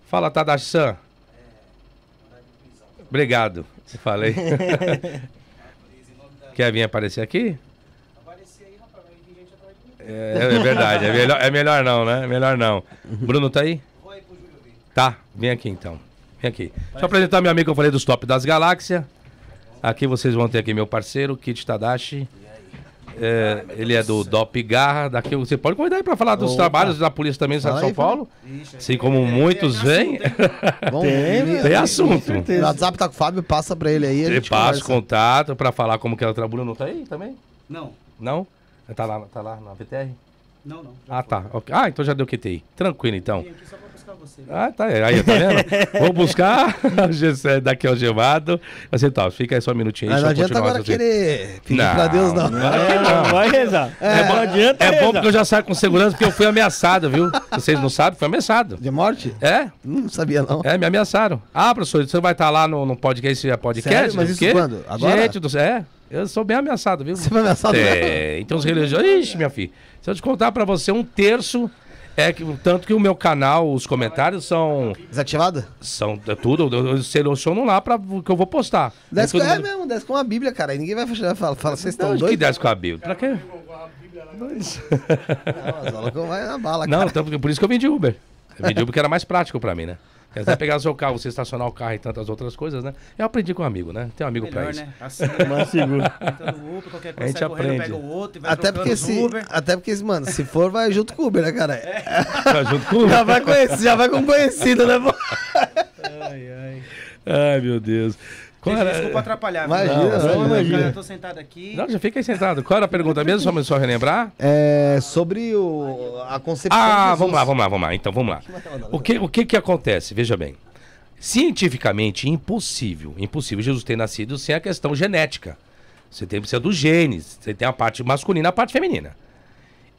E: Fala, Tadashi-san. Obrigado, você falei. Quer vir aparecer aqui?
C: É, é, verdade, é melhor,
E: é melhor não, né? É melhor não. Bruno tá aí? Tá, vem aqui então. Vem aqui. Deixa eu apresentar meu amigo que eu falei dos top das galáxias. Aqui vocês vão ter aqui meu parceiro, Kit Tadashi. É, ah, ele tá é do DOP Garra, daqui você pode
C: convidar ele para falar dos Opa. trabalhos da
E: polícia também de São Paulo. Sim, assim como é, muitos vêm. tem,
C: tem, tem, assunto. O WhatsApp tá com o Fábio, passa para ele aí. Ele passa o
E: contato para falar como que ela trabalho. Não tá aí também? Não. Não? Tá lá, tá lá na VTR? Não, não. Ah, tá. Ah, então já deu QTI. Tranquilo, então você. Ah, tá é, aí, tá vendo? Vamos buscar é, daqui ao gemado. Mas então, tá, fica aí só um minutinho. Mas não adianta agora
C: querer pedir não, pra Deus, não. Não, é, não.
E: vai rezar. É, é bom, adianta é bom porque eu já saio com segurança, porque eu fui ameaçado, viu? Vocês não sabem, fui ameaçado. De morte? É. Hum, não sabia, não. É, me ameaçaram. Ah, professor, você vai estar lá no, no podcast, é, podcast? Sério? Mas isso quando? Agora? Gente do céu. É. Eu sou bem ameaçado, viu? Você foi ameaçado? É, né? então os religiosos. Ixi, minha filha. Se eu te contar pra você, um terço é que tanto que o meu canal, os comentários são. Desativado? São é tudo, eu, eu seleciono lá para que eu vou postar. Desce é, com, é mundo...
C: mesmo, desce com a Bíblia, cara. Aí ninguém vai falar, fala, fala vocês estão doidos. Que desce com a Bíblia? Pra quê?
D: Não, mas na bala, cara. Não,
E: então, por isso que eu vendi Uber. Eu vendi Uber porque era mais prático para mim, né? É vai pegar o seu carro, você estacionar o carro e tantas outras coisas, né? Eu aprendi com um amigo, né? Tem um amigo Melhor, pra isso. Né? Assim, né? Mais
C: seguro. a gente aprende. Correndo, pega o outro e vai até porque se, Uber. Até porque, mano, se for, vai junto com o Uber, né, cara? É.
B: Vai junto com o Uber. Já vai, conhecido, já vai com conhecido, né?
C: ai, ai.
E: Ai, meu Deus. Qual era... Desculpa atrapalhar. Imagina, não, imagina. Cara, eu tô
D: sentado aqui.
E: Não, já fica aí sentado. Qual era a pergunta mesmo? Só, só relembrar?
C: É sobre o, a concepção. Ah, vamos lá, vamos
E: lá, vamos lá. Então, vamos lá. É é o que, o que que acontece? Veja bem. Cientificamente impossível, impossível Jesus ter nascido sem a questão genética. Você tem ser é dos genes, você tem a parte masculina, a parte feminina.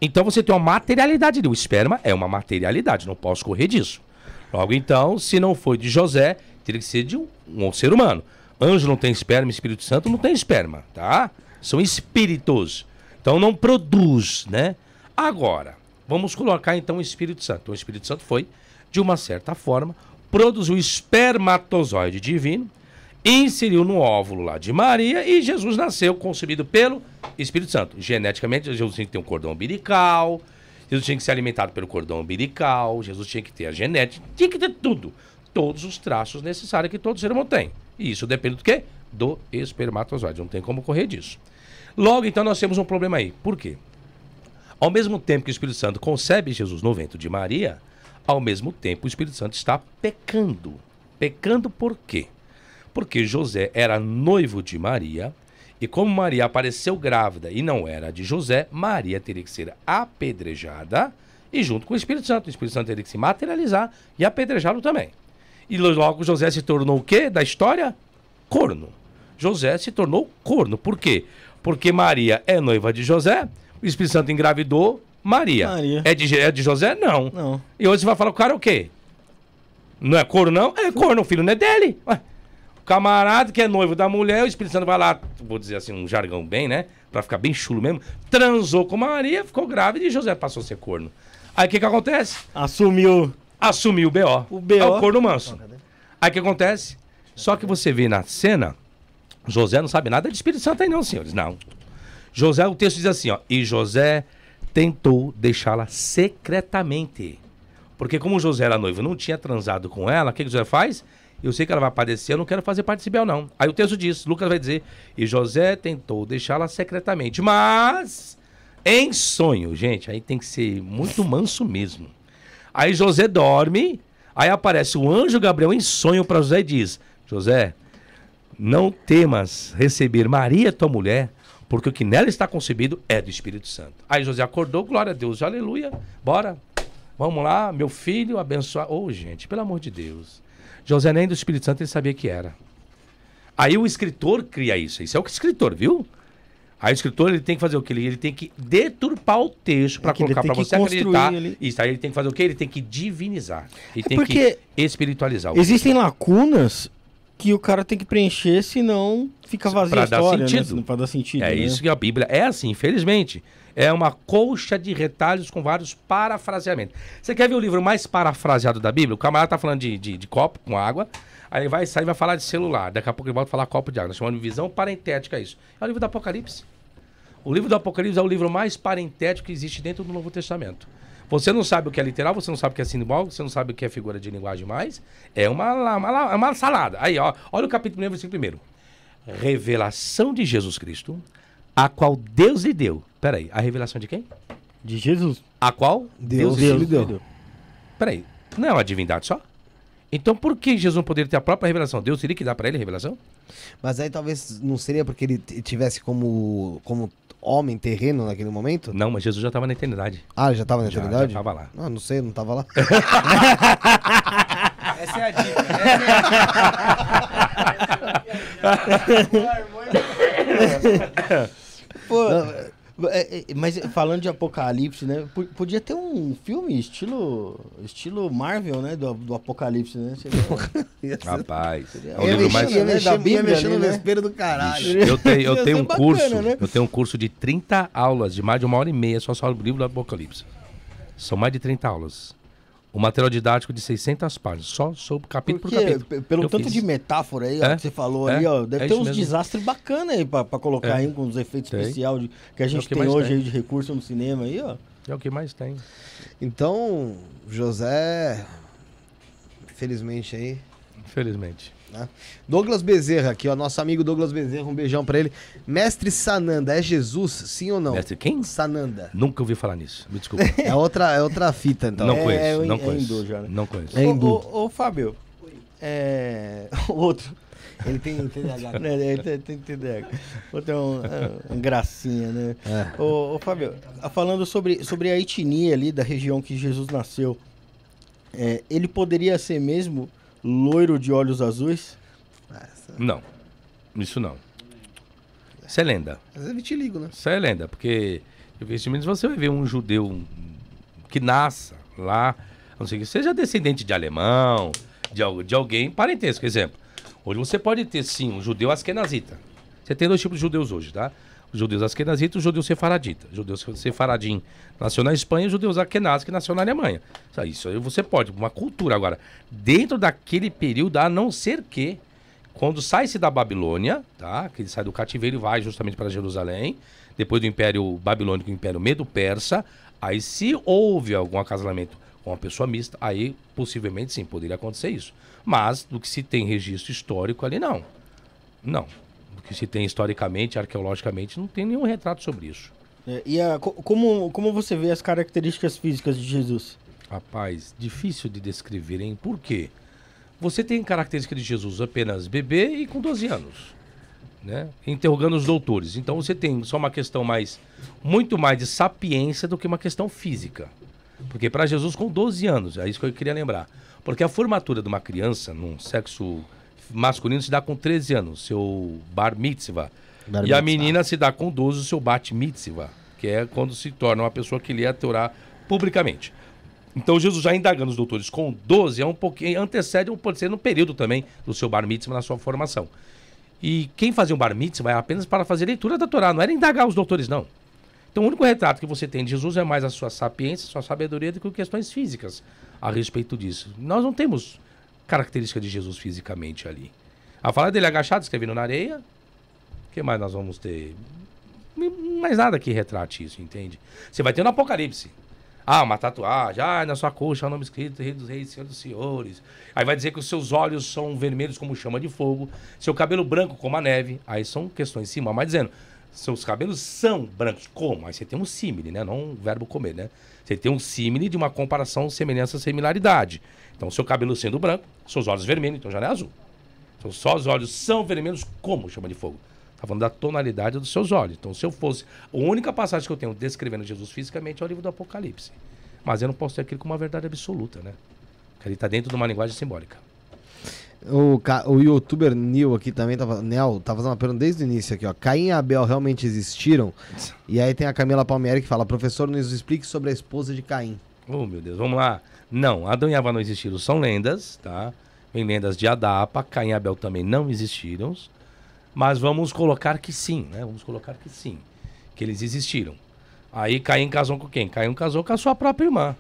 E: Então você tem uma materialidade. O esperma é uma materialidade, não posso correr disso. Logo então, se não foi de José, teria que ser de um, um ser humano. Anjo não tem esperma, Espírito Santo não tem esperma, tá? São espíritos. Então não produz, né? Agora, vamos colocar então o Espírito Santo. Então, o Espírito Santo foi, de uma certa forma, produziu espermatozoide divino, inseriu no óvulo lá de Maria e Jesus nasceu consumido pelo Espírito Santo. Geneticamente, Jesus tinha que ter um cordão umbilical, Jesus tinha que ser alimentado pelo cordão umbilical, Jesus tinha que ter a genética, tinha que ter tudo. Todos os traços necessários que todo ser humano tem. E isso depende do quê? Do espermatozoide. Não tem como correr disso. Logo, então, nós temos um problema aí. Por quê? Ao mesmo tempo que o Espírito Santo concebe Jesus no ventre de Maria, ao mesmo tempo o Espírito Santo está pecando. Pecando por quê? Porque José era noivo de Maria, e como Maria apareceu grávida e não era de José, Maria teria que ser apedrejada e junto com o Espírito Santo. O Espírito Santo teria que se materializar e apedrejá-lo também. E logo José se tornou o quê da história? Corno. José se tornou corno. Por quê? Porque Maria é noiva de José, o Espírito Santo engravidou Maria. Maria. É, de, é de José? Não. Não. E hoje você vai falar, o cara é o quê? Não é corno, não? É corno, o filho não é dele. Ué. O camarada que é noivo da mulher, o Espírito Santo vai lá, vou dizer assim, um jargão bem, né? Pra ficar bem chulo mesmo. Transou com Maria, ficou grávida e José passou a ser corno. Aí o que que acontece? Assumiu Assumiu o BO. O BO. É o corno manso. Então, aí o que acontece? Só que você vê na cena, José não sabe nada de Espírito Santo aí não, senhores, não. José, o texto diz assim, ó, e José tentou deixá-la secretamente. Porque como José era noivo, não tinha transado com ela, o que, que José faz? Eu sei que ela vai padecer, eu não quero fazer parte desse não. Aí o texto diz, Lucas vai dizer, e José tentou deixá-la secretamente, mas em sonho, gente, aí tem que ser muito manso mesmo. Aí José dorme, aí aparece o anjo Gabriel em sonho para José e diz: José, não temas receber Maria, tua mulher, porque o que nela está concebido é do Espírito Santo. Aí José acordou, glória a Deus, aleluia, bora, vamos lá, meu filho, abençoa. Ô, oh, gente, pelo amor de Deus. José nem do Espírito Santo ele sabia que era. Aí o escritor cria isso, isso é o que escritor, viu? Aí o escritor ele tem que fazer o que? Ele, ele tem que deturpar o texto para é colocar para você acreditar. Ele... Isso, aí ele tem que fazer o que? Ele tem que divinizar. Ele é tem que espiritualizar. existem
B: texto. lacunas que o cara tem que preencher, senão fica vazio pra a história. Dar né? sentido. Né? Pra dar
E: sentido. É né? isso que a Bíblia é assim, infelizmente. É uma colcha de retalhos com vários parafraseamentos. Você quer ver o livro mais parafraseado da Bíblia? O camarada tá falando de, de, de copo com água, aí vai sair e vai falar de celular. Daqui a pouco ele volta a falar copo de água. Nós chamamos de visão parentética isso. É o livro do Apocalipse. O livro do Apocalipse é o livro mais parentético que existe dentro do Novo Testamento. Você não sabe o que é literal, você não sabe o que é simbólico, você não sabe o que é figura de linguagem mais. É uma, uma, uma salada. Aí, ó, olha o capítulo 1, versículo 1. Revelação de Jesus Cristo, a qual Deus lhe deu. Peraí, a revelação de quem? De Jesus. A qual Deus, Deus lhe deu. deu. Peraí, não é uma divindade só? Então por que Jesus não poderia ter a própria revelação? Deus teria que dar para ele a revelação?
C: Mas aí talvez não seria porque ele tivesse como, como homem terreno naquele momento? Não, mas Jesus já estava na eternidade. Ah, já estava na eternidade? Já, já tava lá. Não, ah, não sei, não estava lá. essa é a dica. Essa é a dica.
B: Pô, não, é, é, mas falando de Apocalipse, né? Podia ter um filme estilo, estilo Marvel, né? Do, do Apocalipse, né? Rapaz, é o livro mais... Ia
C: né, Bíblia, ia no vespeiro né? do caralho. Ixi, eu tenho, eu tenho um bacana, curso, né? eu
E: tenho um curso de 30 aulas, de mais de uma hora e meia, só sobre o livro do Apocalipse. São mais de 30 aulas. O material didático de 600 páginas, só sobre capítulo Porque, por capítulo. Pelo tanto fiz. de
B: metáfora aí ó, é, que você falou é? aí, ó, deve é ter uns mesmo. desastres bacanas aí para colocar é. aí com os efeitos especiais que a é gente que tem hoje tem. aí de
C: recurso no cinema aí, ó.
B: É o que mais tem.
C: Então, José, felizmente aí. Infelizmente. Né? Douglas Bezerra, aqui, ó, nosso amigo Douglas Bezerra, um beijão para ele. Mestre Sananda, é Jesus, sim ou não? Mestre quem? Sananda. Nunca ouvi falar nisso, me desculpa. é, outra, é outra fita, então. Não é, conheço, é, é, não, é conheço. Hindu, já, né? não conheço. É hindu. Ô,
B: ô, ô Fábio, é... outro... Ele tem TDAH. né? Ele tem, tem TDAH. Outro é um, é um gracinha, né? É. Ô, ô, Fábio, tá falando sobre, sobre a etnia ali da região que Jesus nasceu, é, ele poderia ser mesmo loiro de olhos azuis? Essa... Não. Isso não. Isso
E: é lenda.
C: Mas é vitiligo, né?
E: Isso é lenda, porque menos você vai ver um judeu que nasça lá, não sei que seja descendente de alemão, de, de alguém parentesco. Exemplo, hoje você pode ter sim um judeu askenazita. Você tem dois tipos de judeus hoje, tá? judeus asquenazitas e judeus sefaraditas. Judeus sefaradim nasceu na Espanha e judeus asquenazes que nasceu na Alemanha. Isso aí você pode, uma cultura. Agora, dentro daquele período, a não ser que, quando sai-se da Babilônia, tá? que ele sai do cativeiro e vai justamente para Jerusalém, depois do Império Babilônico, Império Medo-Persa, aí se houve algum acasalamento com uma pessoa mista, aí possivelmente sim, poderia acontecer isso. Mas do que se tem registro histórico ali, não. Não do que se tem historicamente, arqueologicamente, não tem nenhum retrato sobre isso.
B: É, e a, como, como você vê as características
E: físicas de Jesus? Rapaz, difícil de descrever, hein? Por quê? Você tem característica de Jesus apenas bebê e com 12 anos. Né? Interrogando os doutores. Então você tem só uma questão mais, muito mais de sapiência do que uma questão física. Porque para Jesus com 12 anos, é isso que eu queria lembrar. Porque a formatura de uma criança num sexo masculino se dá com 13 anos, seu bar mitzvah. Bar e mitzvah. a menina se dá com 12, seu bat mitzvah, que é quando se torna uma pessoa que lê a Torá publicamente. Então Jesus já indagando os doutores com 12 é um pouquinho antecede um pode ser no período também do seu bar mitzvah na sua formação. E quem fazia um bar mitzvah é apenas para fazer leitura da Torá, não era indagar os doutores não. Então o único retrato que você tem de Jesus é mais a sua sapiência, sua sabedoria do que questões físicas a respeito disso. Nós não temos característica de Jesus fisicamente ali. A fala dele é agachado, escrevendo na areia. O que mais nós vamos ter? Mais nada que retrate isso, entende? Você vai ter no Apocalipse. Ah, uma tatuagem. Ah, na sua coxa, o nome escrito, Rei dos Reis, Senhor dos Senhores. Aí vai dizer que os seus olhos são vermelhos como chama de fogo, seu cabelo branco como a neve. Aí são questões em cima, mas dizendo, seus cabelos são brancos como? Aí você tem um símile, né? Não um verbo comer, né? Você tem um símile de uma comparação, semelhança, similaridade. Então, seu cabelo sendo branco, seus olhos vermelhos, então já não é azul. Então, só os olhos são vermelhos, como chama de fogo? Está falando da tonalidade dos seus olhos. Então, se eu fosse. A única passagem que eu tenho descrevendo Jesus fisicamente é o livro do Apocalipse. Mas eu não posso ter aquilo como uma verdade absoluta, né? Porque ele está dentro de uma linguagem simbólica.
C: O, o youtuber Neil aqui também tava. Nel, tá fazendo uma pergunta desde o início aqui, ó. Caim e Abel realmente existiram? E aí tem a Camila Palmieri que fala: professor, nos explique sobre a esposa de Caim.
E: Oh, meu Deus, vamos lá. Não, Adão e Eva não existiram, são lendas, tá? Vem lendas de Adapa, Caim e Abel também não existiram. Mas vamos colocar que sim, né? Vamos colocar que sim, que eles existiram. Aí Caim casou com quem? Caim casou com a sua própria irmã.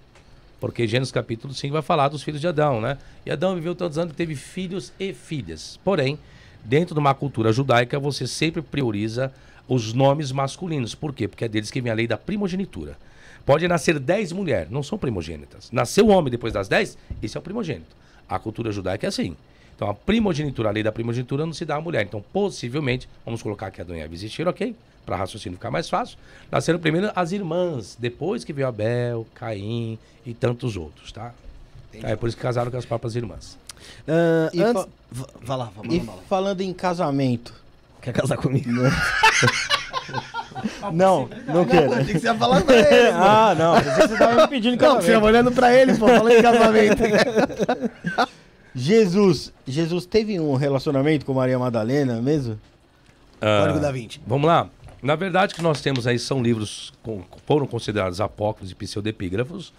E: Porque Gênesis capítulo 5 vai falar dos filhos de Adão, né? E Adão viveu tantos anos que teve filhos e filhas. Porém, dentro de uma cultura judaica, você sempre prioriza os nomes masculinos. Por quê? Porque é deles que vem a lei da primogenitura. Pode nascer 10 mulheres, não são primogênitas. Nasceu homem depois das 10, esse é o primogênito. A cultura judaica é assim. Então a primogenitura, a lei da primogenitura não se dá à mulher. Então, possivelmente, vamos colocar que Adão e Eva existiram, ok? para raciocínio ficar mais fácil, nasceram primeiro as irmãs, depois que veio Abel, Caim e tantos outros, tá? Entendi. É por isso que casaram com as próprias irmãs. Uh, e
D: antes... Vai lá, vamos lá.
B: Falando em casamento. Quer casar comigo? não, não quero. Achei que você ia falar ah, pra ele. ah, não. Você estava me pedindo casamento. Não, eu estava olhando para ele, pô, falando em casamento. Jesus, Jesus teve um relacionamento com Maria Madalena mesmo?
C: Uh, Código da 20.
B: Vamos
E: lá. Na verdade, que nós temos aí são livros que foram considerados apócrifos e pseudepígrafos.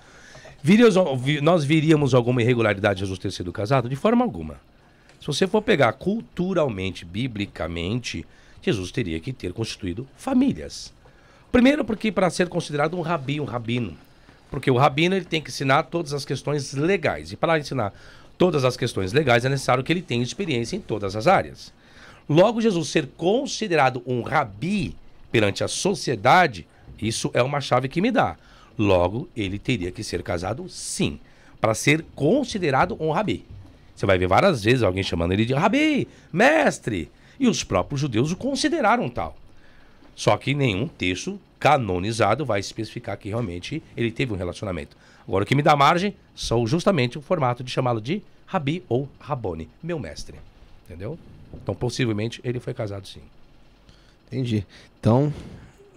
E: nós viríamos alguma irregularidade de Jesus ter sido casado? De forma alguma. Se você for pegar culturalmente, biblicamente, Jesus teria que ter constituído famílias. Primeiro, porque para ser considerado um rabi, um rabino. Porque o rabino ele tem que ensinar todas as questões legais. E para ensinar todas as questões legais, é necessário que ele tenha experiência em todas as áreas. Logo, Jesus ser considerado um rabi perante a sociedade, isso é uma chave que me dá. Logo, ele teria que ser casado, sim, para ser considerado um rabi. Você vai ver várias vezes alguém chamando ele de rabi, mestre. E os próprios judeus o consideraram tal. Só que nenhum texto canonizado vai especificar que realmente ele teve um relacionamento. Agora, o que me dá margem são justamente o formato de chamá-lo de rabi ou rabone, meu mestre. Entendeu? Então, possivelmente, ele foi casado sim.
C: Entendi. Então,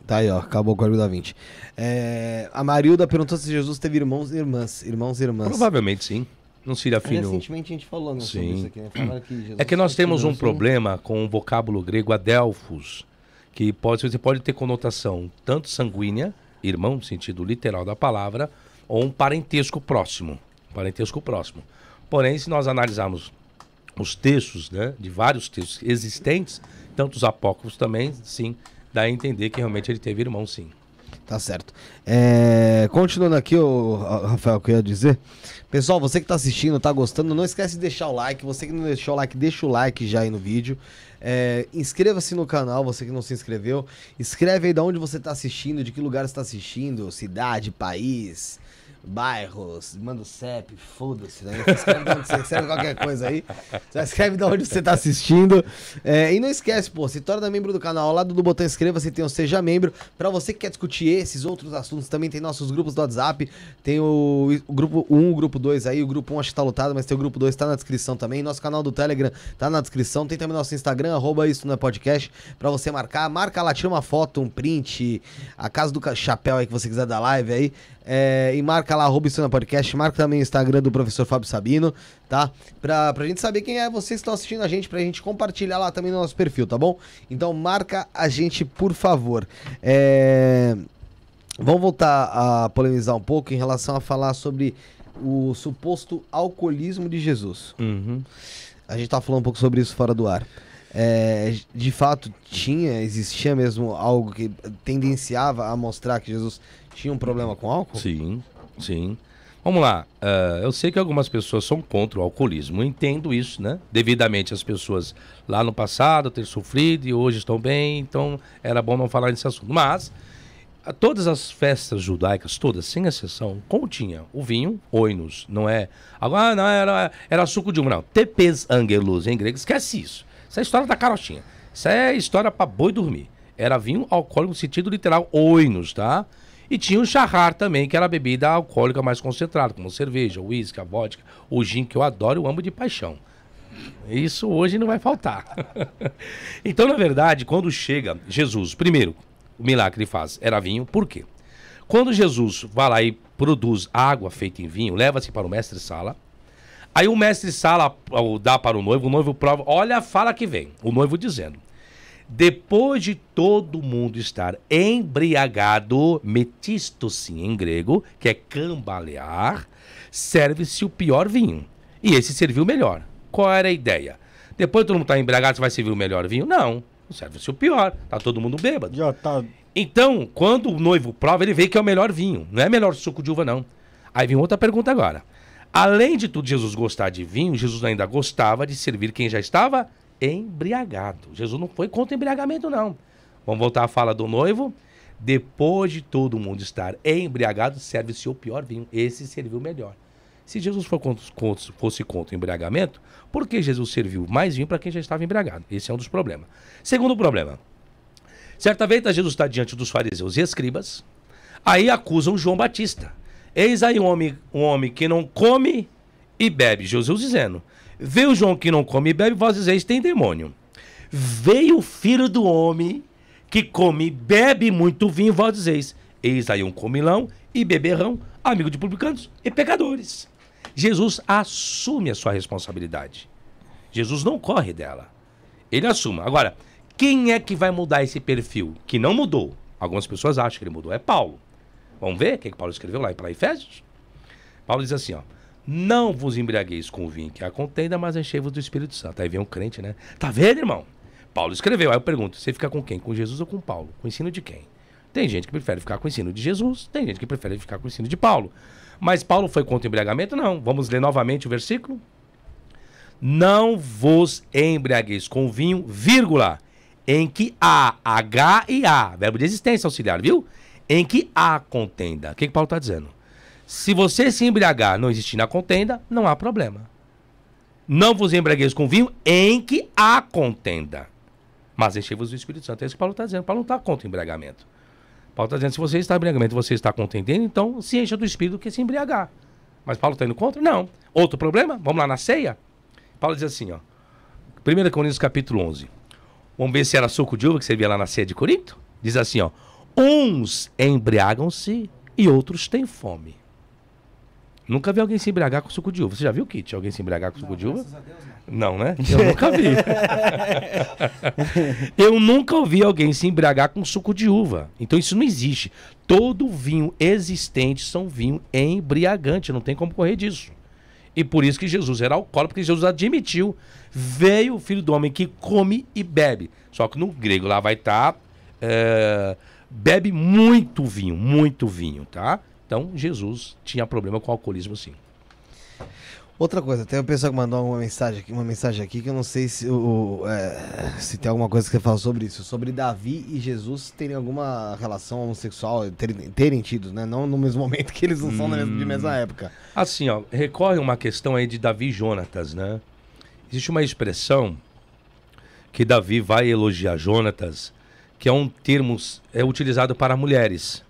C: Tá aí, ó. Acabou o código da 20. É, a Marilda perguntou se Jesus teve irmãos e irmãs. Irmãos e irmãs. Provavelmente sim.
E: Não seria fino. Recentemente a gente falou né, Sim. sobre isso aqui. Né? Que é que nós temos um problema com o vocábulo grego adelphos, que pode, você pode ter conotação tanto sanguínea, irmão, no sentido literal da palavra, ou um parentesco próximo. Parentesco próximo. Porém, se nós analisarmos os textos, né, de vários textos existentes, tantos apócrifos também, sim, dá a entender que realmente ele teve irmão, sim.
C: Tá certo. É, continuando aqui, o Rafael, que eu ia dizer. Pessoal, você que tá assistindo, tá gostando, não esquece de deixar o like. Você que não deixou o like, deixa o like já aí no vídeo. É, Inscreva-se no canal, você que não se inscreveu. Escreve aí de onde você tá assistindo, de que lugar está assistindo, cidade, país, bairros, manda o CEP, foda-se, né? Você escreve, você qualquer coisa aí. Você escreve de onde você tá assistindo. É, e não esquece, pô, se torna membro do canal. Ao lado do botão inscreva-se tem o Seja Membro. Pra você que quer discutir esses outros assuntos, também tem nossos grupos do WhatsApp. Tem o, o grupo 1, o grupo 2 aí. O grupo 1 acho que tá lotado, mas tem o grupo 2 tá na descrição também. Nosso canal do Telegram tá na descrição. Tem também nosso Instagram, arroba isso não é podcast, pra você marcar. Marca lá, tira uma foto, um print, a casa do chapéu aí que você quiser da live aí. É, e marca lá, arroba Insana Podcast, marca também o Instagram do professor Fábio Sabino, tá? Pra, pra gente saber quem é vocês que estão assistindo a gente, pra gente compartilhar lá também no nosso perfil, tá bom? Então marca a gente, por favor. É... Vamos voltar a polemizar um pouco em relação a falar sobre o suposto alcoolismo de Jesus. Uhum. A gente tá falando um pouco sobre isso fora do ar. É, de fato, tinha, existia mesmo algo que tendenciava a mostrar que Jesus tinha um problema com álcool?
E: Sim, sim. Vamos lá. Uh, eu sei que algumas pessoas são contra o alcoolismo. Eu entendo isso, né? Devidamente as pessoas lá no passado ter sofrido e hoje estão bem, então era bom não falar nesse assunto. Mas ah, todas as festas judaicas, todas, sem exceção, continha o vinho, oinos, não é? Agora ah, não era, era suco de um, não. Tepes angelus em grego, esquece isso. Isso é história da carotinha. Isso é história para boi dormir. Era vinho alcoólico no sentido literal, oinos, tá? E tinha o charrar também, que era a bebida alcoólica mais concentrada, como cerveja, uísque, vodka, o gin, que eu adoro, eu amo de paixão. Isso hoje não vai faltar. então, na verdade, quando chega Jesus, primeiro, o milagre ele faz era vinho, por quê? Quando Jesus vai lá e produz água feita em vinho, leva-se para o mestre sala. Aí o mestre sala dá para o noivo, o noivo prova, olha a fala que vem, o noivo dizendo: depois de todo mundo estar embriagado, metisto-se em grego, que é cambalear, serve-se o pior vinho. E esse serviu melhor. Qual era a ideia? Depois de todo mundo estar tá embriagado, você vai servir o melhor vinho? Não. Serve-se o pior. Tá todo mundo bêbado. Já tá... Então, quando o noivo prova, ele vê que é o melhor vinho. Não é melhor suco de uva, não. Aí vem outra pergunta agora. Além de tudo Jesus gostar de vinho, Jesus ainda gostava de servir quem já estava embriagado. Jesus não foi contra embriagamento, não. Vamos voltar à fala do noivo. Depois de todo mundo estar embriagado, serve-se o pior vinho. Esse serviu melhor. Se Jesus for contra, contra, fosse contra o embriagamento, por que Jesus serviu mais vinho para quem já estava embriagado? Esse é um dos problemas. Segundo problema. Certa vez Jesus está diante dos fariseus e escribas, aí acusam João Batista. Eis aí um homem, um homem que não come e bebe. Jesus dizendo: Veio o João que não come e bebe, vós dizeis, tem demônio. Veio o filho do homem que come e bebe muito vinho, vós dizeis, eis aí um comilão e beberrão, amigo de publicanos e pecadores. Jesus assume a sua responsabilidade. Jesus não corre dela. Ele assume. Agora, quem é que vai mudar esse perfil? Que não mudou. Algumas pessoas acham que ele mudou. É Paulo. Vamos ver o que, é que Paulo escreveu lá para Efésios? Paulo diz assim, ó. Não vos embriagueis com o vinho que há contenda, mas enchei-vos do Espírito Santo. Aí vem um crente, né? Tá vendo, irmão? Paulo escreveu. Aí eu pergunto: você fica com quem? Com Jesus ou com Paulo? Com o ensino de quem? Tem gente que prefere ficar com o ensino de Jesus, tem gente que prefere ficar com o ensino de Paulo. Mas Paulo foi contra o embriagamento? Não. Vamos ler novamente o versículo? Não vos embriagueis com vinho, vírgula, em que há, H e A, verbo de existência auxiliar, viu? Em que há contenda. O que, que Paulo está dizendo? Se você se embriagar não existir na contenda, não há problema. Não vos embriagueis com vinho em que há contenda. Mas enchei-vos do Espírito Santo. É isso que Paulo está dizendo. Paulo não está contra o embriagamento. Paulo está dizendo, se você está embriagamento, você está contendendo, então se encha do Espírito que se embriagar. Mas Paulo está indo contra? Não. Outro problema? Vamos lá na ceia? Paulo diz assim, ó. 1 Coríntios capítulo 11. Vamos ver se era suco de uva que você via lá na ceia de Corinto? Diz assim, ó. Uns embriagam-se e outros têm fome. Nunca vi alguém se embriagar com suco de uva. Você já viu, Kit? Alguém se embriagar com não, suco de uva? Deus, não. não, né? Eu nunca vi. eu nunca ouvi alguém se embriagar com suco de uva. Então isso não existe. Todo vinho existente são vinho embriagante. Não tem como correr disso. E por isso que Jesus era alcoólatra, porque Jesus admitiu. Veio o filho do homem que come e bebe. Só que no grego lá vai estar. Tá, é, bebe muito vinho, muito vinho, tá? Então, Jesus tinha problema com o alcoolismo, sim.
C: Outra coisa, tem um pessoal que mandou uma mensagem aqui, uma mensagem aqui que eu não sei se, o, é, se tem alguma coisa que você fala sobre isso, sobre Davi e Jesus terem alguma relação homossexual, terem, terem tido, né? Não no mesmo momento que eles não são na mesma, de mesma hum. época.
E: Assim, ó, recorre uma questão aí de Davi e Jonatas, né? Existe uma expressão que Davi vai elogiar Jonatas, que é um termo é utilizado para mulheres.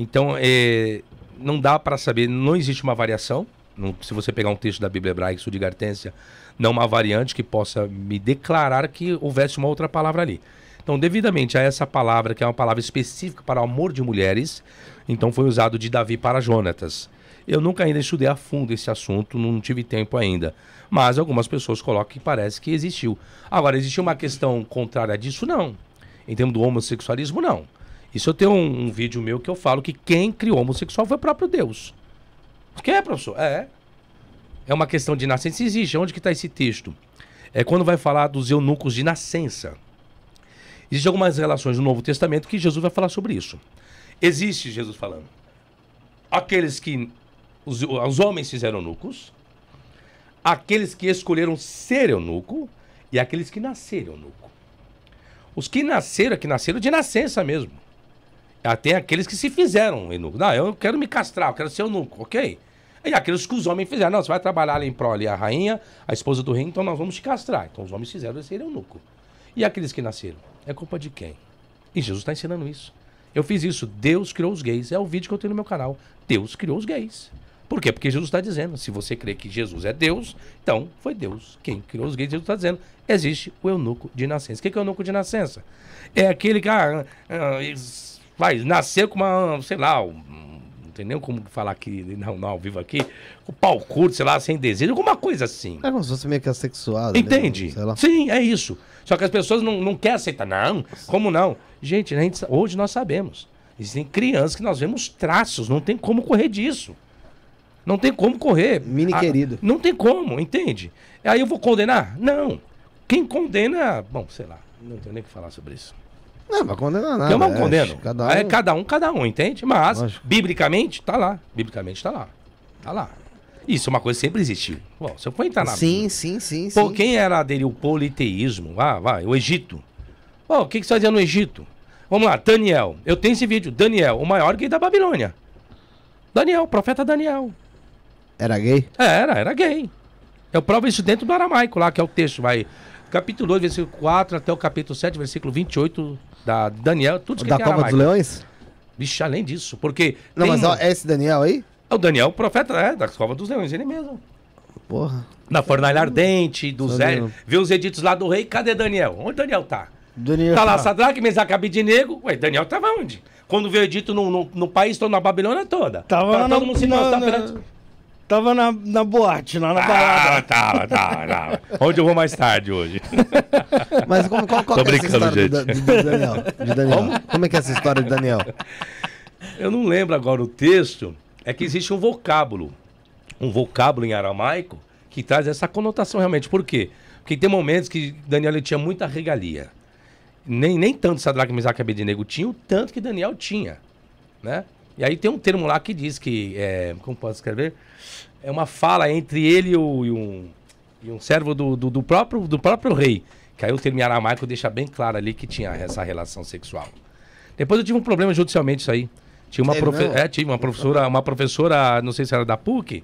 E: Então, é, não dá para saber, não existe uma variação. Não, se você pegar um texto da Bíblia Hebraica, Sul de Gartência, não uma variante que possa me declarar que houvesse uma outra palavra ali. Então, devidamente a essa palavra, que é uma palavra específica para o amor de mulheres, então foi usado de Davi para Jonatas. Eu nunca ainda estudei a fundo esse assunto, não tive tempo ainda. Mas algumas pessoas colocam que parece que existiu. Agora, existe uma questão contrária disso? Não. Em termos do homossexualismo, não. Isso eu tenho um, um vídeo meu que eu falo que quem criou o homossexual foi o próprio Deus. Que é, professor? É. É uma questão de nascença. Existe. Onde que está esse texto? É quando vai falar dos eunucos de nascença. Existem algumas relações no Novo Testamento que Jesus vai falar sobre isso. Existe Jesus falando. Aqueles que. Os, os homens fizeram eunucos. Aqueles que escolheram ser eunuco. E aqueles que nasceram eunuco. Os que nasceram é que nasceram de nascença mesmo até aqueles que se fizeram eunuco. Não, eu quero me castrar, eu quero ser eunuco, ok? E aqueles que os homens fizeram. Não, você vai trabalhar ali em prol ali a rainha, a esposa do rei, então nós vamos te castrar. Então os homens fizeram ser eunuco. E aqueles que nasceram? É culpa de quem? E Jesus está ensinando isso. Eu fiz isso, Deus criou os gays. É o vídeo que eu tenho no meu canal. Deus criou os gays. Por quê? Porque Jesus está dizendo, se você crê que Jesus é Deus, então foi Deus quem criou os gays. Jesus está dizendo, existe o eunuco de nascença. O que é o eunuco de nascença? É aquele que ah, ah, ah vai, nasceu com uma, sei lá, um, não tem nem como falar aqui, não, não, ao vivo aqui, o pau curto, sei lá, sem desejo, alguma coisa assim.
C: É como se fosse meio que assexuado. Né? Entende?
E: Sim, é isso. Só que as pessoas não, não querem aceitar, não, como não? Gente, gente, hoje nós sabemos. Existem crianças que nós vemos traços, não tem como correr disso. Não tem como correr. Mini querido. Não tem como, entende? Aí eu vou condenar? Não. Quem condena, bom, sei lá, não tenho nem o que falar sobre isso. Não, mas condena nada. Eu não é, condeno. Cada um... É cada um, cada um, entende? Mas, Lógico. biblicamente, tá lá. Biblicamente, tá lá. Tá lá. Isso é uma coisa que sempre existiu. Bom, se eu for entrar na Sim, sim, sim. Pô, sim. quem era dele o politeísmo? Ah, vai, o Egito. Pô, o que, que você fazia no Egito? Vamos lá, Daniel. Eu tenho esse vídeo. Daniel, o maior gay da Babilônia. Daniel, profeta Daniel. Era gay? É, era, era gay. Eu provo isso dentro do aramaico lá, que é o texto, vai. Capítulo 2, versículo 4 até o capítulo 7, versículo 28 da Daniel, tudo Da Copa dos Leões? Bicho, além disso, porque. Não, mas
C: é esse Daniel aí? É o
E: Daniel, o profeta, é, da Cova dos Leões, ele mesmo. Porra. Na fornalha ardente, do Zé. Vê os editos lá do rei, cadê Daniel? Onde Daniel tá?
B: Daniel
C: tá lá,
E: tá. Sadraque, de nego. Ué, Daniel tava onde? Quando veio edito no, no, no país tô na Babilônia toda. Tava tá, lá todo mundo se tá
B: Tava na, na boate, lá na ah, balada. Tava, tá, tava, tá, tava. Tá. Onde eu
E: vou mais tarde hoje?
D: Mas como, qual, qual
C: que é essa história do, gente. do- do Daniel? De Daniel. Como? é que é essa história de Daniel?
E: Eu não lembro agora o texto, é que existe um vocábulo, um vocábulo em aramaico que traz essa conotação realmente. Por quê? Porque tem momentos que Daniel ele tinha muita regalia. Nem, nem tanto Sadraque, Mesaque e Abednego tinham, o tanto que Daniel tinha, né? E aí tem um termo lá que diz que, é, como posso escrever? é uma fala entre ele e, o, e um, e um servo do, do, do, próprio, do próprio rei. Que aí o termo aramaico deixa bem claro ali que tinha essa relação sexual. Depois eu tive um problema judicialmente isso aí. Tinha uma, é profe... é, tinha uma professora, uma professora, não sei se era da PUC,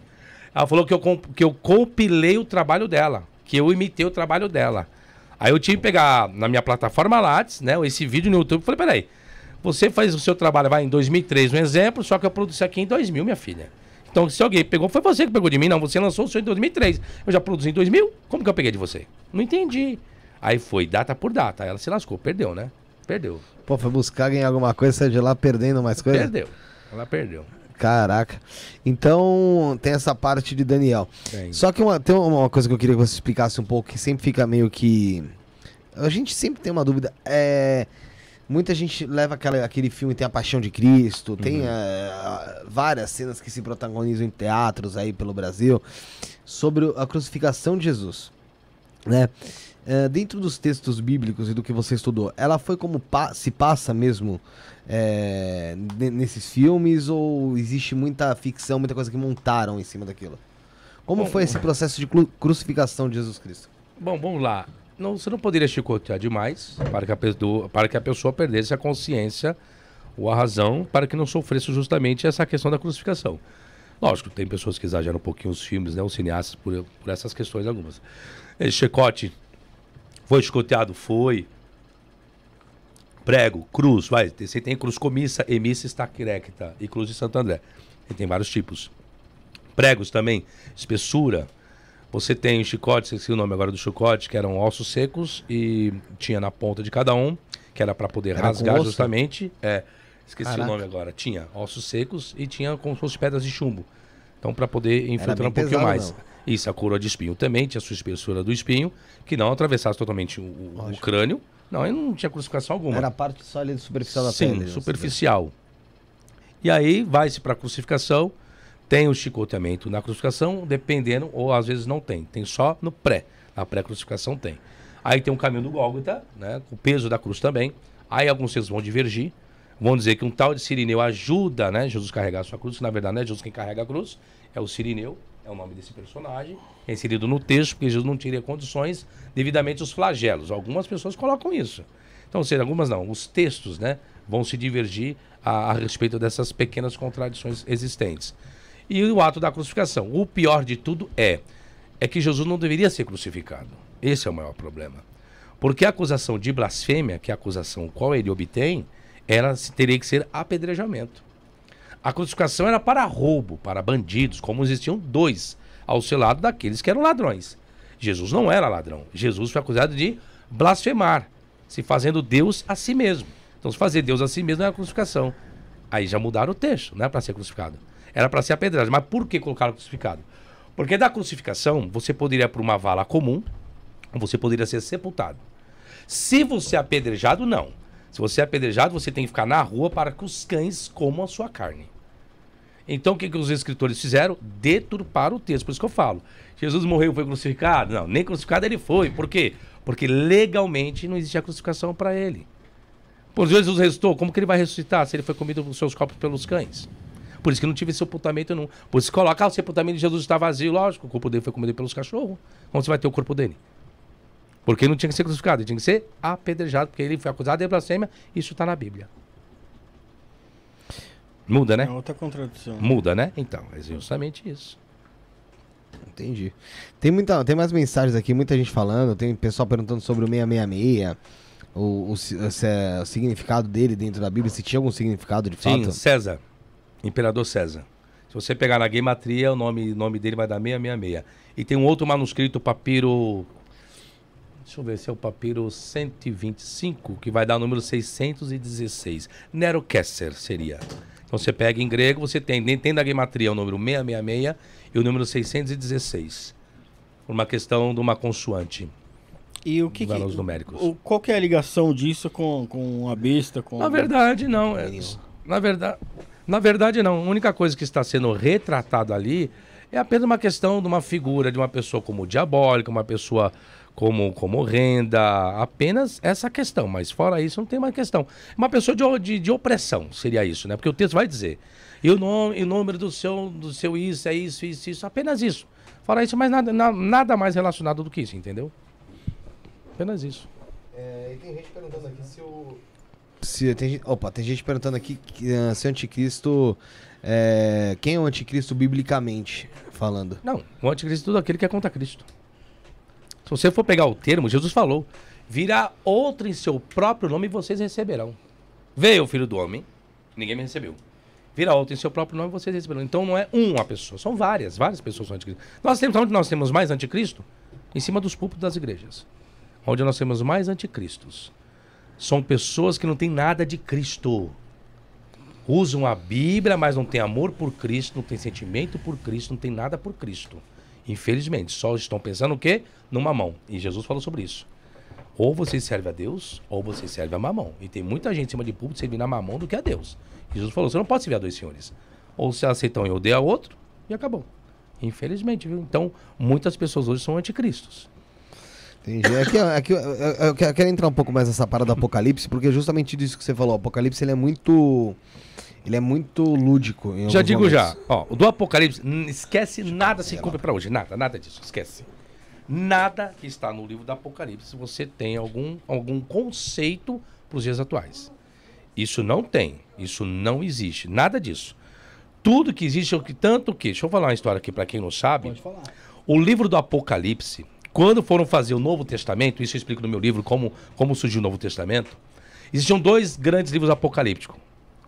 E: ela falou que eu, que eu compilei o trabalho dela, que eu imitei o trabalho dela. Aí eu tive que pegar na minha plataforma Lattes, né, esse vídeo no YouTube, falei, peraí, você faz o seu trabalho, vai, em 2003, um exemplo, só que eu produzi aqui em 2000, minha filha. Então, se alguém pegou, foi você que pegou de mim. Não, você lançou o seu em 2003. Eu já produzi em 2000. Como que eu peguei de você? Não entendi. Aí foi data por data. Ela se lascou. Perdeu, né? Perdeu.
C: Pô, foi buscar ganhar alguma coisa, seja lá perdendo mais coisa? Perdeu. Ela perdeu. Caraca. Então, tem essa parte de Daniel. Tem. Só que uma, tem uma coisa que eu queria que você explicasse um pouco, que sempre fica meio que. A gente sempre tem uma dúvida. É. Muita gente leva aquela, aquele filme, tem a Paixão de Cristo, uhum. tem eh, várias cenas que se protagonizam em teatros aí pelo Brasil, sobre a crucificação de Jesus. Né? Eh, dentro dos textos bíblicos e do que você estudou, ela foi como pa se passa mesmo é, nesses filmes ou existe muita ficção, muita coisa que montaram em cima daquilo? Como bom, foi esse processo de crucificação de Jesus Cristo?
E: Bom, vamos lá não, você não poderia chicotear demais para que, a pessoa, para que a pessoa perdesse a consciência ou a razão para que não sofresse justamente essa questão da crucificação. Lógico, tem pessoas que exageram um pouquinho os filmes, né, os cineastas, por, por essas questões algumas. Esse chicote foi chicoteado? Foi. Prego, cruz, vai. Você tem cruz comissa, emissa, estaquirecta e cruz de Santo André. E tem vários tipos. Pregos também, espessura, você tem o chicote, esqueci o nome agora do chicote, que eram ossos secos e tinha na ponta de cada um, que era para poder era rasgar justamente. É, esqueci Caraca. o nome agora. Tinha ossos secos e tinha como se fosse pedras de chumbo. Então, para poder infiltrar um pouquinho mais. Não. Isso, a coroa de espinho também tinha a sua espessura do espinho, que não atravessasse totalmente o, o crânio. Não, ele não tinha crucificação alguma. Era a parte só ali superficial da Sim, pele. Sim, né? superficial. E aí vai-se para a crucificação tem o chicoteamento na crucificação, dependendo, ou às vezes não tem. Tem só no pré. Na pré-crucificação tem. Aí tem o caminho do Gólgota, né, o peso da cruz também. Aí alguns vocês vão divergir. Vão dizer que um tal de Sirineu ajuda né, Jesus a carregar a sua cruz, que na verdade não é Jesus quem carrega a cruz, é o Sirineu, é o nome desse personagem, é inserido no texto, porque Jesus não teria condições devidamente os flagelos. Algumas pessoas colocam isso. Então, ou seja, algumas não, os textos né, vão se divergir a, a respeito dessas pequenas contradições existentes e o ato da crucificação. O pior de tudo é, é que Jesus não deveria ser crucificado. Esse é o maior problema. Porque a acusação de blasfêmia, que é a acusação qual ele obtém, ela teria que ser apedrejamento. A crucificação era para roubo, para bandidos, como existiam dois ao seu lado daqueles que eram ladrões. Jesus não era ladrão. Jesus foi acusado de blasfemar, se fazendo Deus a si mesmo. Então, se fazer Deus a si mesmo é a crucificação. Aí já mudaram o texto, não é para ser crucificado. Era para ser apedrejado, Mas por que colocaram crucificado? Porque da crucificação, você poderia para uma vala comum, você poderia ser sepultado. Se você é apedrejado, não. Se você é apedrejado, você tem que ficar na rua para que os cães comam a sua carne. Então o que, que os escritores fizeram? Deturparam o texto. Por isso que eu falo. Jesus morreu foi crucificado? Não, nem crucificado ele foi. Por quê? Porque legalmente não existia crucificação para ele. Por Jesus ressuscitou, como que ele vai ressuscitar se ele foi comido com seus corpos pelos cães? Por isso que não tive sepultamento não. Por isso se colocar o ah, o sepultamento de Jesus está vazio, lógico, o corpo dele foi comido pelos cachorros. Como você vai ter o corpo dele? Porque não tinha que ser crucificado, tinha que ser apedrejado, porque ele foi acusado de é blasfêmia, isso está na Bíblia. Muda, né? É outra contradição. Muda, né? Então, é justamente isso.
C: Entendi. Tem, muita, tem mais mensagens aqui, muita gente falando, tem pessoal perguntando sobre o 666, o, o, se, é o significado dele dentro da Bíblia, se tinha algum significado de fato. Sim,
E: César. Imperador César. Se você pegar na Gematria, o nome, nome dele vai dar 666. E tem um outro manuscrito, papiro. Deixa eu ver se é o papiro 125, que vai dar o número 616. Nero Kesser seria. Então você pega em grego, você tem, tem da Gematria, o número 666 e o número 616. Por uma questão de uma consoante. E o que, valores que numéricos.
B: O, qual que é a ligação disso com, com a besta? Com... Na verdade,
E: não. É, na verdade, na verdade, não. A única coisa que está sendo retratada ali é apenas uma questão de uma figura, de uma pessoa como diabólica, uma pessoa como, como renda, apenas essa questão. Mas fora isso, não tem mais questão. Uma pessoa de, de, de opressão seria isso, né? Porque o texto vai dizer. E o nome, o número do seu, do seu isso, é isso, isso, isso, apenas isso. Fora isso, mas nada, na, nada mais relacionado do que isso, entendeu?
C: Apenas isso. É, e tem gente perguntando aqui se o, se tem, opa, tem gente perguntando aqui ah, se o anticristo. É, quem é o anticristo biblicamente falando? Não, o anticristo é tudo aquele que é contra Cristo. Se você for pegar
E: o termo, Jesus falou: virá outro em seu próprio nome e vocês receberão. Veio o filho do homem, ninguém me recebeu. Virá outro em seu próprio nome e vocês receberão. Então não é uma pessoa, são várias, várias pessoas são anticristo. Nós temos, onde nós temos mais anticristo? Em cima dos púlpitos das igrejas. Onde nós temos mais anticristos são pessoas que não têm nada de Cristo. Usam a Bíblia, mas não tem amor por Cristo, não tem sentimento por Cristo, não tem nada por Cristo. Infelizmente, só estão pensando o quê? No mamão. E Jesus falou sobre isso. Ou você serve a Deus, ou você serve a mamão. E tem muita gente em cima de público servindo a mamão do que a Deus. Jesus falou, você não pode servir a dois senhores. Ou você aceita um e odeia outro, e acabou. Infelizmente, viu? Então, muitas pessoas hoje
C: são anticristos. Entendi. Aqui, aqui eu, eu, eu, quero entrar um pouco mais nessa parada do apocalipse, porque é justamente disso que você falou, o apocalipse ele é muito. Ele é muito lúdico. já digo momentos. já,
E: ó, o do apocalipse, esquece nada se cumpre para hoje. Nada, nada disso, esquece. Nada que está no livro do Apocalipse você tem algum, algum conceito para os dias atuais. Isso não tem, isso não existe, nada disso. Tudo que existe, é tanto que, deixa eu falar uma história aqui para quem não sabe. Pode falar. O livro do Apocalipse, quando foram fazer o Novo Testamento, isso eu explico no meu livro como, como surgiu o Novo Testamento, existiam dois grandes livros apocalípticos,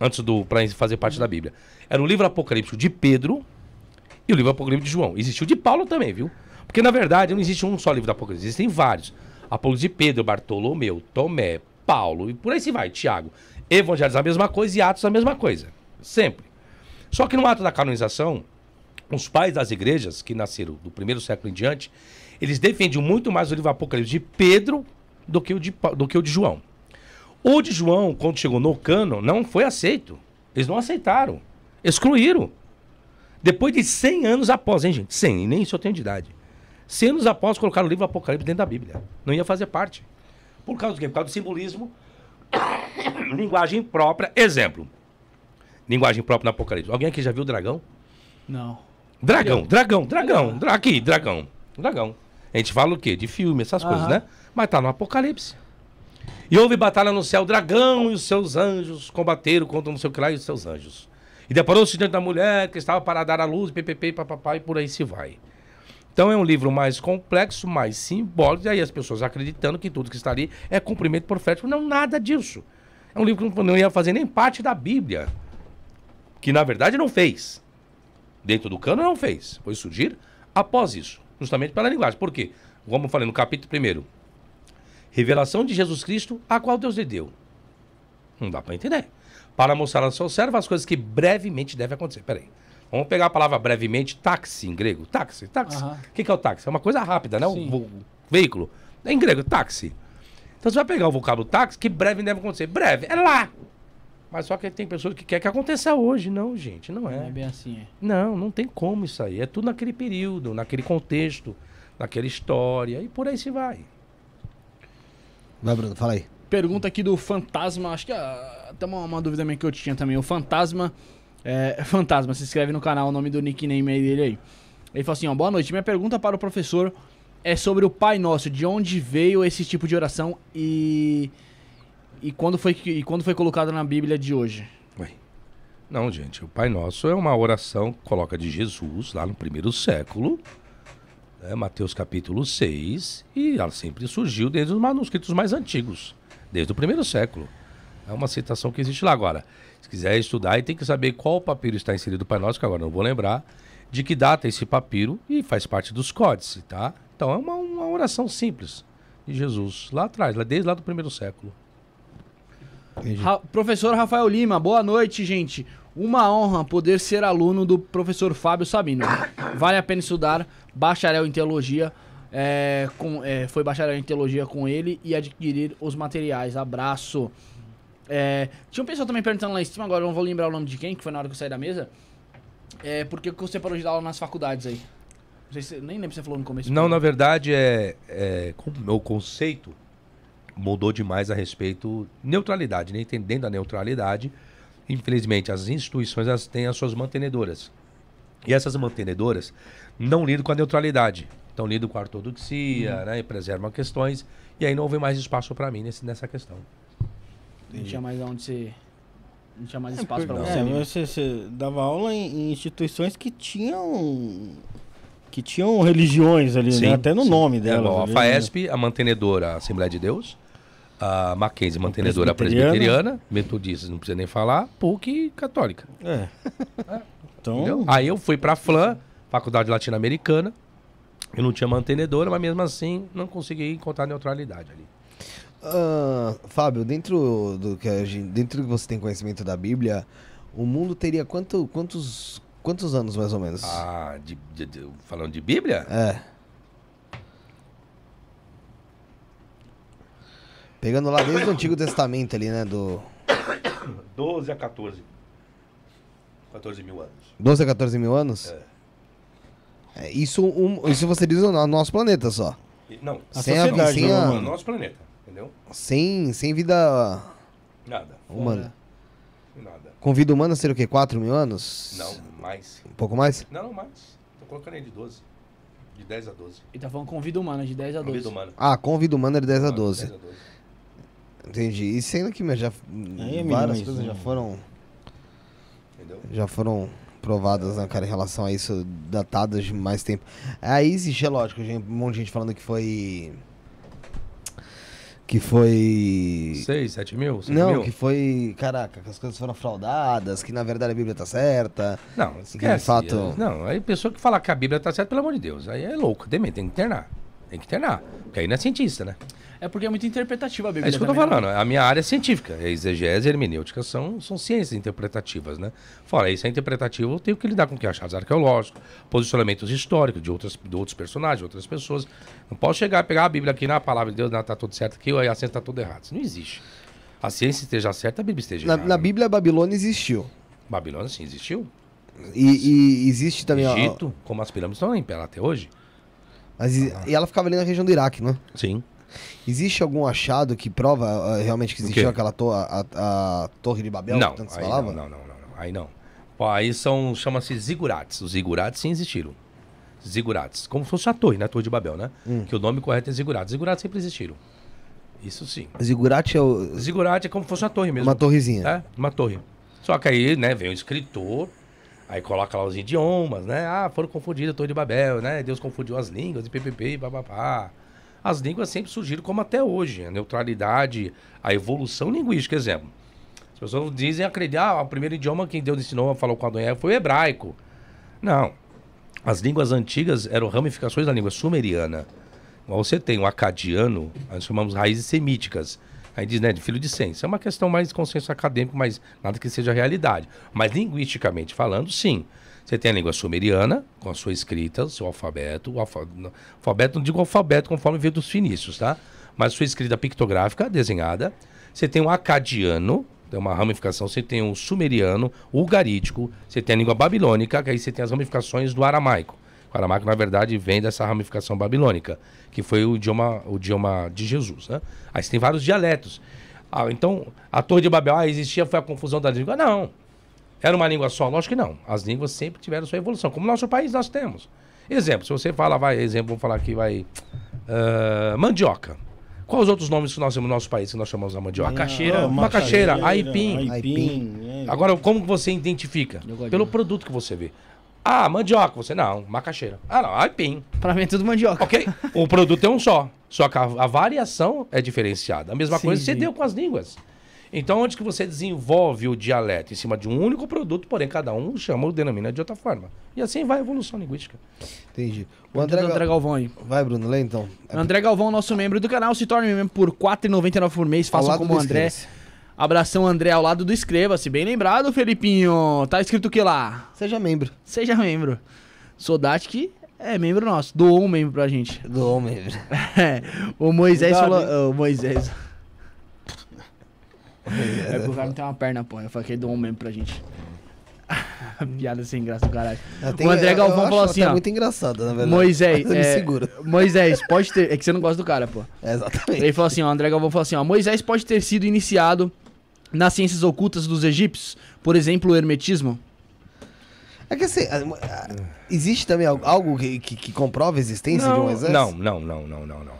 E: antes do para fazer parte da Bíblia. Era o livro apocalíptico de Pedro e o livro apocalíptico de João. Existiu de Paulo também, viu? Porque na verdade não existe um só livro da Apocalipse, existem vários. Apolo de Pedro, Bartolomeu, Tomé, Paulo e por aí se vai, Tiago. Evangelhos a mesma coisa e Atos a mesma coisa. Sempre. Só que no ato da canonização, os pais das igrejas que nasceram do primeiro século em diante, eles defendiam muito mais o livro Apocalipse de Pedro do que o de, do que o de João. O de João, quando chegou no cano, não foi aceito. Eles não aceitaram. Excluíram. Depois de 100 anos após, hein, gente? 100, nem isso eu tenho de idade. 100 anos após colocar o livro Apocalipse dentro da Bíblia. Não ia fazer parte. Por causa do quê? Por causa do simbolismo, linguagem própria. Exemplo. Linguagem própria no Apocalipse. Alguém aqui já viu o dragão? Não. Dragão, dragão, dragão. Aqui, dragão. Dragão. A gente fala o quê? De filme, essas coisas, né? Mas tá no Apocalipse. E houve batalha no céu, o dragão e os seus anjos combateram contra não sei o que lá e os seus anjos. E deparou-se diante da mulher que estava para dar a luz, ppp, papapá, e por aí se vai. Então é um livro mais complexo, mais simbólico, e aí as pessoas acreditando que tudo que está ali é cumprimento profético. Não, nada disso. É um livro que não ia fazer nem parte da Bíblia, que na verdade não fez. Dentro do cano não fez, foi surgir após isso justamente pela linguagem. Por quê? Como eu falei no capítulo primeiro, revelação de Jesus Cristo, a qual Deus lhe deu. Não dá para entender. Para mostrar ao seu servo as coisas que brevemente devem acontecer. Peraí. Vamos pegar a palavra brevemente, táxi em grego. Táxi, táxi. O que, que é o táxi? É uma coisa rápida, né? Sim. O veículo. É em grego, táxi. Então você vai pegar o vocábulo táxi, que breve deve acontecer. Breve, é lá. Mas só que tem pessoas que querem que aconteça hoje. Não, gente, não é. Não é bem assim. É. Não, não tem como isso aí. É tudo naquele período, naquele contexto, naquela história e por aí se vai.
C: Vai, Bruno, fala aí.
A: Pergunta aqui do Fantasma. Acho que até ah, uma, uma dúvida minha que eu tinha também. O Fantasma. É, Fantasma, se inscreve no canal, o nome do nickname aí dele aí. Ele falou assim: ó, boa noite. Minha pergunta para o professor é sobre o Pai Nosso. De onde veio esse tipo de oração e. E quando foi, e quando foi colocado na Bíblia de hoje?
E: Ué. Não, gente, o Pai Nosso é uma oração que coloca de Jesus lá no primeiro século, né, Mateus capítulo 6, e ela sempre surgiu desde os manuscritos mais antigos, desde o primeiro século. É uma citação que existe lá agora. Se quiser estudar, e tem que saber qual papiro está inserido Pai Nosso que agora não vou lembrar, de que data esse papiro e faz parte dos códices, tá? Então é uma, uma oração simples
A: de Jesus, lá atrás, lá, desde lá do primeiro século. Ra professor Rafael Lima, boa noite, gente. Uma honra poder ser aluno do professor Fábio Sabino. Vale a pena estudar, bacharel em teologia. É, com, é, foi bacharel em teologia com ele e adquirir os materiais. Abraço. É, tinha um pessoal também perguntando lá em cima, agora não vou lembrar o nome de quem, que foi na hora que eu saí da mesa. É, por que você parou de dar aula nas faculdades aí? Se, nem lembro se você falou no começo. Não, na
E: verdade, é, é o conceito mudou demais a respeito neutralidade, né? entendendo a neutralidade. Infelizmente, as instituições elas têm as suas mantenedoras. E essas mantenedoras não lidam com a neutralidade. Então lidam com a ortodoxia, uhum. né? E preservam questões. E aí não houve mais espaço para mim nesse, nessa questão.
B: Não tinha mais onde se. Não tinha mais é, espaço é, para você, é, você, você. dava aula em, em instituições que tinham que tinham religiões ali, né? sim, né? até no sim. nome dela. É, a né? FAESP, a
E: mantenedora a Assembleia de Deus, a Mackenzie, mantenedora presbiteriana, metodista, não precisa nem falar, PUC católica. É. é. então... Aí eu fui para FLAN, Faculdade Latino-Americana, eu não tinha mantenedora, mas mesmo assim não consegui encontrar neutralidade ali.
C: Uh, Fábio, dentro do que a gente, dentro do que você tem conhecimento da Bíblia, o mundo teria quanto, quantos, quantos anos mais ou menos? Ah,
E: de, de, de, falando de
C: Bíblia? É. Pegando lá desde o Antigo Testamento ali, né? Do.
E: 12 a 14. 14 mil anos.
C: 12 a 14 mil anos? É. é isso, um, isso você diz no nosso planeta só. Não, a sem a, sem a, no nosso planeta, entendeu? Sem, sem vida. Nada. Humana. Nada. Com vida humana ser o quê? 4 mil anos? Não, mais. Um pouco mais? Não,
E: mais. Tô colocando aí de 12. De 10 a 12. Ele tá
A: falando com vida humana, de 10 a 12. Com vida humana. Ah,
C: com vida humana de 10 a 12. De 10 a 12. Entendi. E sendo que já, é várias coisas já né? foram. Entendeu? Já foram provadas, né, cara, em relação a isso, datadas de mais tempo. Aí existe, é lógico, gente, um monte de gente falando que foi. Que foi. 6, 7 mil? não, mil. que foi. Caraca, que as coisas foram fraudadas, que na verdade a Bíblia tá certa. Não, esquece. Que de fato... É, não, aí
E: pessoa que fala que a Bíblia tá certa, pelo amor de Deus, aí é louco, também tem que internar. Tem que internar. Porque aí não é cientista, né?
A: É porque é muito interpretativa a Bíblia. É isso que eu estou né, falando.
E: A minha área é científica. A é exegese e hermenêutica são, são ciências interpretativas, né? Fora isso é interpretativo, eu tenho que lidar com que é achados arqueológicos, posicionamentos históricos de, outras, de outros personagens, de outras pessoas. Não posso chegar e pegar a Bíblia aqui na né? palavra de Deus, está né, tudo certo aqui, a ciência está tudo errado. Isso não existe. A ciência esteja certa, a Bíblia esteja na, errada. Na
C: Bíblia, a Babilônia existiu. Babilônia, sim, existiu. E, e existe também... Egito, como as pirâmides estão em pé até hoje. Mas, ah. E ela ficava ali na região do Iraque, é? Sim. Existe algum achado que prova uh, realmente que existiu aquela to a, a, a, Torre de Babel? Não, tanto se falava? Não,
E: não, não, não, Aí não. Pô, aí são, chama-se zigurates. Os zigurates sim existiram. Zigurates. Como se fosse a torre, né? A torre de Babel, né? Hum. Que o nome correto é zigurates. Zigurates sempre existiram. Isso sim.
C: Zigurate é o... Zigurate é como se fosse uma torre mesmo. Uma torrezinha. É,
E: uma torre. Só que aí, né, vem o escritor, Aí coloca lá os idiomas, né? Ah, foram confundidos, Torre de Babel, né? Deus confundiu as línguas e ppp, papapá as línguas sempre surgiram como até hoje. A neutralidade, a evolução linguística, exemplo. As pessoas dizem, acreditar, ah, o primeiro idioma que Deus ensinou a falar com Adão foi o hebraico. Não. As línguas antigas eram ramificações da língua sumeriana. Você tem o acadiano, nós chamamos raízes semíticas. Aí diz, né, de filho de Sem. é uma questão mais de consenso acadêmico, mas nada que seja realidade. Mas linguisticamente falando, sim. Você tem a língua sumeriana, com a sua escrita, o seu alfabeto. O alfa... alfabeto, não digo alfabeto conforme veio dos fenícios, tá? Mas sua escrita pictográfica, desenhada. Você tem o acadiano, é uma ramificação. Você tem o sumeriano, o ugarítico. Você tem a língua babilônica, que aí você tem as ramificações do aramaico. O aramaico, na verdade, vem dessa ramificação babilônica, que foi o idioma, o idioma de Jesus, né? Aí você tem vários dialetos. Ah, então, a Torre de Babel ah, existia, foi a confusão da língua. Não, era uma língua só? Lógico que não. As línguas sempre tiveram sua evolução. Como nosso país, nós temos. Exemplo, se você fala, vai, exemplo, vamos falar aqui, vai. Uh, mandioca. Quais os outros nomes que nós temos no nosso país que nós chamamos a mandioca? Macaxeira. macaxeira, macaxeira aipim. aipim. É. Agora, como você identifica? Pelo produto que você vê. Ah, mandioca. Você não, macaxeira. Ah, não, aipim. Pra mim é tudo mandioca. Ok, o produto é um só. Só que a, a variação é diferenciada. A mesma sim, coisa sim. você deu com as línguas. Então, onde que você desenvolve o dialeto? Em cima de um único produto, porém cada um chama ou denomina de outra forma.
C: E assim vai a evolução linguística. Entendi. O André, André Galvão aí. Vai, Bruno, lê então.
A: É André Galvão, nosso membro do canal, se torne membro por R$ 4,99 por mês. Faça como o André. Abração, André, ao lado do Inscreva-se. Bem lembrado, Felipinho. Tá escrito o que lá? Seja membro. Seja membro. Sodat que é membro nosso. Doou um membro pra gente. Doou um membro. é. O Moisés Cuidado, falou... O Moisés... É que o cara não tem uma perna, pô. Eu falei, que dou um mesmo pra gente. Piada sem graça do caralho. Ah, Tenho, o André Galvão falou assim, ó. muito engraçado, na verdade. Moisés, é, Moisés, pode ter... É que você não gosta do cara, pô. É, exatamente. Ele falou assim, ó, o André Galvão falou assim, ó. Moisés pode ter sido iniciado nas ciências ocultas dos
C: egípcios? Por exemplo, o hermetismo? É que assim, existe também algo que, que, que comprova a existência não, de um Não,
E: não, não, não, não, não.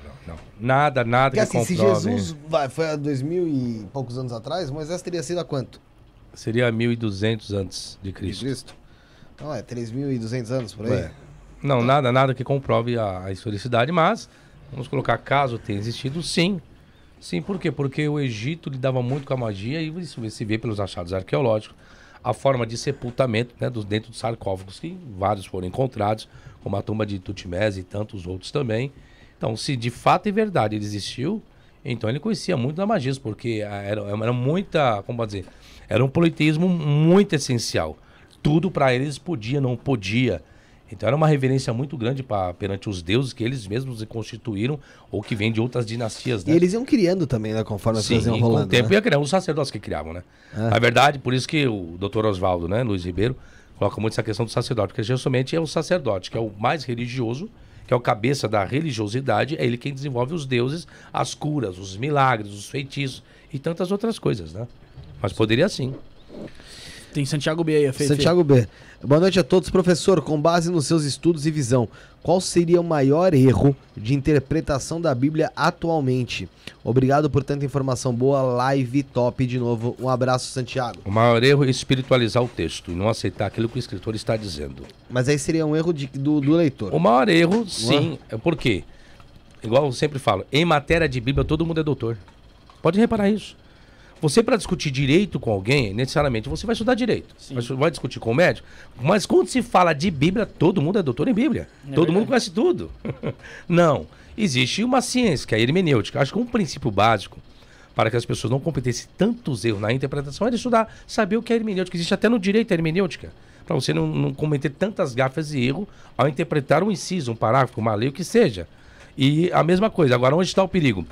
E: Nada, nada Porque, que assim, comprove. Se Jesus
C: vai, foi há dois mil e poucos anos atrás, Moisés teria sido a quanto?
E: Seria 1.200 antes de Cristo. De Cristo.
C: Então é 3.200 anos por aí. É.
E: Não, então... nada, nada que comprove a, a historicidade, mas vamos colocar caso tenha existido, sim. Sim, por quê? Porque o Egito lidava muito com a magia e isso se vê pelos achados arqueológicos. A forma de sepultamento né, dos, dentro dos sarcófagos, que vários foram encontrados, como a tumba de Tutmés e tantos outros também. Então, se de fato e é verdade ele existiu, então ele conhecia muito da magia, porque era, era muita, como pode dizer, era um politeísmo muito essencial. Tudo para eles podia, não podia. Então era uma reverência muito grande pra, perante os deuses que eles mesmos constituíram ou que vêm de outras dinastias.
C: Né? E eles iam criando também, né, conforme as Sim, coisas iam rolando. Com o tempo né? ia criando, os sacerdotes que criavam, né?
E: Ah. Na verdade, por isso que o doutor Oswaldo, né, Luiz Ribeiro, coloca muito essa questão do sacerdote, porque justamente é o sacerdote, que é o mais religioso, que é o cabeça da religiosidade, é ele quem desenvolve os deuses, as curas, os milagres, os feitiços e tantas outras coisas, né? Mas poderia sim.
A: Tem Santiago B aí, a Santiago B.
C: Boa noite a todos. Professor, com base nos seus estudos e visão, qual seria o maior erro de interpretação da Bíblia atualmente? Obrigado por tanta informação boa, live top de novo. Um abraço, Santiago.
E: O maior erro é espiritualizar o texto e não aceitar aquilo que o escritor está dizendo.
C: Mas aí seria um erro de, do, do, leitor. O maior erro, é? sim.
E: É por quê? Igual eu sempre falo, em matéria de Bíblia todo mundo é doutor. Pode reparar isso. Você, para discutir direito com alguém, necessariamente você vai estudar direito. Vai discutir com o médico. Mas quando se fala de Bíblia, todo mundo é doutor em Bíblia. É todo verdade. mundo conhece tudo. não. Existe uma ciência, que é a hermenêutica. Acho que um princípio básico para que as pessoas não cometessem tantos erros na interpretação é era estudar, saber o que é hermenêutica. Existe até no direito a hermenêutica. Para você não, não cometer tantas gafas e erro ao interpretar um inciso, um parágrafo, uma lei, o que seja. E a mesma coisa. Agora, onde está o perigo?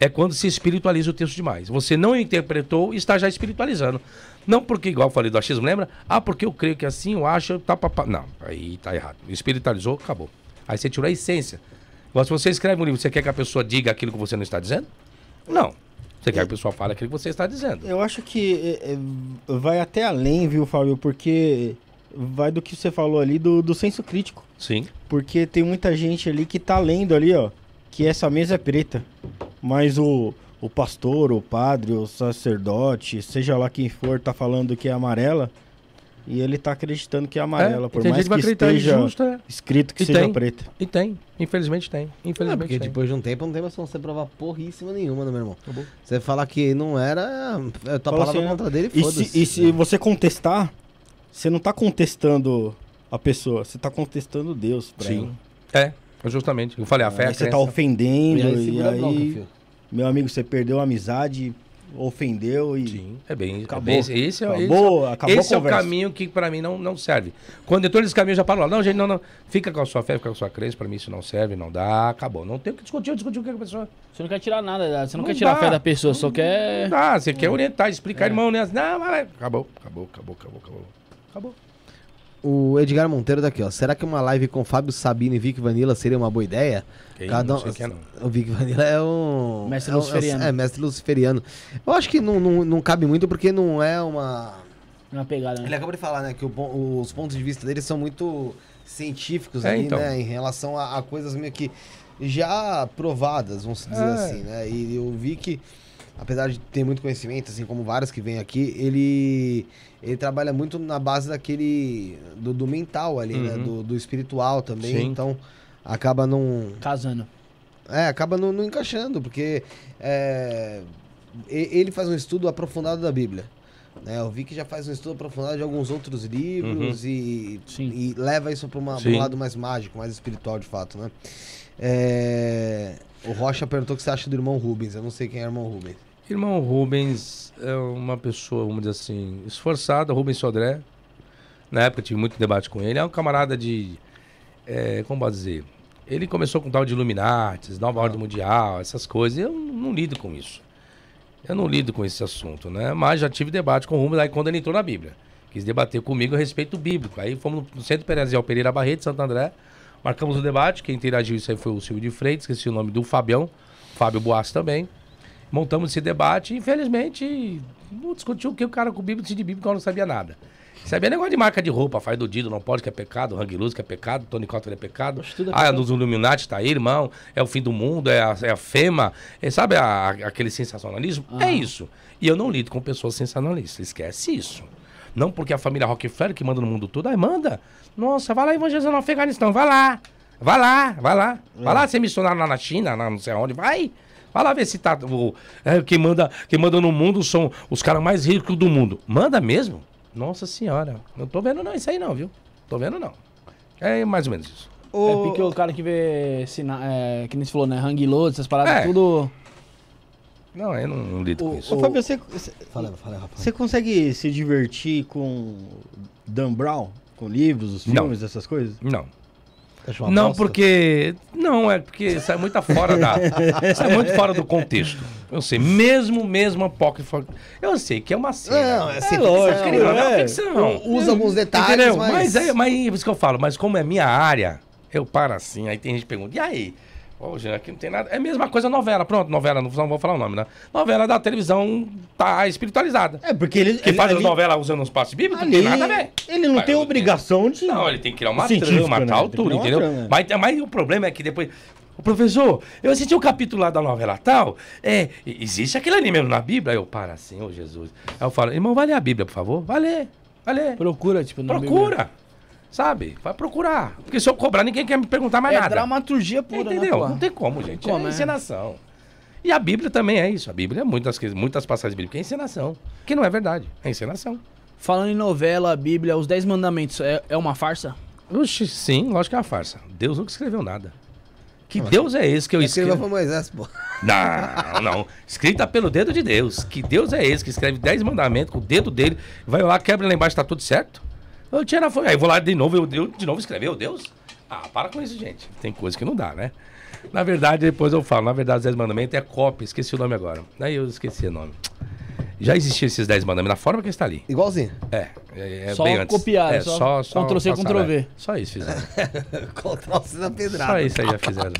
E: é quando se espiritualiza o texto demais. Você não interpretou e está já espiritualizando. Não porque, igual eu falei do achismo, lembra? Ah, porque eu creio que assim, eu acho, tá papá. Não, aí tá errado. Espiritualizou, acabou. Aí você tirou a essência. Mas se você escreve um livro, você quer que a pessoa diga aquilo que você não está dizendo? Não. Você quer que a pessoa fale aquilo que você está dizendo.
B: Eu acho que é, é, vai até além, viu, Fábio? Porque vai do que você falou ali, do, do senso crítico. Sim. Porque tem muita gente ali que tá lendo ali, ó que essa mesa é preta, mas o, o pastor, o padre, o sacerdote, seja lá quem for, tá falando que é amarela. E ele tá acreditando que é amarela, é, por mais que esteja justa, é. escrito que seja tem, preta.
C: E tem, infelizmente tem. Infelizmente é porque tem. depois de um tempo não tem mais como você provar porríssima nenhuma, né, meu irmão? Acabou. Você falar que não era, eu tô falando assim, contra dele, e foda-se.
B: e se você contestar, você não tá contestando a pessoa, você tá contestando Deus pra Sim.
E: Ela. É, é justamente. Eu falei, a fé aí é Você está tá ofendendo, e aí, e aí bronca,
B: meu amigo, você perdeu a amizade, ofendeu e. Sim, é
E: bem. É acabou. É bem, esse é, acabou, acabou esse é o é caminho que para mim não, não serve. Quando eu tô nesse caminho, eu já paro lá. Não, gente, não, não. Fica com a sua fé, fica com a sua crença. Para mim isso não serve, não dá, acabou. Não tem o que
A: discutir, eu discutir o que a pessoa. Você não quer
B: tirar nada, né? você não, não quer tirar dá. a fé da pessoa, só quer. Ah, você quer orientar, explicar, é. irmão, né? Não, vai, acabou, acabou, acabou, acabou, acabou. Acabou.
C: O Edgar Monteiro daqui, tá ó. Será que uma live com Fábio Sabino e Vic Vanilla seria uma boa ideia? Quem? Cada um, é O Vic Vanilla é um. Mestre é Luciferiano. É, é, mestre Luciferiano. Eu acho que não, não, não cabe muito porque não é uma. É uma pegada, né? Ele acabou de falar, né? Que o, os pontos de vista dele são muito científicos é, então. né? Em relação a, a, coisas meio que já provadas, vamos dizer é. assim, né? E eu vi que, apesar de ter muito conhecimento, assim como vários que vêm aqui, ele ele trabalha muito na base daquele. do, do mental ali, né? uhum. né? Do, do, espiritual também. Sim. Então, acaba não. Casando. É, acaba não, não encaixando, porque é, ele faz um estudo aprofundado da Bíblia. Né? Eu vi que já faz um estudo aprofundado de alguns outros livros uhum. e, e, leva isso para um lado mais mágico, mais espiritual de fato, né? É, o Rocha perguntou o que você acha do irmão Rubens. Eu não sei quem é o irmão Rubens.
E: Irmão Rubens é uma pessoa, vamos dizer assim, esforçada. Rubens Sodré, na época tive muito debate com ele. É um camarada de. É, como posso dizer? Ele começou com tal de Illuminates, Nova ah. Ordem Mundial, essas coisas. Eu não lido com isso. Eu não lido com esse assunto, né? Mas já tive debate com o Rubens aí quando ele entrou na Bíblia. Quis debater comigo a respeito bíblico. Aí fomos no Centro Perezial Pereira Barreto, Santo André. Marcamos o debate. Quem interagiu isso aí foi o Silvio de Freitas, esqueci o nome do Fabião. Fábio Boas também montamos esse debate e, infelizmente, não discutiu o que o cara com o Bíblia disse de bíblico, eu não sabia nada. Sabia é negócio de marca de roupa, faz do Dido, não pode, que é pecado, Hang Luz, que é pecado, Tony Cotter é pecado. É ah, é Illuminati tá aí, irmão, é o fim do mundo, é a, é a FEMA, é, sabe a, aquele sensacionalismo? Ah. É isso. E eu não lido com pessoas sensacionalistas, esquece isso. Não porque a família Rockefeller que manda no mundo todo, aí manda. Nossa, vai lá evangelizar no Afeganistão, vai lá. Vai lá, vai lá. Vai é. lá ser missionário lá na China, não sei onde, vai. Vai lá ver se tá. O, é, quem, manda, quem manda no mundo são os caras mais ricos do mundo. Manda mesmo? Nossa senhora. Não tô vendo não isso aí não, viu? Tô vendo não. É mais ou menos isso.
A: É o... É porque o cara que vê, sina... é, que nem se falou, né? Hang load, essas paradas, é. tudo...
B: Não, eu não, não lido o, com isso. Ô, Fábio, você... você fala, fala, rapaz. Você consegue se divertir com Dan Brown? Com livros, os filmes, não. essas coisas? Não. É uma não, bosta?
E: porque. Não, é porque sai é muito fora da. sai é muito fora do contexto. Eu sei, mesmo, mesmo apócrifo. Eu sei que é uma cena. Não, é, assim, é lógico, é, não, é, ficção. Usa alguns detalhes. Entendeu? Mas... mas é, mas isso que eu falo, mas como é minha área, eu paro assim. Aí tem gente que pergunta, e aí? Ô, gente, aqui não tem nada. É a mesma coisa novela. Pronto, novela, não vou falar o nome, né? Novela da televisão tá espiritualizada. É, porque ele. Que ele, faz novela as novelas usando os passos bíblicos, não tem nada a ver. Ele não Vai, tem obrigação de. Não, ele tem que criar uma trama, né? tal, tudo, entendeu? Trama. Mas, mas o problema é que depois. O professor, eu assisti o um capítulo lá da novela tal. É, existe aquele anime na Bíblia? Aí eu, para, Senhor Jesus. Aí eu falo, irmão, vai ler a Bíblia, por favor. Vai ler, vai ler. Procura, tipo, no Procura. Bíblia. Sabe? Vai procurar. Porque se eu cobrar, ninguém quer me perguntar mais é nada. É dramaturgia
A: pura, né, Entendeu? Né, não tem
E: como, gente. Como é, é encenação. E a Bíblia também é isso. A Bíblia, é muitas, muitas passagens bíblicas, é encenação. Que não é verdade. É encenação.
A: Falando em novela, Bíblia, os Dez Mandamentos, é, é uma farsa?
E: Oxi, sim, lógico que é uma farsa. Deus nunca escreveu nada. Que Nossa. Deus é esse que eu é escrevo? Escreveu Moisés, pô. Não, não. Escrita pelo dedo de Deus. Que Deus é esse que escreve dez mandamentos com o dedo dele, vai lá, quebra lá embaixo, tá tudo certo? Eu tinha na folha. Aí vou lá de novo, eu, eu de novo escrever, o oh, Deus. Ah, para com isso, gente. Tem coisa que não dá, né? Na verdade, depois eu falo. Na verdade, os 10 mandamentos é copy, esqueci o nome agora. Daí eu esqueci o nome. Já existiam esses 10 mandamentos na forma que está ali.
C: Igualzinho? É. é, é só bem copiar, é, só, só Ctrl-C, Ctrl-V. Só isso fizeram.
A: Ctrl-C na pedrada. Só isso aí já fizeram.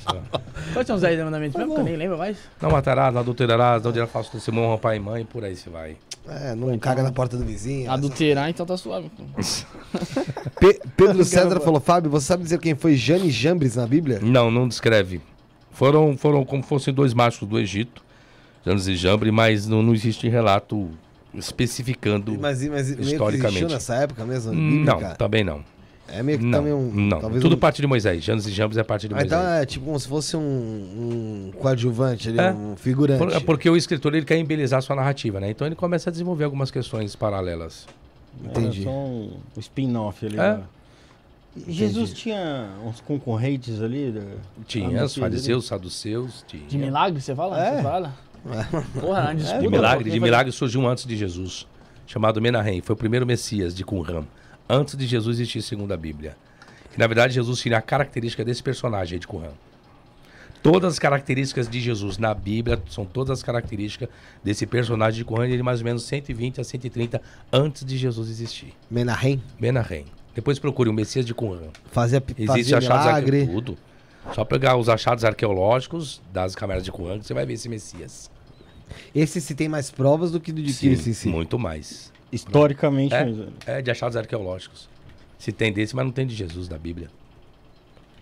A: Quais são os 10 mandamentos mesmo? Que eu nem lembro mais.
C: Não
E: matarás, não adulterarás, não dirás falso testemunho, pai e mãe, por aí se vai.
C: É, não então, caga na porta do vizinho. Adulterar, então tá suave. Pe Pedro César falou, Fábio, você sabe dizer quem foi Jane Jambres na Bíblia? Não, não descreve. Foram, foram como fossem dois machos do
E: Egito anos de jambre, mas não, não existe relato especificando mas, mas, historicamente. Mas nessa época mesmo? Não, também não. É meio que não, também um. Não, tudo um... parte de Moisés. Janos e Jambres é parte de ah, então Moisés.
C: Então é tipo como se fosse um, um coadjuvante, ali, é, um figurante. Por, é
E: porque o escritor ele quer embelezar sua narrativa, né? Então ele começa a desenvolver algumas questões paralelas. Entendi. É só um spin-off ali. É? Né?
B: Jesus tinha uns concorrentes ali? Né? Tinha, os fariseus, saduceus. Tinha. De milagre,
A: você fala? É. Você
C: fala? É. Porra, antes é, de, é milagre, de milagre
E: surgiu um antes de Jesus, chamado Menahem. Foi o primeiro Messias de Qumran. Antes de Jesus existir, segundo a Bíblia. na verdade, Jesus tinha a característica desse personagem de Qumran. Todas as características de Jesus na Bíblia são todas as características desse personagem de Qumran, ele mais ou menos 120 a 130 antes de Jesus existir. Menahem? Menahem. Depois procure o Messias de Qumran. Fazia, Existe fazia achados Aqui, tudo. Só pegar os achados arqueológicos das cavernas de Kuang, você vai ver esse Messias.
C: Esse se tem mais provas do que do de Sim, esse muito mais. Historicamente é, mesmo.
E: Né, é, de achados arqueológicos. Se tem desse, mas não tem de Jesus da Bíblia.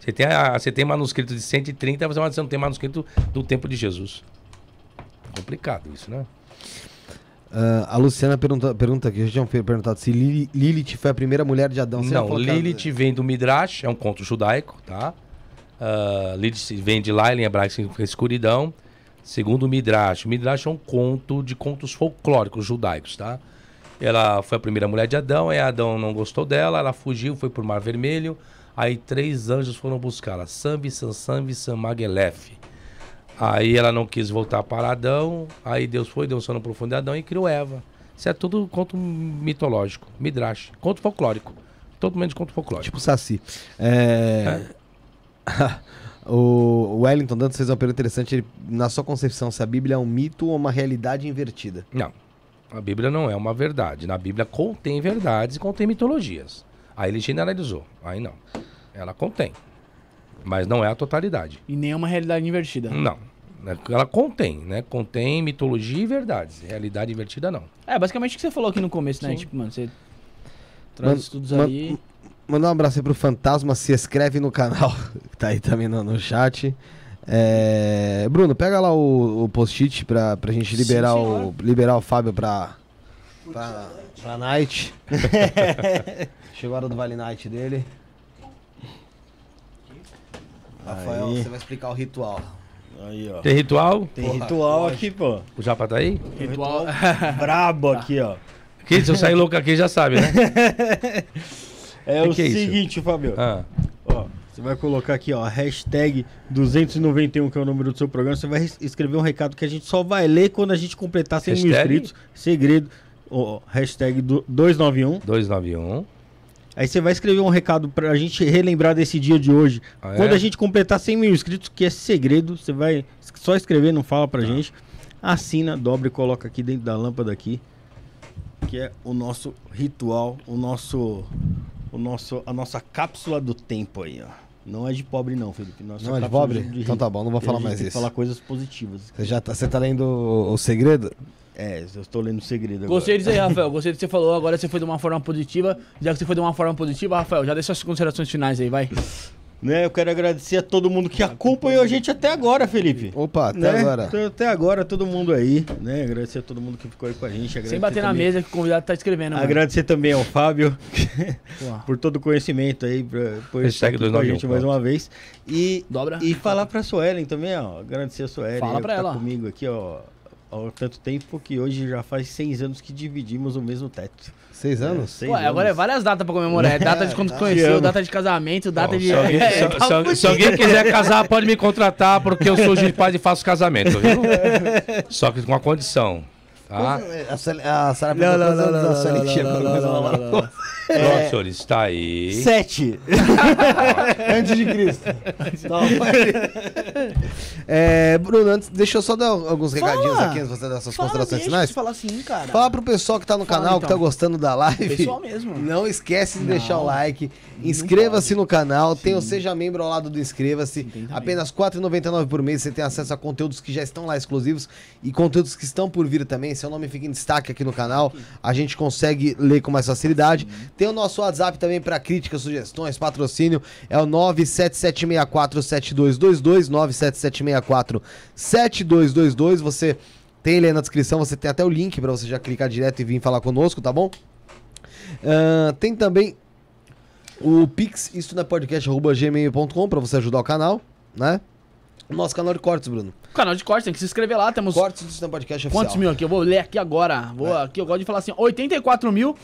E: Você tem, você tem manuscrito de 130, mas você não tem manuscrito do tempo de Jesus. Complicado isso, né?
C: Uh, a Luciana pergunta, pergunta aqui, já tinham perguntado se Lilith foi a primeira mulher de Adão. Você não, Lilith
E: vem do Midrash, é um conto judaico, tá? Uh, ah, Lides vem de lá, em hebraico significa escuridão. Segundo o Midrash, o Midrash é um conto de contos folclóricos judaicos, tá? Ela foi a primeira mulher de Adão, aí Adão não gostou dela, ela fugiu, foi pro Mar Vermelho, aí três anjos foram buscá-la, Sambi, Sansambi, Samagelef. Aí ela não quis voltar para Adão, aí Deus foi, deu um sono profundo de Adão e criou Eva. Isso é tudo conto mitológico, Midrash, conto folclórico
C: Todo mundo de conto folclórico. Tipo Saci. É... é. o Wellington Dantas fez uma pergunta interessante. Ele, na sua concepção, se a Bíblia é um mito ou uma realidade invertida?
E: Não. A Bíblia não é uma verdade. Na Bíblia contém verdades e contém mitologias. Aí ele generalizou. Aí não. Ela contém. Mas não é a totalidade. E nem é uma realidade invertida. Não. É ela contém, né? Contém mitologia e verdades. Realidade invertida, não.
A: É, basicamente o que você falou aqui no começo, né? Sim. Tipo, mano, você
C: traz man, estudos man, aí. Mandar um abraço aí pro Fantasma, se inscreve no canal, que tá aí também no, no chat. É... Bruno, pega lá o, o post-it pra, pra gente liberar, Sim, o, liberar o Fábio pra, pra, pra Night. Chegou a hora do Vale Night dele. Rafael, aí. você vai explicar o ritual. Aí, ó. Tem ritual? Tem Porra, ritual pode. aqui, pô. O Japa tá aí? Tem ritual brabo aqui, ó.
E: Aqui, se eu sair louco aqui, já sabe, né? É o que é seguinte, isso? Fabio. Ah.
B: você vai colocar aqui, ó, hashtag 291, que é o número do seu programa. Você vai escrever um recado que a gente só vai ler quando a gente completar 100 hashtag? mil inscritos. Segredo. Ó, hashtag 291. 291. Aí você vai escrever um recado pra gente relembrar desse dia de hoje. Ah, é? Quando a gente completar 100 mil inscritos, que é segredo, você vai só escrever, não fala pra ah. gente. Assina, dobra e coloca aqui dentro da lâmpada aqui. Que é o nosso ritual, o nosso o nosso, a nossa cápsula do tempo aí, ó. Não é de pobre, não, Felipe. Nossa não é de pobre? De... Então tá bom, não vou falar mais isso. falar coisas positivas. Você, já tá, você tá lendo o, o segredo? É, eu estou lendo o segredo Gostei disso aí, Rafael. Gostei do que você falou. Agora
A: você foi de uma forma positiva. Já que você foi de uma forma positiva, Rafael, já deixa as considerações finais aí, vai.
B: Né? Eu quero agradecer a todo mundo que acompanhou a gente até agora, Felipe. Opa, até né? agora. Então, até agora, todo mundo aí, né? Agradecer a todo mundo que ficou aí com a gente. Sem bater também... na mesa
A: que o convidado está escrevendo. Mano. Agradecer
B: também ao Fábio por todo o conhecimento aí, por, por estar aqui com a gente mais uma vez. E, Dobra. e falar pra Suelen também, ó. Agradecer a Suelen. Fala pra tá ela. Tá comigo aqui, ó há tanto tempo que hoje já faz seis anos que dividimos o mesmo teto. Seis é, anos? É, seis anos. agora é várias datas pra comemorar. É data de quando se conheceu, data de casamento, data de. Se alguém, se, é,
E: se, se alguém, tá quiser casar, pode me contratar, porque eu sou de paz e faço casamento, viu? Só que com uma condição. Tá?
C: A Sara não, não, não, não, não, não, não, não, não, não, é... senhor,
E: está aí. Sete. antes de Cristo.
C: é, Bruno, antes, deixa eu só dar alguns recadinhos aqui antes de você dar suas fala, considerações finais. falar sim, cara. Fala pro pessoal que tá no fala, canal, então. que tá então. gostando da live. Pessoal mesmo. Não esquece de não. deixar o like. Inscreva-se no canal, Sim. tem o Seja Membro ao lado do Inscreva-se. Apenas R$ 4,99 por mês você tem acesso a conteúdos que já estão lá exclusivos e conteúdos que estão por vir também. Seu nome fica em destaque aqui no canal, a gente consegue ler com mais facilidade. Tem o nosso WhatsApp também para críticas, sugestões, patrocínio. É o 977647222, 977647222. Você tem ele aí na descrição, você tem até o link para você já clicar direto e vir falar conosco, tá bom? Uh, tem também o Pix, isso na podcast.gmail.com pra você ajudar o canal, né? Nosso canal de cortes, Bruno.
A: Canal de cortes, tem que se inscrever lá. Temos. Cortes do Sistema Podcast Oficial. Quantos mil aqui? Eu vou ler aqui agora. Vou é. aqui, eu gosto de falar assim: 84 mil.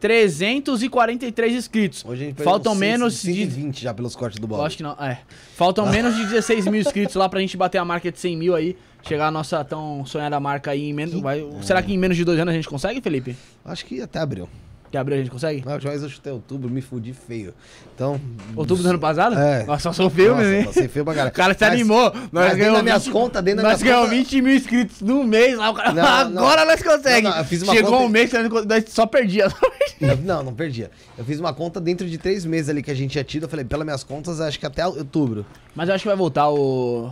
A: 343 inscritos. Hoje a gente Faltam 100, menos
C: 120 de... já pelos cortes do Bob. Acho
A: que não, é. Faltam menos de 16 mil inscritos lá pra gente bater a marca de 100 mil aí. Chegar a nossa tão sonhada marca aí em menos... Vai... É. Será que em menos de dois anos a gente consegue, Felipe?
C: Acho que até abril. Que abril a gente consegue? Não, mas eu chutei outubro, me fudi feio. Então. Outubro do ano passado? É. Nós só sou feio, né? Passei feio pra caralho. O cara se mas, animou. Nós ganhamos. minhas contas, dentro Nós ganhamos 20 mil inscritos no mês.
A: Lá, cara, não, agora não. nós conseguimos. Chegou um mês,
C: nós só perdia. Só perdia. Não, não perdia. Eu fiz uma conta dentro de três meses ali que a gente tinha tido. Eu falei, pelas minhas contas, acho que até outubro. Mas eu acho que vai voltar o.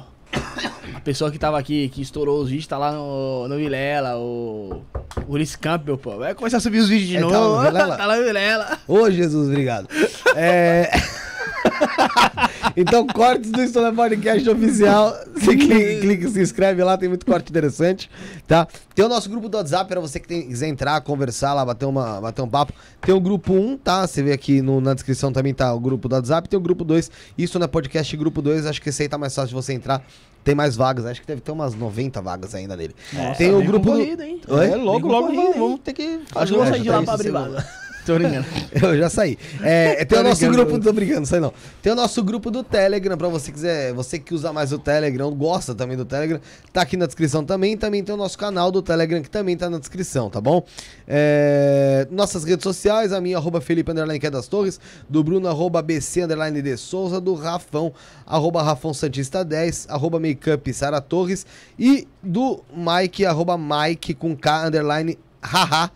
C: A pessoa que tava aqui, que estourou
A: os vídeos, tá lá no, no Vilela, o. Ulisses Campbell, pô. Vai começar a subir os vídeos de é, tá novo. Tá, lá no Vilela.
C: Ô, Jesus, obrigado. é. Então, cortes do na Podcast oficial. Você clica, clica, se inscreve lá, tem muito corte interessante, tá? Tem o nosso grupo do WhatsApp para você que tem, quiser entrar, conversar lá, bater, uma, bater um papo. Tem o grupo 1, tá? Você vê aqui no, na descrição também tá o grupo do WhatsApp. Tem o grupo 2, isso na podcast grupo 2. Acho que esse aí tá mais fácil de você entrar. Tem mais vagas, acho que deve ter umas 90 vagas ainda nele. Nossa, tem o tá grupo. Do... É, logo, logo vamos, vamos ter que. Acho que eu vou sair de lá pra abrir vaga. Tô brincando. Eu já saí. É, tem o nosso grupo, tô brincando, sai não. Tem o nosso grupo do Telegram, pra você quiser, você que usa mais o Telegram, gosta também do Telegram, tá aqui na descrição também. Também tem o nosso canal do Telegram, que também tá na descrição, tá bom? É, nossas redes sociais, a minha, arroba Felipe, underline, é das Torres, do Bruno, arroba BC, underline, de Souza, do Rafão, arroba Rafão Santista 10, arroba Makeup, Sara Torres, e do Mike, arroba Mike, com K, underline, haha,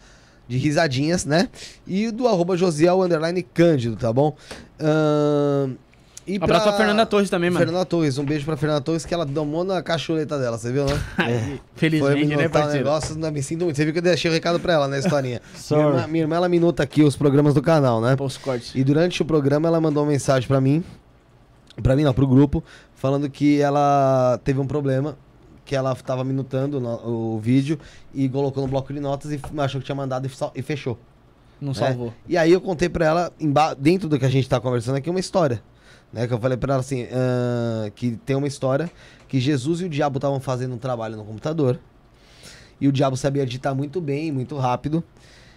C: de risadinhas, né? E do arroba Josiel Underline Cândido, tá bom? Uh, e abraço pra... pra Fernanda Torres também, mano. Fernanda Torres, um beijo pra Fernanda Torres, que ela domou na cachuleta dela, você viu, né? É. Felizmente, né, parceiro? Negócio, não, me sinto muito. Você viu que eu deixei o recado pra ela, na né, historinha? minha, irmã, minha irmã, ela minuta aqui os programas do canal, né? Post E durante o programa, ela mandou uma mensagem pra mim, pra mim não, pro grupo, falando que ela teve um problema que ela estava minutando no, o vídeo e colocou no bloco de notas e achou que tinha mandado e, e fechou. Não né? salvou. E aí eu contei para ela, dentro do que a gente está conversando aqui, uma história. Né? Que eu falei para ela assim, uh, que tem uma história que Jesus e o diabo estavam fazendo um trabalho no computador. E o diabo sabia digitar muito bem, muito rápido.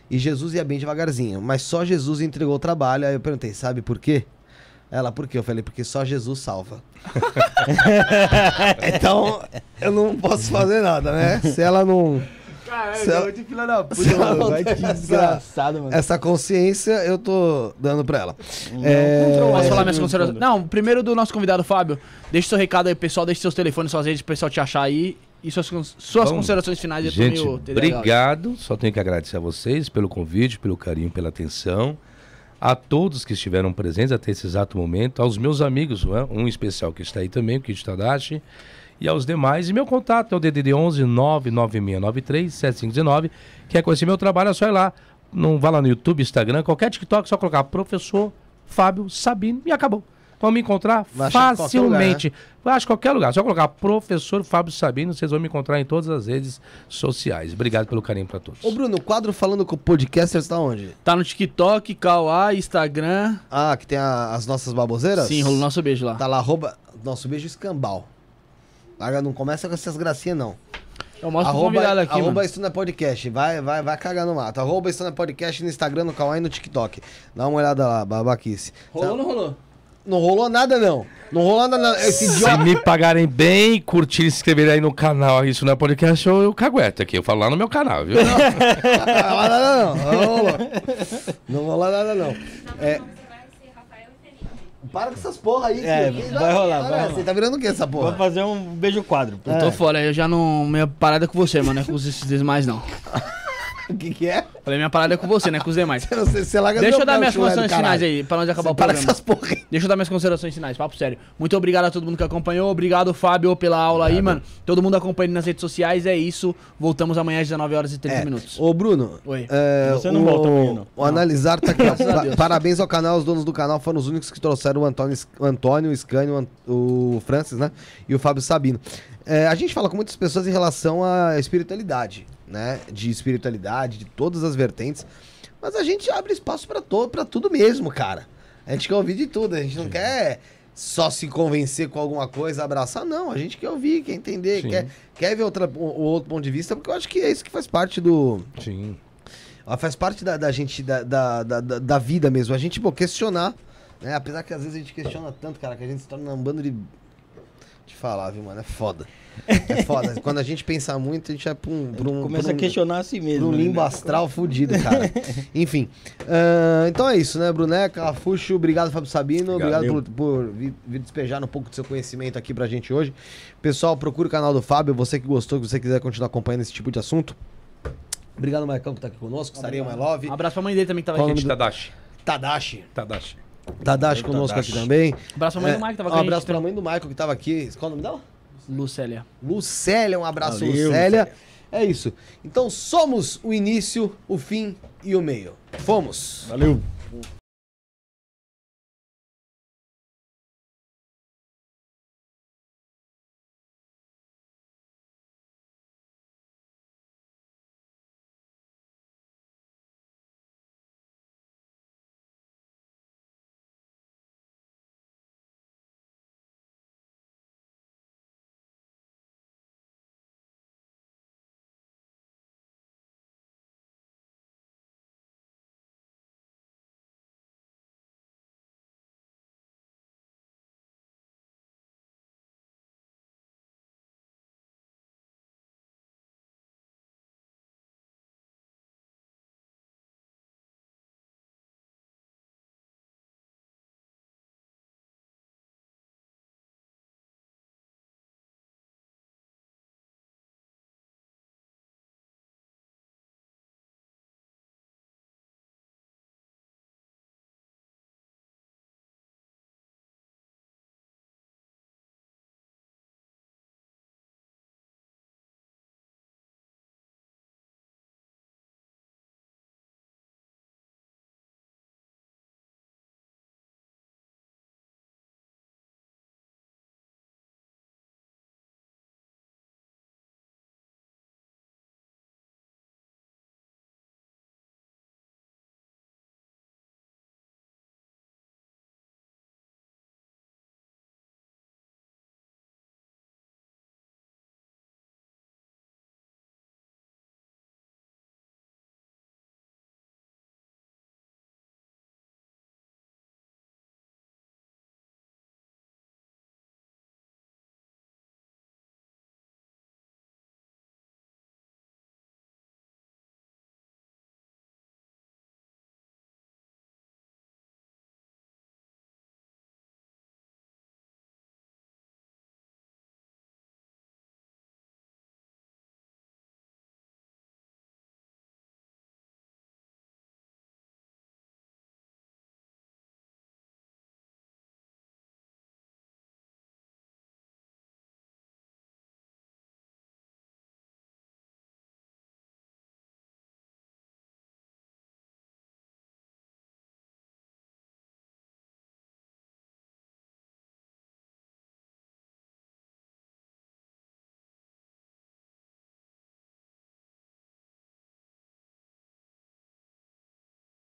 C: E Jesus ia bem devagarzinho. Mas só Jesus entregou o trabalho. Aí eu perguntei, sabe por quê? Ela, por quê? Eu falei, porque só Jesus salva. então, eu não posso fazer nada, né? Se ela não. Caralho, ela... fila da puta, mano. Vai desgraçado, mano. Essa consciência eu tô dando pra ela. Não, é... Posso falar minhas considerações? Não,
A: primeiro do nosso convidado, Fábio. Deixa seu recado aí, pessoal. Deixa seus telefones, suas redes, o pessoal te achar aí. E suas, suas Bom, considerações finais. Gente, obrigado.
E: Só tenho que agradecer a vocês pelo convite, pelo carinho, pela atenção a todos que estiveram presentes até esse exato momento, aos meus amigos, é? um especial que está aí também, o Kit Tadashi, e aos demais. E meu contato é o DDD 11 99693 Quer conhecer meu trabalho? É só ir lá. Não vá lá no YouTube, Instagram, qualquer TikTok, só colocar professor Fábio Sabino e acabou vão me encontrar Vai facilmente. Qualquer né? Acho qualquer lugar. Só colocar professor Fábio Sabino, vocês vão me encontrar em todas as redes sociais. Obrigado pelo carinho para todos.
C: Ô Bruno, o quadro falando com o podcaster está onde? Tá no TikTok, Kauá, Instagram. Ah, que tem a, as nossas baboseiras? Sim, rola o nosso beijo lá. Tá lá, arroba, nosso beijo escambau. Larga, não começa com essas gracinhas, não. Eu mostro arroba, convidado aqui. Arroba Isso Podcast. Vai, vai, vai cagar no mato. Arroba Isso Podcast no Instagram, no Kawaii e no TikTok. Dá uma olhada lá, babaquice. Rolou ou tá. não rolou? Não rolou nada, não. Não rolou nada, não. Esse idiota... Se me
E: pagarem bem, curtir e inscrever aí no canal, isso não é podcast, eu, eu cagueto aqui. Eu falo lá no meu canal, viu?
C: Não, não, não, não, rolou. Não rolou nada, não. É... Para com essas porra aí. É, vai, rolar, cara, vai né? rolar, Você tá virando o que essa porra? Vou fazer um beijo quadro. Eu é. tô
A: fora, eu já não. Minha parada é com você, mano. Não é com esses mais, não.
C: O que, que é? Falei, minha parada é com você, né? Com os demais. você, você, você larga Deixa eu dar minhas considerações finais aí, pra nós acabar você o programa. Para
A: essas porra. Deixa eu dar minhas considerações finais, papo sério. Muito obrigado a todo mundo que acompanhou. Obrigado, Fábio, pela aula aí, mano. Todo mundo acompanhando nas redes sociais. É isso. Voltamos amanhã às 19 horas e 30 é.
C: minutos. Ô, Bruno. Oi. É, você não o, volta amanhã, não. O analisar tá aqui. parabéns ao canal. Os donos do canal foram os únicos que trouxeram o Antônio, o, Antônio, o Scânio, o Francis, né? E o Fábio Sabino. É, a gente fala com muitas pessoas em relação à espiritualidade né? De espiritualidade, de todas as vertentes. Mas a gente abre espaço para todo, para tudo mesmo, cara. A gente quer ouvir de tudo, a gente não Sim. quer só se convencer com alguma coisa, abraçar, não. A gente quer ouvir, quer entender, quer, quer ver outra, o, outro ponto de vista, porque eu acho que é isso que faz parte do. Sim. Faz parte da, da gente, da, da, da, da vida mesmo. A gente, pô, questionar, né? Apesar que às vezes a gente questiona tanto, cara, que a gente se torna um bando de. Te falar, viu, mano? É foda. É foda. Quando a gente pensa muito, a gente vai pra um. Pra um Começa pra um, a questionar a si mesmo. Um né? limbo né? astral fudido, cara. Enfim. Uh, então é isso, né, Bruneca? Fuxo, obrigado, Fábio Sabino. Obrigado, obrigado por, por vir, vir, despejar um pouco do seu conhecimento aqui pra gente hoje. Pessoal, procure o canal do Fábio. Você que gostou, que você quiser continuar acompanhando esse tipo de assunto. Obrigado, Marcão, que tá aqui conosco. Estaria My Love. Um abraço pra mãe dele também que tava aqui. Tadashi. Tadashi. Tadashi. Tadashi conosco Tadashi. aqui também. Um abraço pra mãe é, do Maicon que tava aqui. Um abraço pra mãe do Maicon que tava aqui. Qual o nome dela? Lucélia. Lucélia, um abraço, Valeu, Lucélia. Lucélia. É isso. Então somos o início, o fim e o meio. Fomos. Valeu.